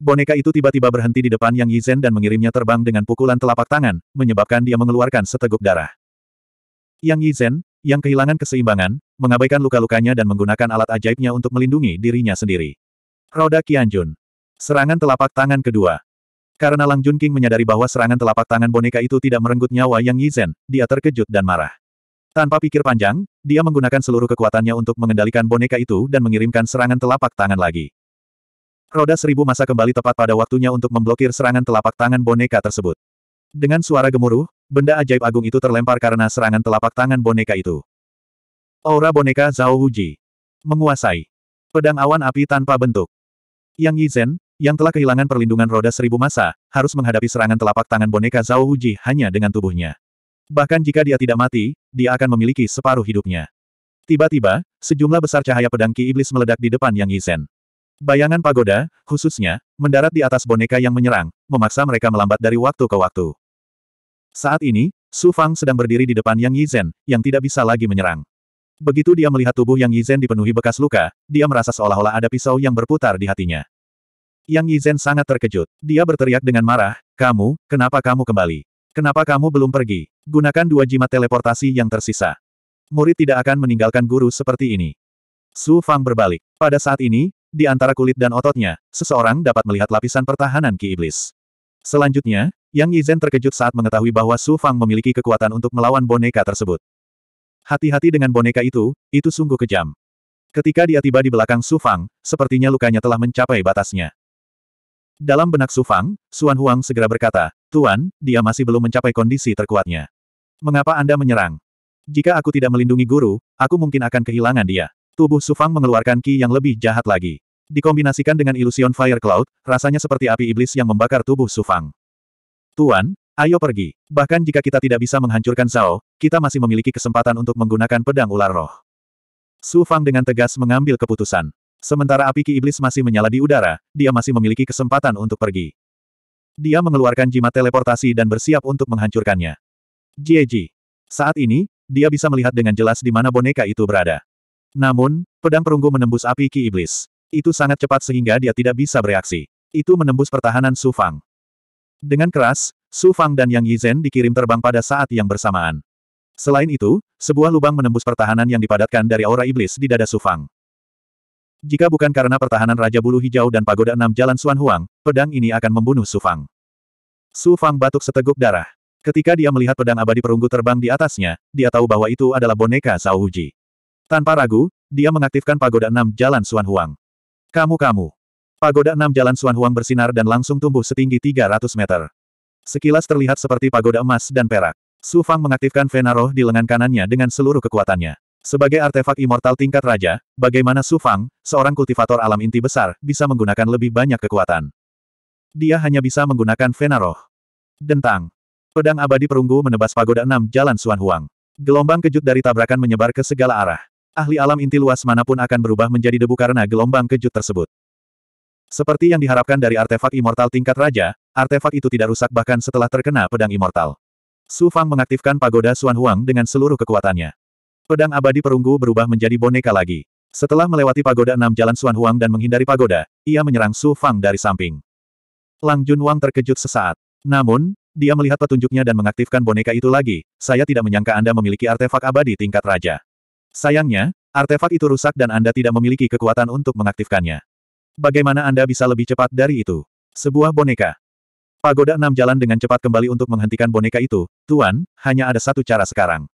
Boneka itu tiba-tiba berhenti di depan Yang Yizhen dan mengirimnya terbang dengan pukulan telapak tangan, menyebabkan dia mengeluarkan seteguk darah. Yang Yizhen, yang kehilangan keseimbangan, mengabaikan luka-lukanya dan menggunakan alat ajaibnya untuk melindungi dirinya sendiri. Roda Qianjun. Serangan telapak tangan kedua. Karena Lang Jun King menyadari bahwa serangan telapak tangan boneka itu tidak merenggut nyawa Yang Yizhen, dia terkejut dan marah. Tanpa pikir panjang, dia menggunakan seluruh kekuatannya untuk mengendalikan boneka itu dan mengirimkan serangan telapak tangan lagi. Roda seribu masa kembali tepat pada waktunya untuk memblokir serangan telapak tangan boneka tersebut. Dengan suara gemuruh, benda ajaib agung itu terlempar karena serangan telapak tangan boneka itu. Aura boneka Zhao Wuji. Menguasai. Pedang awan api tanpa bentuk. Yang Yizhen yang telah kehilangan perlindungan roda seribu masa, harus menghadapi serangan telapak tangan boneka Zhao Wuji hanya dengan tubuhnya. Bahkan jika dia tidak mati, dia akan memiliki separuh hidupnya. Tiba-tiba, sejumlah besar cahaya pedang Ki Iblis meledak di depan Yang Yisen. Bayangan pagoda, khususnya, mendarat di atas boneka yang menyerang, memaksa mereka melambat dari waktu ke waktu. Saat ini, Su Fang sedang berdiri di depan Yang Yizhen, yang tidak bisa lagi menyerang. Begitu dia melihat tubuh Yang Yizhen dipenuhi bekas luka, dia merasa seolah-olah ada pisau yang berputar di hatinya. Yang Yizhen sangat terkejut. Dia berteriak dengan marah, kamu, kenapa kamu kembali? Kenapa kamu belum pergi? Gunakan dua jimat teleportasi yang tersisa. Murid tidak akan meninggalkan guru seperti ini. Su Fang berbalik. Pada saat ini, di antara kulit dan ototnya, seseorang dapat melihat lapisan pertahanan Ki Iblis. Selanjutnya, Yang Yizhen terkejut saat mengetahui bahwa Su Fang memiliki kekuatan untuk melawan boneka tersebut. Hati-hati dengan boneka itu, itu sungguh kejam. Ketika dia tiba di belakang Su Fang, sepertinya lukanya telah mencapai batasnya. Dalam benak Su Fang, Xuan Huang segera berkata, Tuan, dia masih belum mencapai kondisi terkuatnya. Mengapa Anda menyerang? Jika aku tidak melindungi guru, aku mungkin akan kehilangan dia. Tubuh Su Fang mengeluarkan ki yang lebih jahat lagi. Dikombinasikan dengan ilusion Fire Cloud, rasanya seperti api iblis yang membakar tubuh Su Fang. Tuan, ayo pergi. Bahkan jika kita tidak bisa menghancurkan Zhao, kita masih memiliki kesempatan untuk menggunakan pedang ular roh. Su Fang dengan tegas mengambil keputusan. Sementara api ki iblis masih menyala di udara, dia masih memiliki kesempatan untuk pergi. Dia mengeluarkan jimat teleportasi dan bersiap untuk menghancurkannya. Jieji. Saat ini, dia bisa melihat dengan jelas di mana boneka itu berada. Namun, pedang perunggu menembus api ki iblis. Itu sangat cepat sehingga dia tidak bisa bereaksi. Itu menembus pertahanan Su Fang. Dengan keras, Su Fang dan Yang Yizhen dikirim terbang pada saat yang bersamaan. Selain itu, sebuah lubang menembus pertahanan yang dipadatkan dari aura iblis di dada Su Fang. Jika bukan karena pertahanan Raja Bulu Hijau dan Pagoda Enam Jalan Suan Huang, pedang ini akan membunuh Su Fang. Su Fang batuk seteguk darah. Ketika dia melihat pedang abadi perunggu terbang di atasnya, dia tahu bahwa itu adalah boneka Zhao Huji. Tanpa ragu, dia mengaktifkan Pagoda Enam Jalan Suan Huang. Kamu-kamu. Pagoda Enam Jalan Suan Huang bersinar dan langsung tumbuh setinggi 300 meter. Sekilas terlihat seperti pagoda emas dan perak. Su Fang mengaktifkan Fenaroh di lengan kanannya dengan seluruh kekuatannya. Sebagai artefak immortal tingkat raja, bagaimana Su Fang, seorang kultivator alam inti besar, bisa menggunakan lebih banyak kekuatan? Dia hanya bisa menggunakan Venaroh. Dentang. Pedang abadi perunggu menebas pagoda enam Jalan Suan Huang. Gelombang kejut dari tabrakan menyebar ke segala arah. Ahli alam inti luas manapun akan berubah menjadi debu karena gelombang kejut tersebut. Seperti yang diharapkan dari artefak immortal tingkat raja, artefak itu tidak rusak bahkan setelah terkena pedang immortal. Su Fang mengaktifkan pagoda Suan Huang dengan seluruh kekuatannya. Pedang abadi perunggu berubah menjadi boneka lagi. Setelah melewati pagoda enam jalan Suan Huang dan menghindari pagoda, ia menyerang Su Fang dari samping. Lang Jun Wang terkejut sesaat. Namun, dia melihat petunjuknya dan mengaktifkan boneka itu lagi, saya tidak menyangka Anda memiliki artefak abadi tingkat raja. Sayangnya, artefak itu rusak dan Anda tidak memiliki kekuatan untuk mengaktifkannya. Bagaimana Anda bisa lebih cepat dari itu? Sebuah boneka. Pagoda enam jalan dengan cepat kembali untuk menghentikan boneka itu, Tuan, hanya ada satu cara sekarang.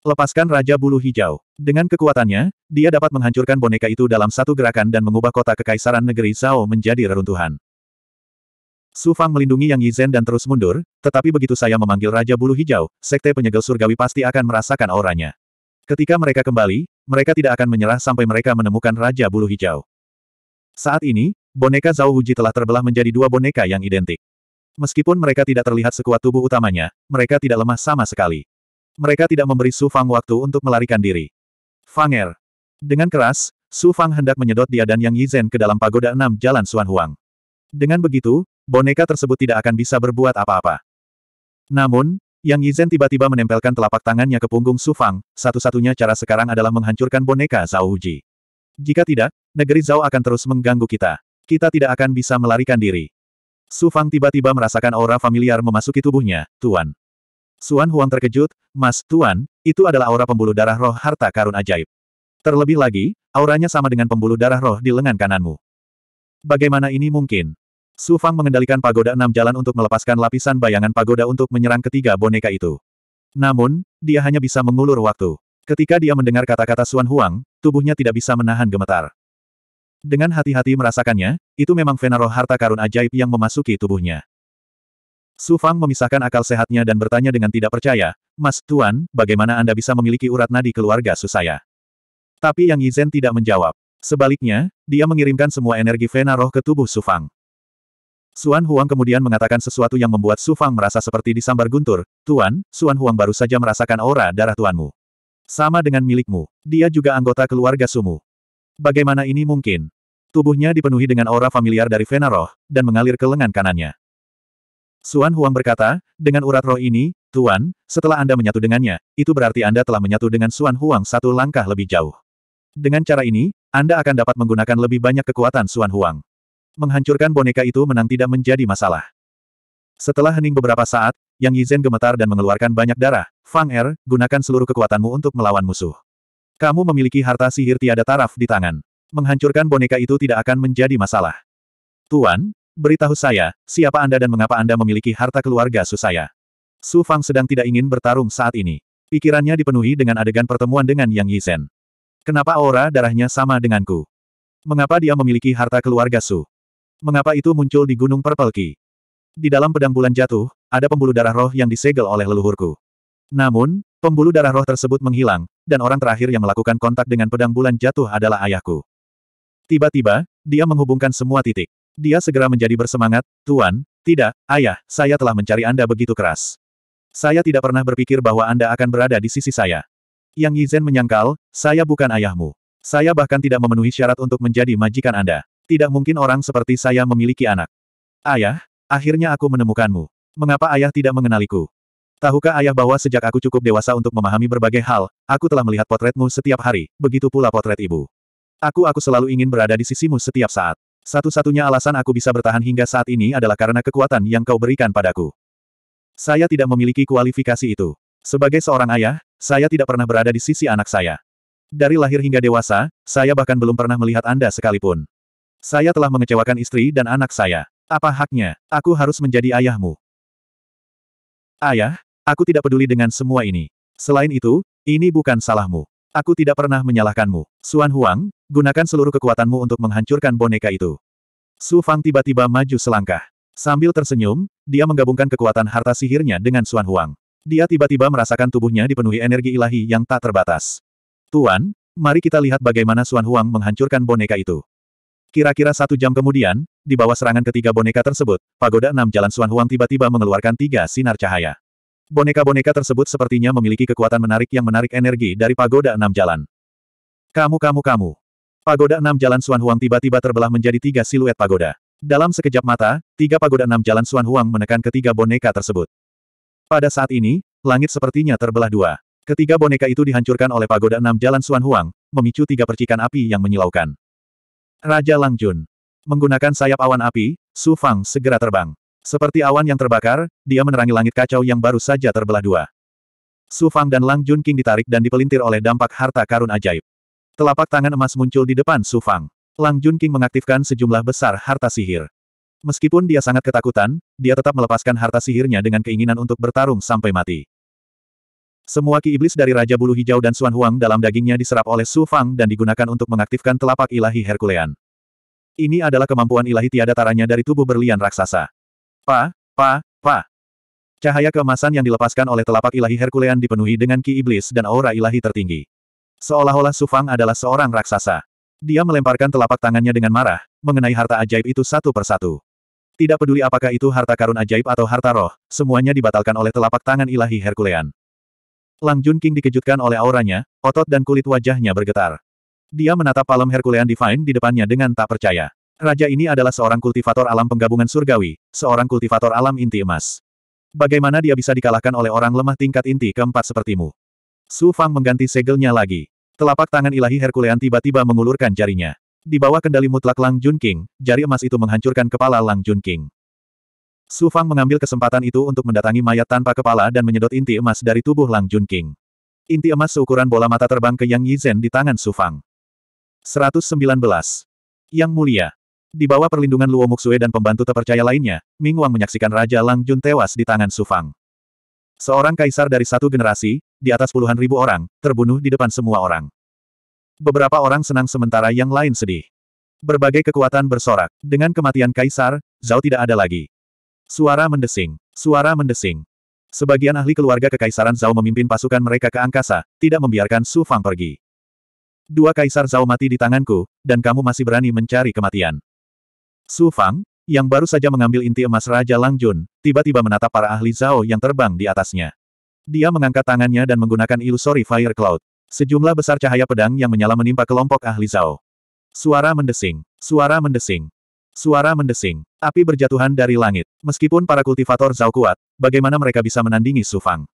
Lepaskan Raja Bulu Hijau. Dengan kekuatannya, dia dapat menghancurkan boneka itu dalam satu gerakan dan mengubah kota kekaisaran negeri Zhao menjadi reruntuhan. Su Fang melindungi Yang Yizhen dan terus mundur, tetapi begitu saya memanggil Raja Bulu Hijau, Sekte Penyegel Surgawi pasti akan merasakan auranya. Ketika mereka kembali, mereka tidak akan menyerah sampai mereka menemukan Raja Bulu Hijau. Saat ini, boneka Zhao Huji telah terbelah menjadi dua boneka yang identik. Meskipun mereka tidak terlihat sekuat tubuh utamanya, mereka tidak lemah sama sekali mereka tidak memberi Su Fang waktu untuk melarikan diri. Fang'er, Dengan keras, Su Fang hendak menyedot dia dan Yang Yizhen ke dalam pagoda enam jalan Suan Huang. Dengan begitu, boneka tersebut tidak akan bisa berbuat apa-apa. Namun, Yang Yizhen tiba-tiba menempelkan telapak tangannya ke punggung Su Fang, satu-satunya cara sekarang adalah menghancurkan boneka Zhao Huji. Jika tidak, negeri Zhao akan terus mengganggu kita. Kita tidak akan bisa melarikan diri. Su Fang tiba-tiba merasakan aura familiar memasuki tubuhnya, Tuan. Suan Huang terkejut, Mas, Tuan, itu adalah aura pembuluh darah roh harta karun ajaib. Terlebih lagi, auranya sama dengan pembuluh darah roh di lengan kananmu. Bagaimana ini mungkin? Su Fang mengendalikan pagoda enam jalan untuk melepaskan lapisan bayangan pagoda untuk menyerang ketiga boneka itu. Namun, dia hanya bisa mengulur waktu. Ketika dia mendengar kata-kata Suan Huang, tubuhnya tidak bisa menahan gemetar. Dengan hati-hati merasakannya, itu memang fenaroh harta karun ajaib yang memasuki tubuhnya. Su Fang memisahkan akal sehatnya dan bertanya dengan tidak percaya, Mas, Tuan, bagaimana Anda bisa memiliki urat nadi keluarga Su saya? Tapi Yang Yizhen tidak menjawab. Sebaliknya, dia mengirimkan semua energi Vena roh ke tubuh Su Fang. Suan Huang kemudian mengatakan sesuatu yang membuat Su Fang merasa seperti disambar guntur, Tuan, Suan Huang baru saja merasakan aura darah Tuanmu. Sama dengan milikmu, dia juga anggota keluarga Sumu. Bagaimana ini mungkin? Tubuhnya dipenuhi dengan aura familiar dari Vena roh, dan mengalir ke lengan kanannya. Suan Huang berkata, dengan urat roh ini, Tuan, setelah Anda menyatu dengannya, itu berarti Anda telah menyatu dengan Suan Huang satu langkah lebih jauh. Dengan cara ini, Anda akan dapat menggunakan lebih banyak kekuatan Suan Huang. Menghancurkan boneka itu menang tidak menjadi masalah. Setelah hening beberapa saat, Yang Yizhen gemetar dan mengeluarkan banyak darah, Fang Er, gunakan seluruh kekuatanmu untuk melawan musuh. Kamu memiliki harta sihir tiada taraf di tangan. Menghancurkan boneka itu tidak akan menjadi masalah. Tuan, Beritahu saya, siapa Anda dan mengapa Anda memiliki harta keluarga Su saya. Su Fang sedang tidak ingin bertarung saat ini. Pikirannya dipenuhi dengan adegan pertemuan dengan Yang Yisen. Kenapa aura darahnya sama denganku? Mengapa dia memiliki harta keluarga Su? Mengapa itu muncul di Gunung Purple Key? Di dalam pedang bulan jatuh, ada pembuluh darah roh yang disegel oleh leluhurku. Namun, pembuluh darah roh tersebut menghilang, dan orang terakhir yang melakukan kontak dengan pedang bulan jatuh adalah ayahku. Tiba-tiba, dia menghubungkan semua titik. Dia segera menjadi bersemangat, Tuan, tidak, ayah, saya telah mencari Anda begitu keras. Saya tidak pernah berpikir bahwa Anda akan berada di sisi saya. Yang Yizhen menyangkal, saya bukan ayahmu. Saya bahkan tidak memenuhi syarat untuk menjadi majikan Anda. Tidak mungkin orang seperti saya memiliki anak. Ayah, akhirnya aku menemukanmu. Mengapa ayah tidak mengenaliku? Tahukah ayah bahwa sejak aku cukup dewasa untuk memahami berbagai hal, aku telah melihat potretmu setiap hari, begitu pula potret ibu. Aku aku selalu ingin berada di sisimu setiap saat. Satu-satunya alasan aku bisa bertahan hingga saat ini adalah karena kekuatan yang kau berikan padaku. Saya tidak memiliki kualifikasi itu. Sebagai seorang ayah, saya tidak pernah berada di sisi anak saya. Dari lahir hingga dewasa, saya bahkan belum pernah melihat Anda sekalipun. Saya telah mengecewakan istri dan anak saya. Apa haknya? Aku harus menjadi ayahmu. Ayah, aku tidak peduli dengan semua ini. Selain itu, ini bukan salahmu. Aku tidak pernah menyalahkanmu. Suan Huang, gunakan seluruh kekuatanmu untuk menghancurkan boneka itu. Su Fang tiba-tiba maju selangkah. Sambil tersenyum, dia menggabungkan kekuatan harta sihirnya dengan Suan Huang. Dia tiba-tiba merasakan tubuhnya dipenuhi energi ilahi yang tak terbatas. Tuan, mari kita lihat bagaimana Suan Huang menghancurkan boneka itu. Kira-kira satu jam kemudian, di bawah serangan ketiga boneka tersebut, pagoda enam jalan Suan Huang tiba-tiba mengeluarkan tiga sinar cahaya. Boneka-boneka tersebut sepertinya memiliki kekuatan menarik yang menarik energi dari pagoda enam jalan. Kamu kamu kamu. Pagoda enam jalan Suan Huang tiba-tiba terbelah menjadi tiga siluet pagoda. Dalam sekejap mata, tiga pagoda enam jalan Suan Huang menekan ketiga boneka tersebut. Pada saat ini, langit sepertinya terbelah dua. Ketiga boneka itu dihancurkan oleh pagoda enam jalan Suan Huang, memicu tiga percikan api yang menyilaukan. Raja Langjun. Menggunakan sayap awan api, Su Fang segera terbang. Seperti awan yang terbakar, dia menerangi langit kacau yang baru saja terbelah dua. Su Fang dan Lang Jun King ditarik dan dipelintir oleh dampak harta karun ajaib. Telapak tangan emas muncul di depan Su Fang. Lang Jun King mengaktifkan sejumlah besar harta sihir. Meskipun dia sangat ketakutan, dia tetap melepaskan harta sihirnya dengan keinginan untuk bertarung sampai mati. Semua ki iblis dari Raja Bulu Hijau dan Suan Huang dalam dagingnya diserap oleh Su Fang dan digunakan untuk mengaktifkan telapak ilahi Herkulean. Ini adalah kemampuan ilahi tiada taranya dari tubuh berlian raksasa. Pa, pa, pa. Cahaya keemasan yang dilepaskan oleh telapak ilahi Herkulean dipenuhi dengan ki iblis dan aura ilahi tertinggi. Seolah-olah Sufang adalah seorang raksasa. Dia melemparkan telapak tangannya dengan marah, mengenai harta ajaib itu satu persatu. Tidak peduli apakah itu harta karun ajaib atau harta roh, semuanya dibatalkan oleh telapak tangan ilahi Herkulean. Lang Jun King dikejutkan oleh auranya, otot dan kulit wajahnya bergetar. Dia menatap palem Herkulean Divine di depannya dengan tak percaya. Raja ini adalah seorang kultivator alam penggabungan surgawi, seorang kultivator alam inti emas. Bagaimana dia bisa dikalahkan oleh orang lemah tingkat inti keempat sepertimu? Su Fang mengganti segelnya lagi. Telapak tangan ilahi Herculean tiba-tiba mengulurkan jarinya. Di bawah kendali mutlak Lang Jun King, jari emas itu menghancurkan kepala Lang Jun King. Su Fang mengambil kesempatan itu untuk mendatangi mayat tanpa kepala dan menyedot inti emas dari tubuh Lang Jun King. Inti emas seukuran bola mata terbang ke Yang Yizhen di tangan Su Fang. 119. Yang Mulia, di bawah perlindungan Luo Muxue dan pembantu terpercaya lainnya, Ming Wang menyaksikan Raja Lang Jun tewas di tangan Su Fang. Seorang kaisar dari satu generasi, di atas puluhan ribu orang, terbunuh di depan semua orang. Beberapa orang senang sementara yang lain sedih. Berbagai kekuatan bersorak. Dengan kematian kaisar, Zhao tidak ada lagi. Suara mendesing. Suara mendesing. Sebagian ahli keluarga kekaisaran Zhao memimpin pasukan mereka ke angkasa, tidak membiarkan Su Fang pergi. Dua kaisar Zhao mati di tanganku, dan kamu masih berani mencari kematian. Su Fang, yang baru saja mengambil inti emas Raja Langjun, tiba-tiba menatap para ahli Zhao yang terbang di atasnya. Dia mengangkat tangannya dan menggunakan ilusori fire cloud. Sejumlah besar cahaya pedang yang menyala menimpa kelompok ahli Zhao. Suara mendesing, suara mendesing, suara mendesing. Api berjatuhan dari langit. Meskipun para kultivator Zhao kuat, bagaimana mereka bisa menandingi Su Fang?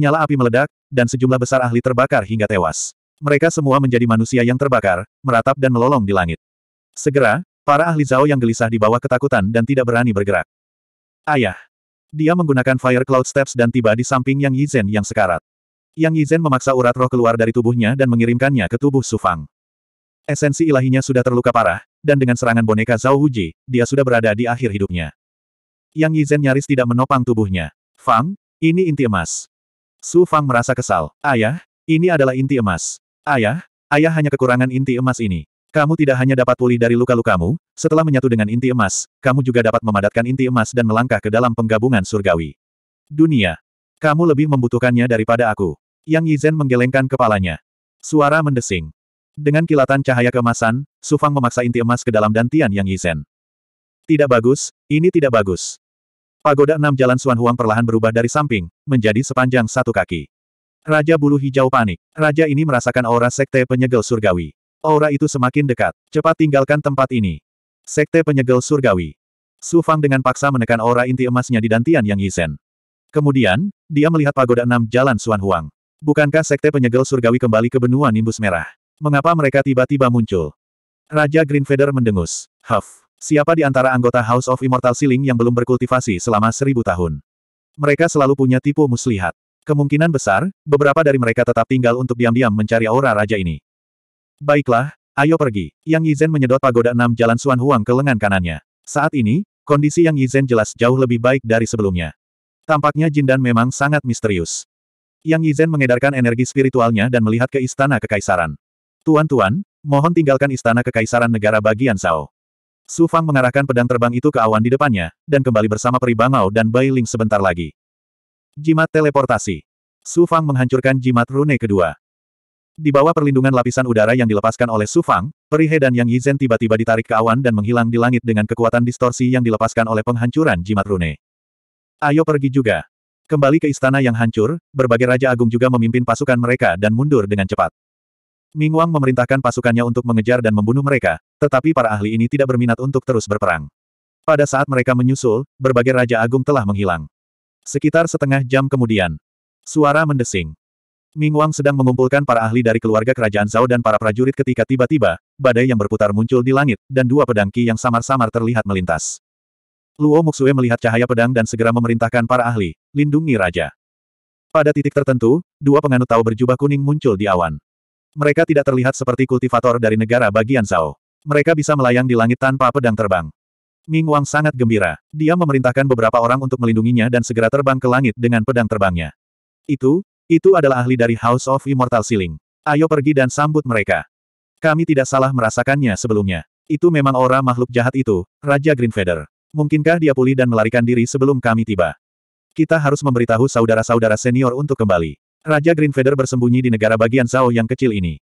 Nyala api meledak, dan sejumlah besar ahli terbakar hingga tewas. Mereka semua menjadi manusia yang terbakar, meratap dan melolong di langit. Segera, Para ahli Zhao yang gelisah di bawah ketakutan dan tidak berani bergerak. Ayah. Dia menggunakan Fire Cloud Steps dan tiba di samping Yang Yizhen yang sekarat. Yang Yizhen memaksa urat roh keluar dari tubuhnya dan mengirimkannya ke tubuh Sufang. Esensi ilahinya sudah terluka parah, dan dengan serangan boneka Zhao Huji, dia sudah berada di akhir hidupnya. Yang Yizhen nyaris tidak menopang tubuhnya. Fang, ini inti emas. Su Fang merasa kesal. Ayah, ini adalah inti emas. Ayah, ayah hanya kekurangan inti emas ini. Kamu tidak hanya dapat pulih dari luka-lukamu, setelah menyatu dengan inti emas, kamu juga dapat memadatkan inti emas dan melangkah ke dalam penggabungan surgawi. Dunia. Kamu lebih membutuhkannya daripada aku. Yang Yizhen menggelengkan kepalanya. Suara mendesing. Dengan kilatan cahaya keemasan, Sufang memaksa inti emas ke dalam dantian Yang Yizhen. Tidak bagus, ini tidak bagus. Pagoda enam jalan Suan Huang perlahan berubah dari samping, menjadi sepanjang satu kaki. Raja bulu hijau panik. Raja ini merasakan aura sekte penyegel surgawi. Aura itu semakin dekat. Cepat tinggalkan tempat ini. Sekte penyegel surgawi. Su Fang dengan paksa menekan aura inti emasnya di dantian Yang Yisen. Kemudian, dia melihat pagoda enam jalan Suan Huang. Bukankah sekte penyegel surgawi kembali ke benua nimbus merah? Mengapa mereka tiba-tiba muncul? Raja Green Feather mendengus. Huff. Siapa di antara anggota House of Immortal Siling yang belum berkultivasi selama seribu tahun? Mereka selalu punya tipu muslihat. Kemungkinan besar, beberapa dari mereka tetap tinggal untuk diam-diam mencari aura raja ini. Baiklah, ayo pergi. Yang Yizhen menyedot pagoda enam jalan Suan Huang ke lengan kanannya. Saat ini, kondisi Yang Yizhen jelas jauh lebih baik dari sebelumnya. Tampaknya Jin Dan memang sangat misterius. Yang Yizhen mengedarkan energi spiritualnya dan melihat ke istana kekaisaran. Tuan-tuan, mohon tinggalkan istana kekaisaran negara bagian Sao. Su Fang mengarahkan pedang terbang itu ke awan di depannya, dan kembali bersama peri Bangau dan Bai Ling sebentar lagi. Jimat teleportasi. Su Fang menghancurkan jimat rune kedua. Di bawah perlindungan lapisan udara yang dilepaskan oleh Su Fang, Perihe dan Yang Yizhen tiba-tiba ditarik ke awan dan menghilang di langit dengan kekuatan distorsi yang dilepaskan oleh penghancuran jimat rune. Ayo pergi juga. Kembali ke istana yang hancur, berbagai raja agung juga memimpin pasukan mereka dan mundur dengan cepat. Ming Wang memerintahkan pasukannya untuk mengejar dan membunuh mereka, tetapi para ahli ini tidak berminat untuk terus berperang. Pada saat mereka menyusul, berbagai raja agung telah menghilang. Sekitar setengah jam kemudian, suara mendesing. Ming Wang sedang mengumpulkan para ahli dari keluarga kerajaan Zhao dan para prajurit ketika tiba-tiba, badai yang berputar muncul di langit, dan dua pedang Qi yang samar-samar terlihat melintas. Luo Muxue melihat cahaya pedang dan segera memerintahkan para ahli, lindungi raja. Pada titik tertentu, dua penganut Tao berjubah kuning muncul di awan. Mereka tidak terlihat seperti kultivator dari negara bagian Zhao. Mereka bisa melayang di langit tanpa pedang terbang. Ming Wang sangat gembira. Dia memerintahkan beberapa orang untuk melindunginya dan segera terbang ke langit dengan pedang terbangnya. Itu, itu adalah ahli dari House of Immortal Ceiling. Ayo pergi dan sambut mereka. Kami tidak salah merasakannya sebelumnya. Itu memang aura makhluk jahat itu, Raja Greenfeather. Mungkinkah dia pulih dan melarikan diri sebelum kami tiba? Kita harus memberitahu saudara-saudara senior untuk kembali. Raja Greenfeather bersembunyi di negara bagian Zhao yang kecil ini.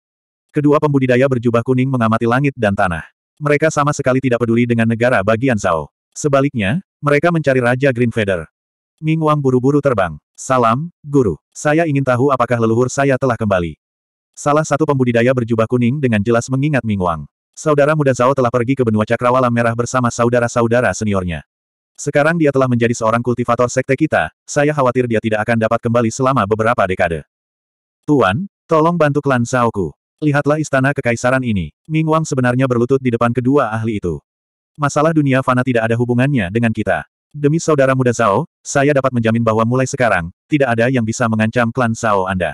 Kedua pembudidaya berjubah kuning mengamati langit dan tanah. Mereka sama sekali tidak peduli dengan negara bagian Zhao. Sebaliknya, mereka mencari Raja Greenfeather. Ning Wang buru-buru terbang. Salam, Guru. Saya ingin tahu apakah leluhur saya telah kembali. Salah satu pembudidaya berjubah kuning dengan jelas mengingat Ming Wang. Saudara muda Zhao telah pergi ke benua cakrawala merah bersama saudara-saudara seniornya. Sekarang dia telah menjadi seorang kultivator sekte kita, saya khawatir dia tidak akan dapat kembali selama beberapa dekade. Tuan, tolong bantu klan ku. Lihatlah istana kekaisaran ini. Ming Wang sebenarnya berlutut di depan kedua ahli itu. Masalah dunia fana tidak ada hubungannya dengan kita. Demi saudara muda Zhao, saya dapat menjamin bahwa mulai sekarang, tidak ada yang bisa mengancam klan Sao Anda.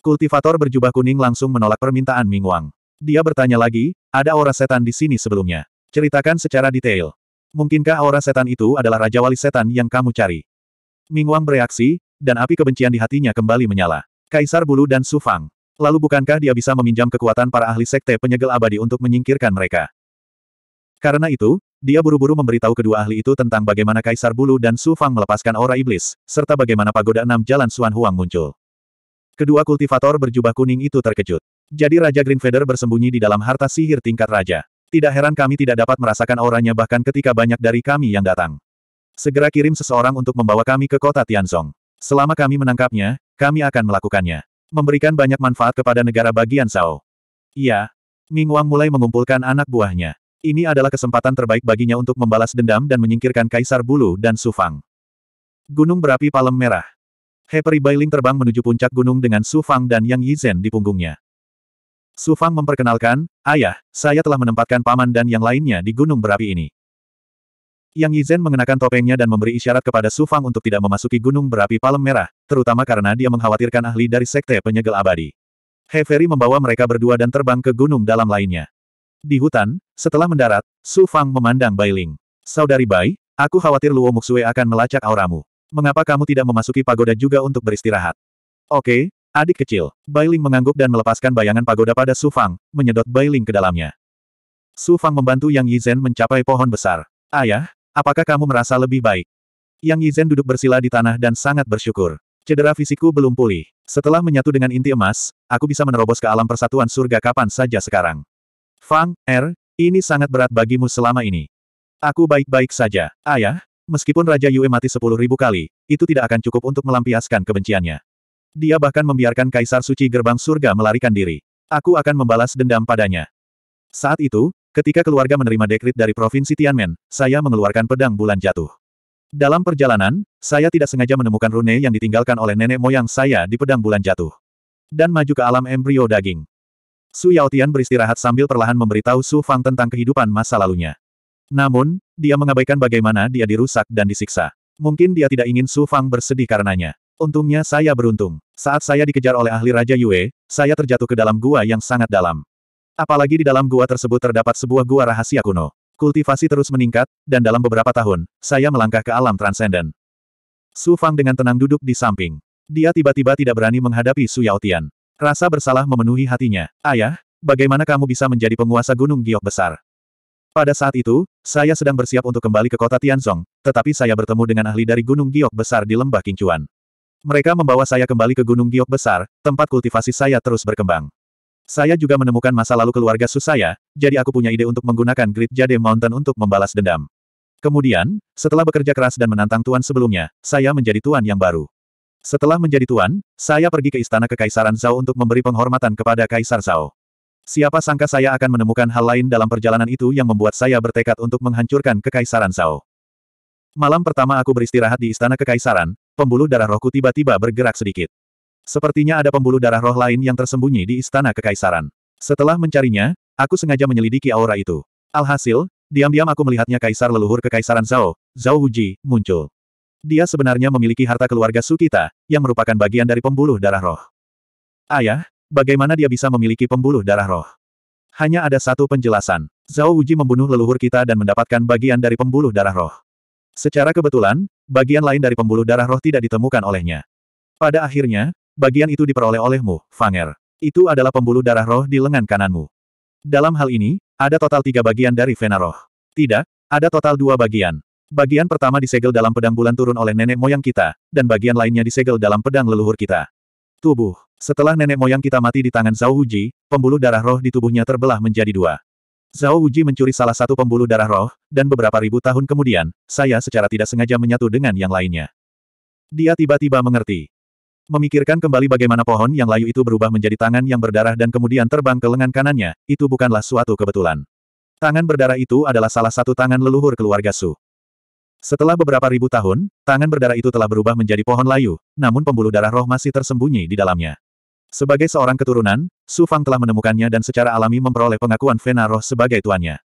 Kultivator berjubah kuning langsung menolak permintaan Ming Wang. Dia bertanya lagi, ada aura setan di sini sebelumnya. Ceritakan secara detail. Mungkinkah aura setan itu adalah Raja Wali Setan yang kamu cari? Ming Wang bereaksi, dan api kebencian di hatinya kembali menyala. Kaisar Bulu dan Su Fang. Lalu bukankah dia bisa meminjam kekuatan para ahli sekte penyegel abadi untuk menyingkirkan mereka? Karena itu, dia buru-buru memberitahu kedua ahli itu tentang bagaimana Kaisar Bulu dan Su Fang melepaskan aura iblis, serta bagaimana pagoda enam jalan Suan Huang muncul. Kedua kultivator berjubah kuning itu terkejut. Jadi Raja Green Feather bersembunyi di dalam harta sihir tingkat Raja. Tidak heran kami tidak dapat merasakan auranya bahkan ketika banyak dari kami yang datang. Segera kirim seseorang untuk membawa kami ke kota Tianzong. Selama kami menangkapnya, kami akan melakukannya. Memberikan banyak manfaat kepada negara bagian Sao. Iya. Ming Wang mulai mengumpulkan anak buahnya. Ini adalah kesempatan terbaik baginya untuk membalas dendam dan menyingkirkan Kaisar Bulu dan Sufang. Gunung berapi palem merah. Heperi Bailing terbang menuju puncak gunung dengan Sufang dan Yang Yizhen di punggungnya. Sufang memperkenalkan, Ayah, saya telah menempatkan paman dan yang lainnya di gunung berapi ini. Yang Yizhen mengenakan topengnya dan memberi isyarat kepada Sufang untuk tidak memasuki gunung berapi palem merah, terutama karena dia mengkhawatirkan ahli dari sekte penyegel abadi. Heferi membawa mereka berdua dan terbang ke gunung dalam lainnya. Di hutan, setelah mendarat, Su Fang memandang Bailing. Saudari Bai, aku khawatir Luo Muxue akan melacak auramu. Mengapa kamu tidak memasuki pagoda juga untuk beristirahat? Oke, adik kecil. Bailing mengangguk dan melepaskan bayangan pagoda pada Su Fang, menyedot Bailing ke dalamnya. Su Fang membantu Yang Yizhen mencapai pohon besar. Ayah, apakah kamu merasa lebih baik? Yang Yizhen duduk bersila di tanah dan sangat bersyukur. Cedera fisikku belum pulih. Setelah menyatu dengan inti emas, aku bisa menerobos ke alam persatuan surga kapan saja sekarang. Fang, Er, ini sangat berat bagimu selama ini. Aku baik-baik saja, ayah, meskipun Raja Yue mati sepuluh ribu kali, itu tidak akan cukup untuk melampiaskan kebenciannya. Dia bahkan membiarkan Kaisar Suci Gerbang Surga melarikan diri. Aku akan membalas dendam padanya. Saat itu, ketika keluarga menerima dekrit dari Provinsi Tianmen, saya mengeluarkan pedang bulan jatuh. Dalam perjalanan, saya tidak sengaja menemukan rune yang ditinggalkan oleh nenek moyang saya di pedang bulan jatuh. Dan maju ke alam embrio daging. Su Yaotian beristirahat sambil perlahan memberitahu Su Fang tentang kehidupan masa lalunya. Namun, dia mengabaikan bagaimana dia dirusak dan disiksa. Mungkin dia tidak ingin Su Fang bersedih karenanya. Untungnya saya beruntung. Saat saya dikejar oleh ahli Raja Yue, saya terjatuh ke dalam gua yang sangat dalam. Apalagi di dalam gua tersebut terdapat sebuah gua rahasia kuno. Kultivasi terus meningkat, dan dalam beberapa tahun, saya melangkah ke alam transenden. Su Fang dengan tenang duduk di samping. Dia tiba-tiba tidak berani menghadapi Su Yaotian. Rasa bersalah memenuhi hatinya. Ayah, bagaimana kamu bisa menjadi penguasa Gunung Giok besar? Pada saat itu, saya sedang bersiap untuk kembali ke kota Tianzong, tetapi saya bertemu dengan ahli dari Gunung Giok besar di Lembah Kincuan. Mereka membawa saya kembali ke Gunung Giok besar, tempat kultivasi saya terus berkembang. Saya juga menemukan masa lalu keluarga Su saya, jadi aku punya ide untuk menggunakan Great Jade Mountain untuk membalas dendam. Kemudian, setelah bekerja keras dan menantang tuan sebelumnya, saya menjadi tuan yang baru. Setelah menjadi tuan, saya pergi ke istana kekaisaran Zhao untuk memberi penghormatan kepada Kaisar Zhao. Siapa sangka saya akan menemukan hal lain dalam perjalanan itu yang membuat saya bertekad untuk menghancurkan kekaisaran Zhao. Malam pertama aku beristirahat di istana kekaisaran, pembuluh darah rohku tiba-tiba bergerak sedikit. Sepertinya ada pembuluh darah roh lain yang tersembunyi di istana kekaisaran. Setelah mencarinya, aku sengaja menyelidiki aura itu. Alhasil, diam-diam aku melihatnya kaisar leluhur kekaisaran Zhao, Zhao Huji, muncul. Dia sebenarnya memiliki harta keluarga Sukita, yang merupakan bagian dari pembuluh darah roh. Ayah, bagaimana dia bisa memiliki pembuluh darah roh? Hanya ada satu penjelasan. Zhao Wuji membunuh leluhur kita dan mendapatkan bagian dari pembuluh darah roh. Secara kebetulan, bagian lain dari pembuluh darah roh tidak ditemukan olehnya. Pada akhirnya, bagian itu diperoleh olehmu, Fanger. Itu adalah pembuluh darah roh di lengan kananmu. Dalam hal ini, ada total tiga bagian dari vena roh. Tidak, ada total dua bagian. Bagian pertama disegel dalam pedang bulan turun oleh nenek moyang kita, dan bagian lainnya disegel dalam pedang leluhur kita. Tubuh. Setelah nenek moyang kita mati di tangan Zhao Wujie, pembuluh darah roh di tubuhnya terbelah menjadi dua. Zhao Wujie mencuri salah satu pembuluh darah roh, dan beberapa ribu tahun kemudian, saya secara tidak sengaja menyatu dengan yang lainnya. Dia tiba-tiba mengerti. Memikirkan kembali bagaimana pohon yang layu itu berubah menjadi tangan yang berdarah dan kemudian terbang ke lengan kanannya, itu bukanlah suatu kebetulan. Tangan berdarah itu adalah salah satu tangan leluhur keluarga Su. Setelah beberapa ribu tahun, tangan berdarah itu telah berubah menjadi pohon layu, namun pembuluh darah roh masih tersembunyi di dalamnya. Sebagai seorang keturunan, Su Fang telah menemukannya dan secara alami memperoleh pengakuan Vena roh sebagai tuannya.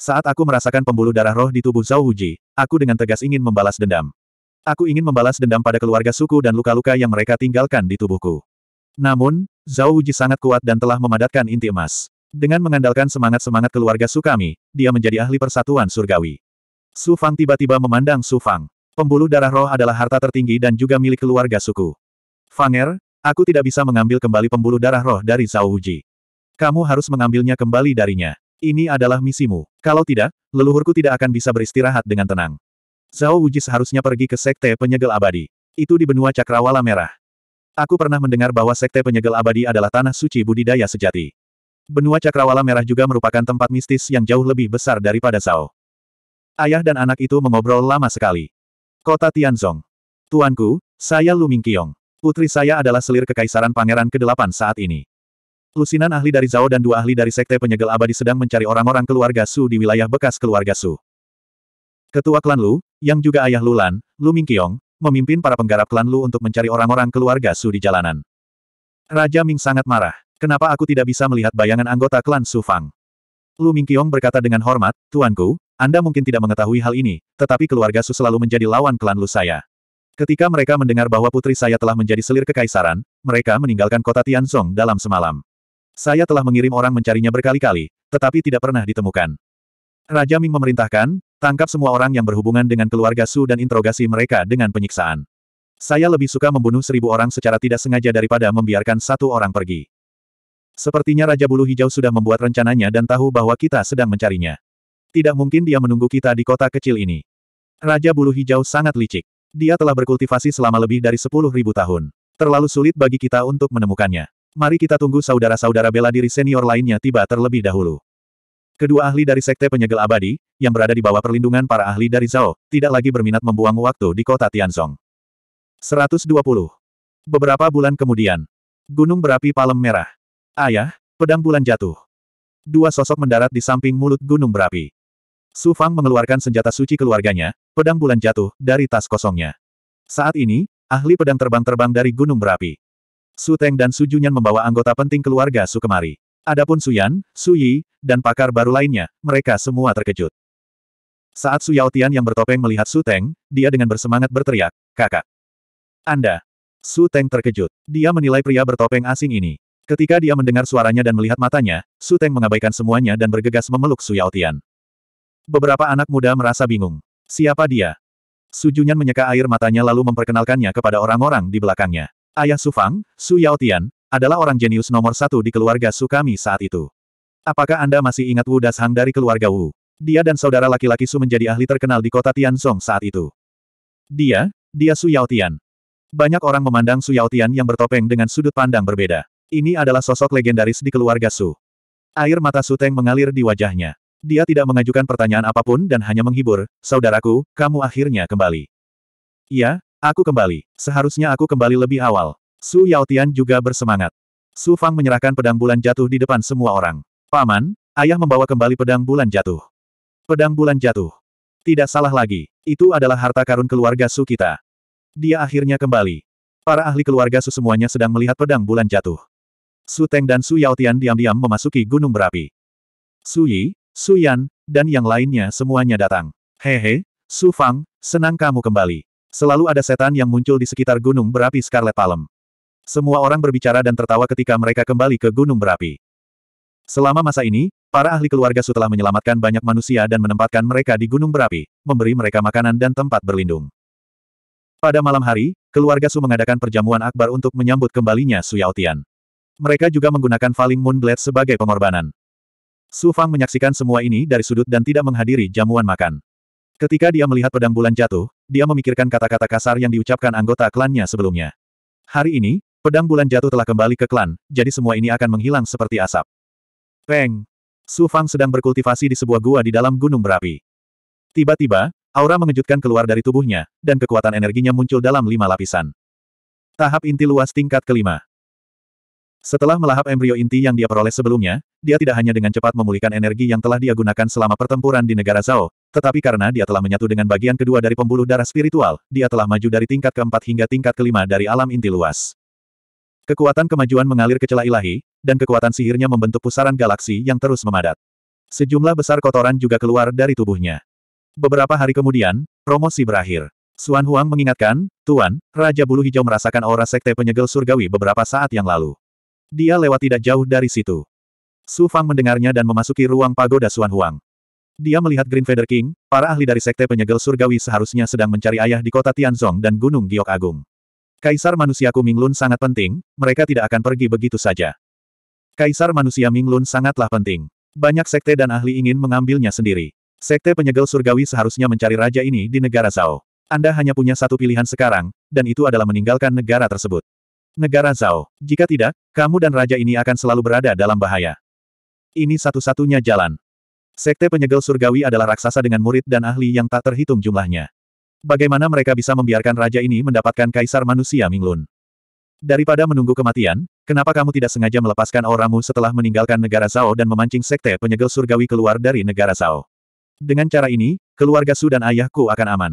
Saat aku merasakan pembuluh darah roh di tubuh Zhao Wuji, aku dengan tegas ingin membalas dendam. Aku ingin membalas dendam pada keluarga suku dan luka-luka yang mereka tinggalkan di tubuhku. Namun, Zhao Wuji sangat kuat dan telah memadatkan inti emas. Dengan mengandalkan semangat-semangat keluarga Sukami, dia menjadi ahli persatuan surgawi. Su Fang tiba-tiba memandang Su Fang. Pembuluh darah roh adalah harta tertinggi dan juga milik keluarga suku. Fanger, aku tidak bisa mengambil kembali pembuluh darah roh dari Zhao Wuji. Kamu harus mengambilnya kembali darinya. Ini adalah misimu. Kalau tidak, leluhurku tidak akan bisa beristirahat dengan tenang. Zhao Wuji seharusnya pergi ke Sekte Penyegel Abadi. Itu di benua Cakrawala Merah. Aku pernah mendengar bahwa Sekte Penyegel Abadi adalah tanah suci budidaya sejati. Benua Cakrawala Merah juga merupakan tempat mistis yang jauh lebih besar daripada Zhao. Ayah dan anak itu mengobrol lama sekali. Kota Tianzong. Tuanku, saya Lu Mingqiong. Putri saya adalah selir kekaisaran pangeran ke-8 saat ini. Lusinan ahli dari Zhao dan dua ahli dari Sekte Penyegel Abadi sedang mencari orang-orang keluarga Su di wilayah bekas keluarga Su. Ketua klan Lu, yang juga ayah Lulan, Lu Mingqiong, memimpin para penggarap klan Lu untuk mencari orang-orang keluarga Su di jalanan. Raja Ming sangat marah. Kenapa aku tidak bisa melihat bayangan anggota klan Su Fang? Lu Mingqiong berkata dengan hormat, Tuanku, anda mungkin tidak mengetahui hal ini, tetapi keluarga Su selalu menjadi lawan klan Lu saya. Ketika mereka mendengar bahwa putri saya telah menjadi selir kekaisaran, mereka meninggalkan kota Tianzong dalam semalam. Saya telah mengirim orang mencarinya berkali-kali, tetapi tidak pernah ditemukan. Raja Ming memerintahkan, tangkap semua orang yang berhubungan dengan keluarga Su dan interogasi mereka dengan penyiksaan. Saya lebih suka membunuh seribu orang secara tidak sengaja daripada membiarkan satu orang pergi. Sepertinya Raja Bulu Hijau sudah membuat rencananya dan tahu bahwa kita sedang mencarinya. Tidak mungkin dia menunggu kita di kota kecil ini. Raja Bulu Hijau sangat licik. Dia telah berkultivasi selama lebih dari sepuluh ribu tahun. Terlalu sulit bagi kita untuk menemukannya. Mari kita tunggu saudara-saudara bela diri senior lainnya tiba terlebih dahulu. Kedua ahli dari Sekte Penyegel Abadi, yang berada di bawah perlindungan para ahli dari Zhao, tidak lagi berminat membuang waktu di kota Tianzong. 120. Beberapa bulan kemudian. Gunung berapi palem merah. Ayah, pedang bulan jatuh. Dua sosok mendarat di samping mulut gunung berapi. Su Fang mengeluarkan senjata suci keluarganya, pedang bulan jatuh, dari tas kosongnya. Saat ini, ahli pedang terbang-terbang dari gunung berapi. Su Teng dan Su Junyan membawa anggota penting keluarga Su kemari. Adapun Su Yan, Su Yi, dan pakar baru lainnya, mereka semua terkejut. Saat Su Yao Tian yang bertopeng melihat Su Teng, dia dengan bersemangat berteriak, Kakak! Anda! Su Teng terkejut. Dia menilai pria bertopeng asing ini. Ketika dia mendengar suaranya dan melihat matanya, Su Teng mengabaikan semuanya dan bergegas memeluk Su Yao Tian. Beberapa anak muda merasa bingung. Siapa dia? Sujunyan menyeka air matanya lalu memperkenalkannya kepada orang-orang di belakangnya. Ayah Sufang, Su Yaotian, adalah orang jenius nomor satu di keluarga Su kami saat itu. Apakah Anda masih ingat Wu Das dari keluarga Wu? Dia dan saudara laki-laki Su menjadi ahli terkenal di kota Tianzong saat itu. Dia, dia Su Yaotian. Banyak orang memandang Su Yaotian yang bertopeng dengan sudut pandang berbeda. Ini adalah sosok legendaris di keluarga Su. Air mata Su Teng mengalir di wajahnya. Dia tidak mengajukan pertanyaan apapun dan hanya menghibur, saudaraku, kamu akhirnya kembali. Iya, aku kembali. Seharusnya aku kembali lebih awal. Su Yaotian juga bersemangat. Su Fang menyerahkan pedang bulan jatuh di depan semua orang. Paman, ayah membawa kembali pedang bulan jatuh. Pedang bulan jatuh. Tidak salah lagi. Itu adalah harta karun keluarga Su kita. Dia akhirnya kembali. Para ahli keluarga Su semuanya sedang melihat pedang bulan jatuh. Su Teng dan Su Yaotian diam-diam memasuki gunung berapi. Su Yi, Su Yan, dan yang lainnya semuanya datang. Hehe, Su Fang, senang kamu kembali. Selalu ada setan yang muncul di sekitar gunung berapi Scarlet Palm. Semua orang berbicara dan tertawa ketika mereka kembali ke gunung berapi. Selama masa ini, para ahli keluarga Su telah menyelamatkan banyak manusia dan menempatkan mereka di gunung berapi, memberi mereka makanan dan tempat berlindung. Pada malam hari, keluarga Su mengadakan perjamuan akbar untuk menyambut kembalinya Su Yautian. Mereka juga menggunakan Falling Moon Blade sebagai pengorbanan. Su Fang menyaksikan semua ini dari sudut dan tidak menghadiri jamuan makan. Ketika dia melihat pedang bulan jatuh, dia memikirkan kata-kata kasar yang diucapkan anggota klannya sebelumnya. Hari ini, pedang bulan jatuh telah kembali ke klan, jadi semua ini akan menghilang seperti asap. Peng! Su Fang sedang berkultivasi di sebuah gua di dalam gunung berapi. Tiba-tiba, aura mengejutkan keluar dari tubuhnya, dan kekuatan energinya muncul dalam lima lapisan. Tahap inti luas tingkat kelima. Setelah melahap embrio inti yang dia peroleh sebelumnya, dia tidak hanya dengan cepat memulihkan energi yang telah dia gunakan selama pertempuran di negara Zhao, tetapi karena dia telah menyatu dengan bagian kedua dari pembuluh darah spiritual, dia telah maju dari tingkat keempat hingga tingkat kelima dari alam inti luas. Kekuatan kemajuan mengalir ke celah ilahi, dan kekuatan sihirnya membentuk pusaran galaksi yang terus memadat. Sejumlah besar kotoran juga keluar dari tubuhnya. Beberapa hari kemudian, promosi berakhir. Suan Huang mengingatkan, Tuan, Raja Bulu Hijau merasakan aura sekte penyegel surgawi beberapa saat yang lalu. Dia lewat tidak jauh dari situ. Su Fang mendengarnya dan memasuki ruang pagoda Suan Huang. Dia melihat Green Feather King, para ahli dari Sekte Penyegel Surgawi seharusnya sedang mencari ayah di kota Tianzong dan Gunung Giok Agung. Kaisar manusia Kuminglun sangat penting, mereka tidak akan pergi begitu saja. Kaisar manusia Minglun sangatlah penting. Banyak sekte dan ahli ingin mengambilnya sendiri. Sekte penyegel surgawi seharusnya mencari raja ini di negara Zhao. Anda hanya punya satu pilihan sekarang, dan itu adalah meninggalkan negara tersebut negara Zhao. Jika tidak, kamu dan raja ini akan selalu berada dalam bahaya. Ini satu-satunya jalan. Sekte penyegel surgawi adalah raksasa dengan murid dan ahli yang tak terhitung jumlahnya. Bagaimana mereka bisa membiarkan raja ini mendapatkan kaisar manusia Minglun? Daripada menunggu kematian, kenapa kamu tidak sengaja melepaskan orangmu setelah meninggalkan negara Zhao dan memancing sekte penyegel surgawi keluar dari negara Zhao? Dengan cara ini, keluarga Su dan ayahku akan aman.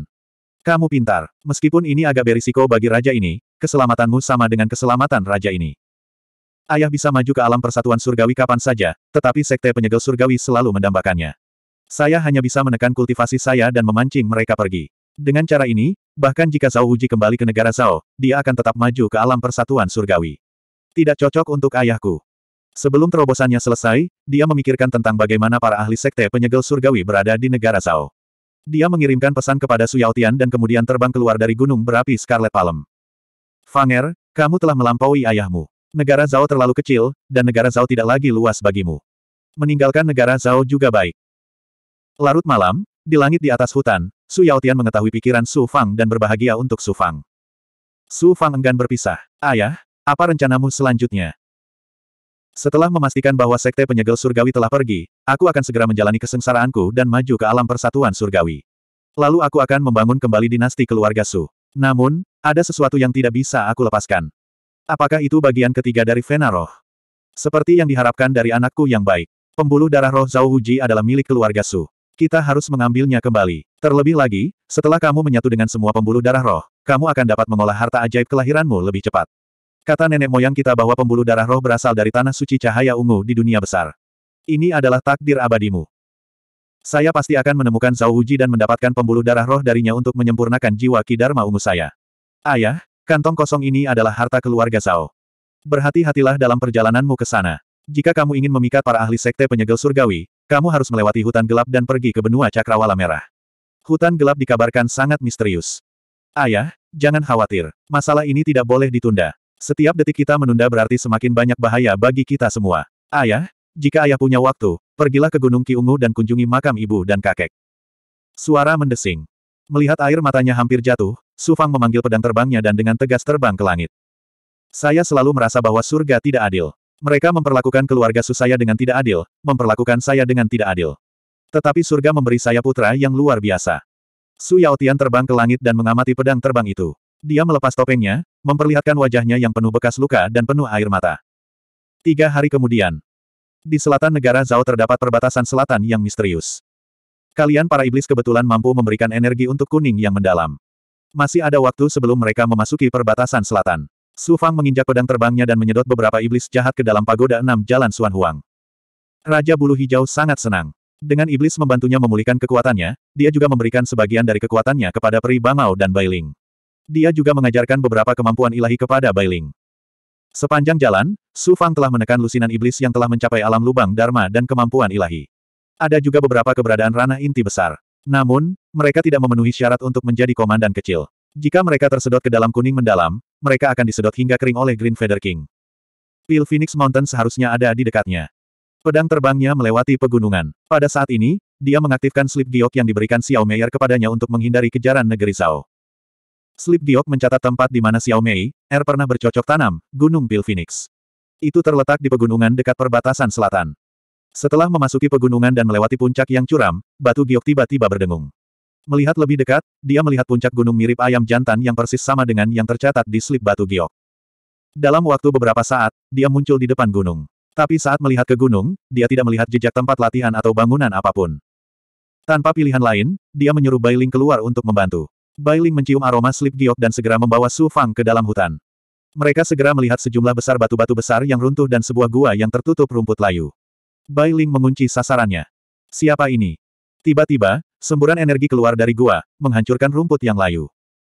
Kamu pintar. Meskipun ini agak berisiko bagi raja ini, keselamatanmu sama dengan keselamatan raja ini. Ayah bisa maju ke alam persatuan surgawi kapan saja, tetapi sekte penyegel surgawi selalu mendambakannya. Saya hanya bisa menekan kultivasi saya dan memancing mereka pergi. Dengan cara ini, bahkan jika Zhao Uji kembali ke negara Zhao, dia akan tetap maju ke alam persatuan surgawi. Tidak cocok untuk ayahku. Sebelum terobosannya selesai, dia memikirkan tentang bagaimana para ahli sekte penyegel surgawi berada di negara Zhao. Dia mengirimkan pesan kepada Su Yaotian dan kemudian terbang keluar dari gunung berapi Scarlet Palm. Fanger, kamu telah melampaui ayahmu. Negara Zhao terlalu kecil, dan negara Zhao tidak lagi luas bagimu. Meninggalkan negara Zhao juga baik. Larut malam, di langit di atas hutan, Su Yaotian mengetahui pikiran Su Fang dan berbahagia untuk Su Fang. Su Fang enggan berpisah. Ayah, apa rencanamu selanjutnya? Setelah memastikan bahwa sekte penyegel surgawi telah pergi, aku akan segera menjalani kesengsaraanku dan maju ke alam persatuan surgawi. Lalu aku akan membangun kembali dinasti keluarga Su. Namun, ada sesuatu yang tidak bisa aku lepaskan. Apakah itu bagian ketiga dari Vena Seperti yang diharapkan dari anakku yang baik. Pembuluh darah roh Zhao Wuji adalah milik keluarga Su. Kita harus mengambilnya kembali. Terlebih lagi, setelah kamu menyatu dengan semua pembuluh darah roh, kamu akan dapat mengolah harta ajaib kelahiranmu lebih cepat. Kata nenek moyang kita bahwa pembuluh darah roh berasal dari tanah suci cahaya ungu di dunia besar. Ini adalah takdir abadimu. Saya pasti akan menemukan Zhao Uji dan mendapatkan pembuluh darah roh darinya untuk menyempurnakan jiwa Kidarma ungu saya. Ayah, kantong kosong ini adalah harta keluarga Zhao. Berhati-hatilah dalam perjalananmu ke sana. Jika kamu ingin memikat para ahli sekte penyegel surgawi, kamu harus melewati hutan gelap dan pergi ke benua cakrawala merah. Hutan gelap dikabarkan sangat misterius. Ayah, jangan khawatir. Masalah ini tidak boleh ditunda. Setiap detik kita menunda berarti semakin banyak bahaya bagi kita semua. Ayah, jika ayah punya waktu, pergilah ke Gunung Kiungu dan kunjungi makam ibu dan kakek. Suara mendesing. Melihat air matanya hampir jatuh, Sufang memanggil pedang terbangnya dan dengan tegas terbang ke langit. Saya selalu merasa bahwa surga tidak adil. Mereka memperlakukan keluarga Su saya dengan tidak adil, memperlakukan saya dengan tidak adil. Tetapi surga memberi saya putra yang luar biasa. Su Yaotian terbang ke langit dan mengamati pedang terbang itu. Dia melepas topengnya, memperlihatkan wajahnya yang penuh bekas luka dan penuh air mata. Tiga hari kemudian, di selatan negara Zhao terdapat perbatasan selatan yang misterius. Kalian para iblis kebetulan mampu memberikan energi untuk kuning yang mendalam. Masih ada waktu sebelum mereka memasuki perbatasan selatan. Su Fang menginjak pedang terbangnya dan menyedot beberapa iblis jahat ke dalam pagoda enam jalan Suan Huang. Raja Bulu Hijau sangat senang. Dengan iblis membantunya memulihkan kekuatannya, dia juga memberikan sebagian dari kekuatannya kepada Peri Bangau dan Bailing. Dia juga mengajarkan beberapa kemampuan ilahi kepada Bailing. Sepanjang jalan, Su Fang telah menekan lusinan iblis yang telah mencapai alam lubang Dharma dan kemampuan ilahi. Ada juga beberapa keberadaan ranah inti besar. Namun, mereka tidak memenuhi syarat untuk menjadi komandan kecil. Jika mereka tersedot ke dalam kuning mendalam, mereka akan disedot hingga kering oleh Green Feather King. Pil Phoenix Mountain seharusnya ada di dekatnya. Pedang terbangnya melewati pegunungan. Pada saat ini, dia mengaktifkan slip giok yang diberikan Xiao Meier kepadanya untuk menghindari kejaran negeri Zhao. Slip Diok mencatat tempat di mana Xiao Mei, Er pernah bercocok tanam, Gunung Pil Phoenix. Itu terletak di pegunungan dekat perbatasan selatan. Setelah memasuki pegunungan dan melewati puncak yang curam, batu giok tiba-tiba berdengung. Melihat lebih dekat, dia melihat puncak gunung mirip ayam jantan yang persis sama dengan yang tercatat di slip batu giok. Dalam waktu beberapa saat, dia muncul di depan gunung. Tapi saat melihat ke gunung, dia tidak melihat jejak tempat latihan atau bangunan apapun. Tanpa pilihan lain, dia menyuruh Bailing keluar untuk membantu. Bai Ling mencium aroma slip giok dan segera membawa Su Fang ke dalam hutan. Mereka segera melihat sejumlah besar batu-batu besar yang runtuh dan sebuah gua yang tertutup rumput layu. Bai Ling mengunci sasarannya. Siapa ini? Tiba-tiba, semburan energi keluar dari gua, menghancurkan rumput yang layu.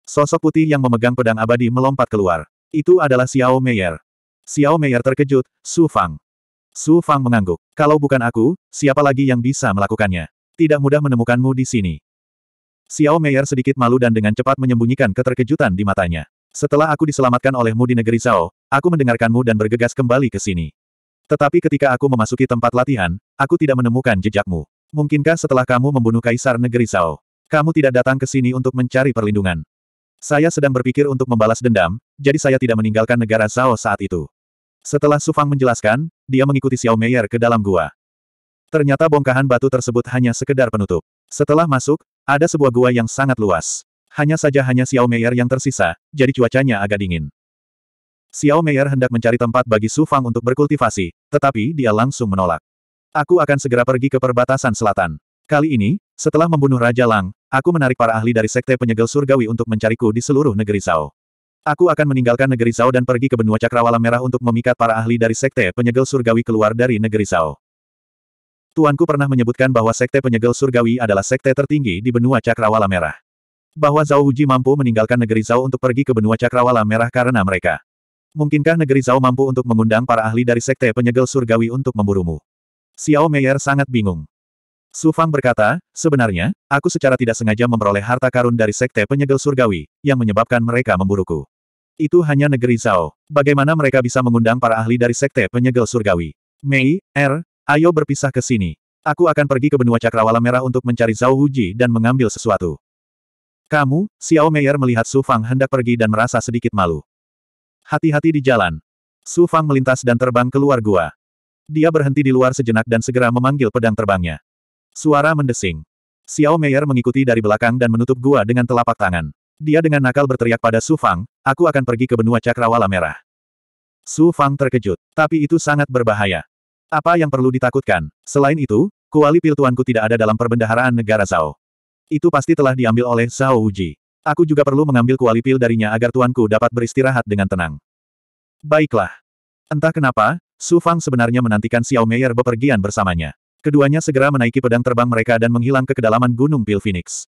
Sosok putih yang memegang pedang abadi melompat keluar. Itu adalah Xiao Meier. Xiao Meier terkejut, Su Fang. Su Fang mengangguk. Kalau bukan aku, siapa lagi yang bisa melakukannya? Tidak mudah menemukanmu di sini. Xiao Meier sedikit malu dan dengan cepat menyembunyikan keterkejutan di matanya. Setelah aku diselamatkan olehmu di negeri Zhao, aku mendengarkanmu dan bergegas kembali ke sini. Tetapi ketika aku memasuki tempat latihan, aku tidak menemukan jejakmu. Mungkinkah setelah kamu membunuh kaisar negeri Zhao, kamu tidak datang ke sini untuk mencari perlindungan? Saya sedang berpikir untuk membalas dendam, jadi saya tidak meninggalkan negara Zhao saat itu. Setelah Sufang menjelaskan, dia mengikuti Xiao Meier ke dalam gua. Ternyata bongkahan batu tersebut hanya sekedar penutup. Setelah masuk, ada sebuah gua yang sangat luas. Hanya saja hanya Xiao Meier yang tersisa, jadi cuacanya agak dingin. Xiao Meier hendak mencari tempat bagi Su Fang untuk berkultivasi, tetapi dia langsung menolak. Aku akan segera pergi ke perbatasan selatan. Kali ini, setelah membunuh Raja Lang, aku menarik para ahli dari Sekte Penyegel Surgawi untuk mencariku di seluruh negeri Zhao. Aku akan meninggalkan negeri Zhao dan pergi ke benua Cakrawala Merah untuk memikat para ahli dari Sekte Penyegel Surgawi keluar dari negeri Zhao. Tuanku pernah menyebutkan bahwa Sekte Penyegel Surgawi adalah sekte tertinggi di benua Cakrawala Merah. Bahwa Zhao Wuji mampu meninggalkan negeri Zhao untuk pergi ke benua Cakrawala Merah karena mereka. Mungkinkah negeri Zhao mampu untuk mengundang para ahli dari Sekte Penyegel Surgawi untuk memburumu? Xiao Meier sangat bingung. Su Fang berkata, sebenarnya, aku secara tidak sengaja memperoleh harta karun dari Sekte Penyegel Surgawi, yang menyebabkan mereka memburuku. Itu hanya negeri Zhao. Bagaimana mereka bisa mengundang para ahli dari Sekte Penyegel Surgawi? Mei, Er. Ayo berpisah ke sini. Aku akan pergi ke benua cakrawala merah untuk mencari Zhao Wuji dan mengambil sesuatu. Kamu, Xiao Meier melihat Su Fang hendak pergi dan merasa sedikit malu. Hati-hati di jalan. Su Fang melintas dan terbang keluar gua. Dia berhenti di luar sejenak dan segera memanggil pedang terbangnya. Suara mendesing. Xiao Meier mengikuti dari belakang dan menutup gua dengan telapak tangan. Dia dengan nakal berteriak pada Su Fang, aku akan pergi ke benua cakrawala merah. Su Fang terkejut, tapi itu sangat berbahaya. Apa yang perlu ditakutkan? Selain itu, kuali pil tuanku tidak ada dalam perbendaharaan negara Zhao. Itu pasti telah diambil oleh Zhao Uji. Aku juga perlu mengambil kuali pil darinya agar tuanku dapat beristirahat dengan tenang. Baiklah. Entah kenapa, Su Fang sebenarnya menantikan Xiao Meier bepergian bersamanya. Keduanya segera menaiki pedang terbang mereka dan menghilang ke kedalaman Gunung Pil Phoenix.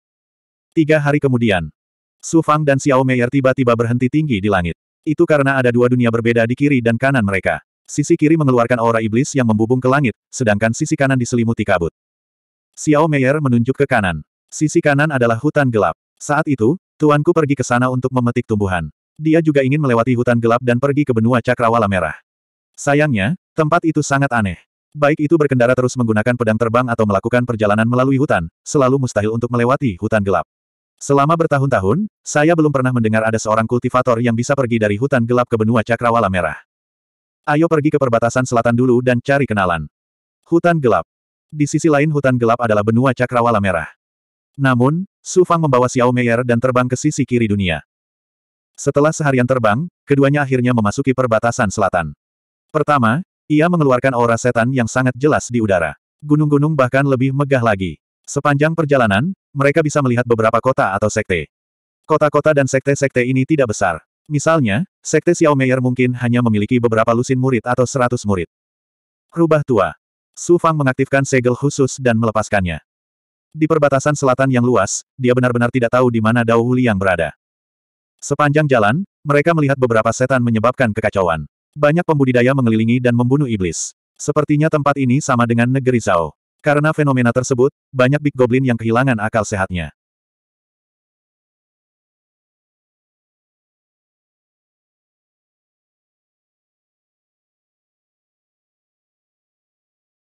Tiga hari kemudian, Su Fang dan Xiao Meier tiba-tiba berhenti tinggi di langit. Itu karena ada dua dunia berbeda di kiri dan kanan mereka. Sisi kiri mengeluarkan aura iblis yang membubung ke langit, sedangkan sisi kanan diselimuti kabut. Xiao Meier menunjuk ke kanan. Sisi kanan adalah hutan gelap. Saat itu, tuanku pergi ke sana untuk memetik tumbuhan. Dia juga ingin melewati hutan gelap dan pergi ke benua cakrawala merah. Sayangnya, tempat itu sangat aneh. Baik itu berkendara terus menggunakan pedang terbang atau melakukan perjalanan melalui hutan, selalu mustahil untuk melewati hutan gelap. Selama bertahun-tahun, saya belum pernah mendengar ada seorang kultivator yang bisa pergi dari hutan gelap ke benua cakrawala merah. Ayo pergi ke perbatasan selatan dulu dan cari kenalan. Hutan gelap. Di sisi lain hutan gelap adalah benua cakrawala merah. Namun, Su Fang membawa Xiao Meier dan terbang ke sisi kiri dunia. Setelah seharian terbang, keduanya akhirnya memasuki perbatasan selatan. Pertama, ia mengeluarkan aura setan yang sangat jelas di udara. Gunung-gunung bahkan lebih megah lagi. Sepanjang perjalanan, mereka bisa melihat beberapa kota atau sekte. Kota-kota dan sekte-sekte ini tidak besar. Misalnya, sekte Xiao Mayor mungkin hanya memiliki beberapa lusin murid atau seratus murid. Rubah tua. Su Fang mengaktifkan segel khusus dan melepaskannya. Di perbatasan selatan yang luas, dia benar-benar tidak tahu di mana Dao Huliang berada. Sepanjang jalan, mereka melihat beberapa setan menyebabkan kekacauan. Banyak pembudidaya mengelilingi dan membunuh iblis. Sepertinya tempat ini sama dengan negeri Zhao. Karena fenomena tersebut, banyak Big Goblin yang kehilangan akal sehatnya.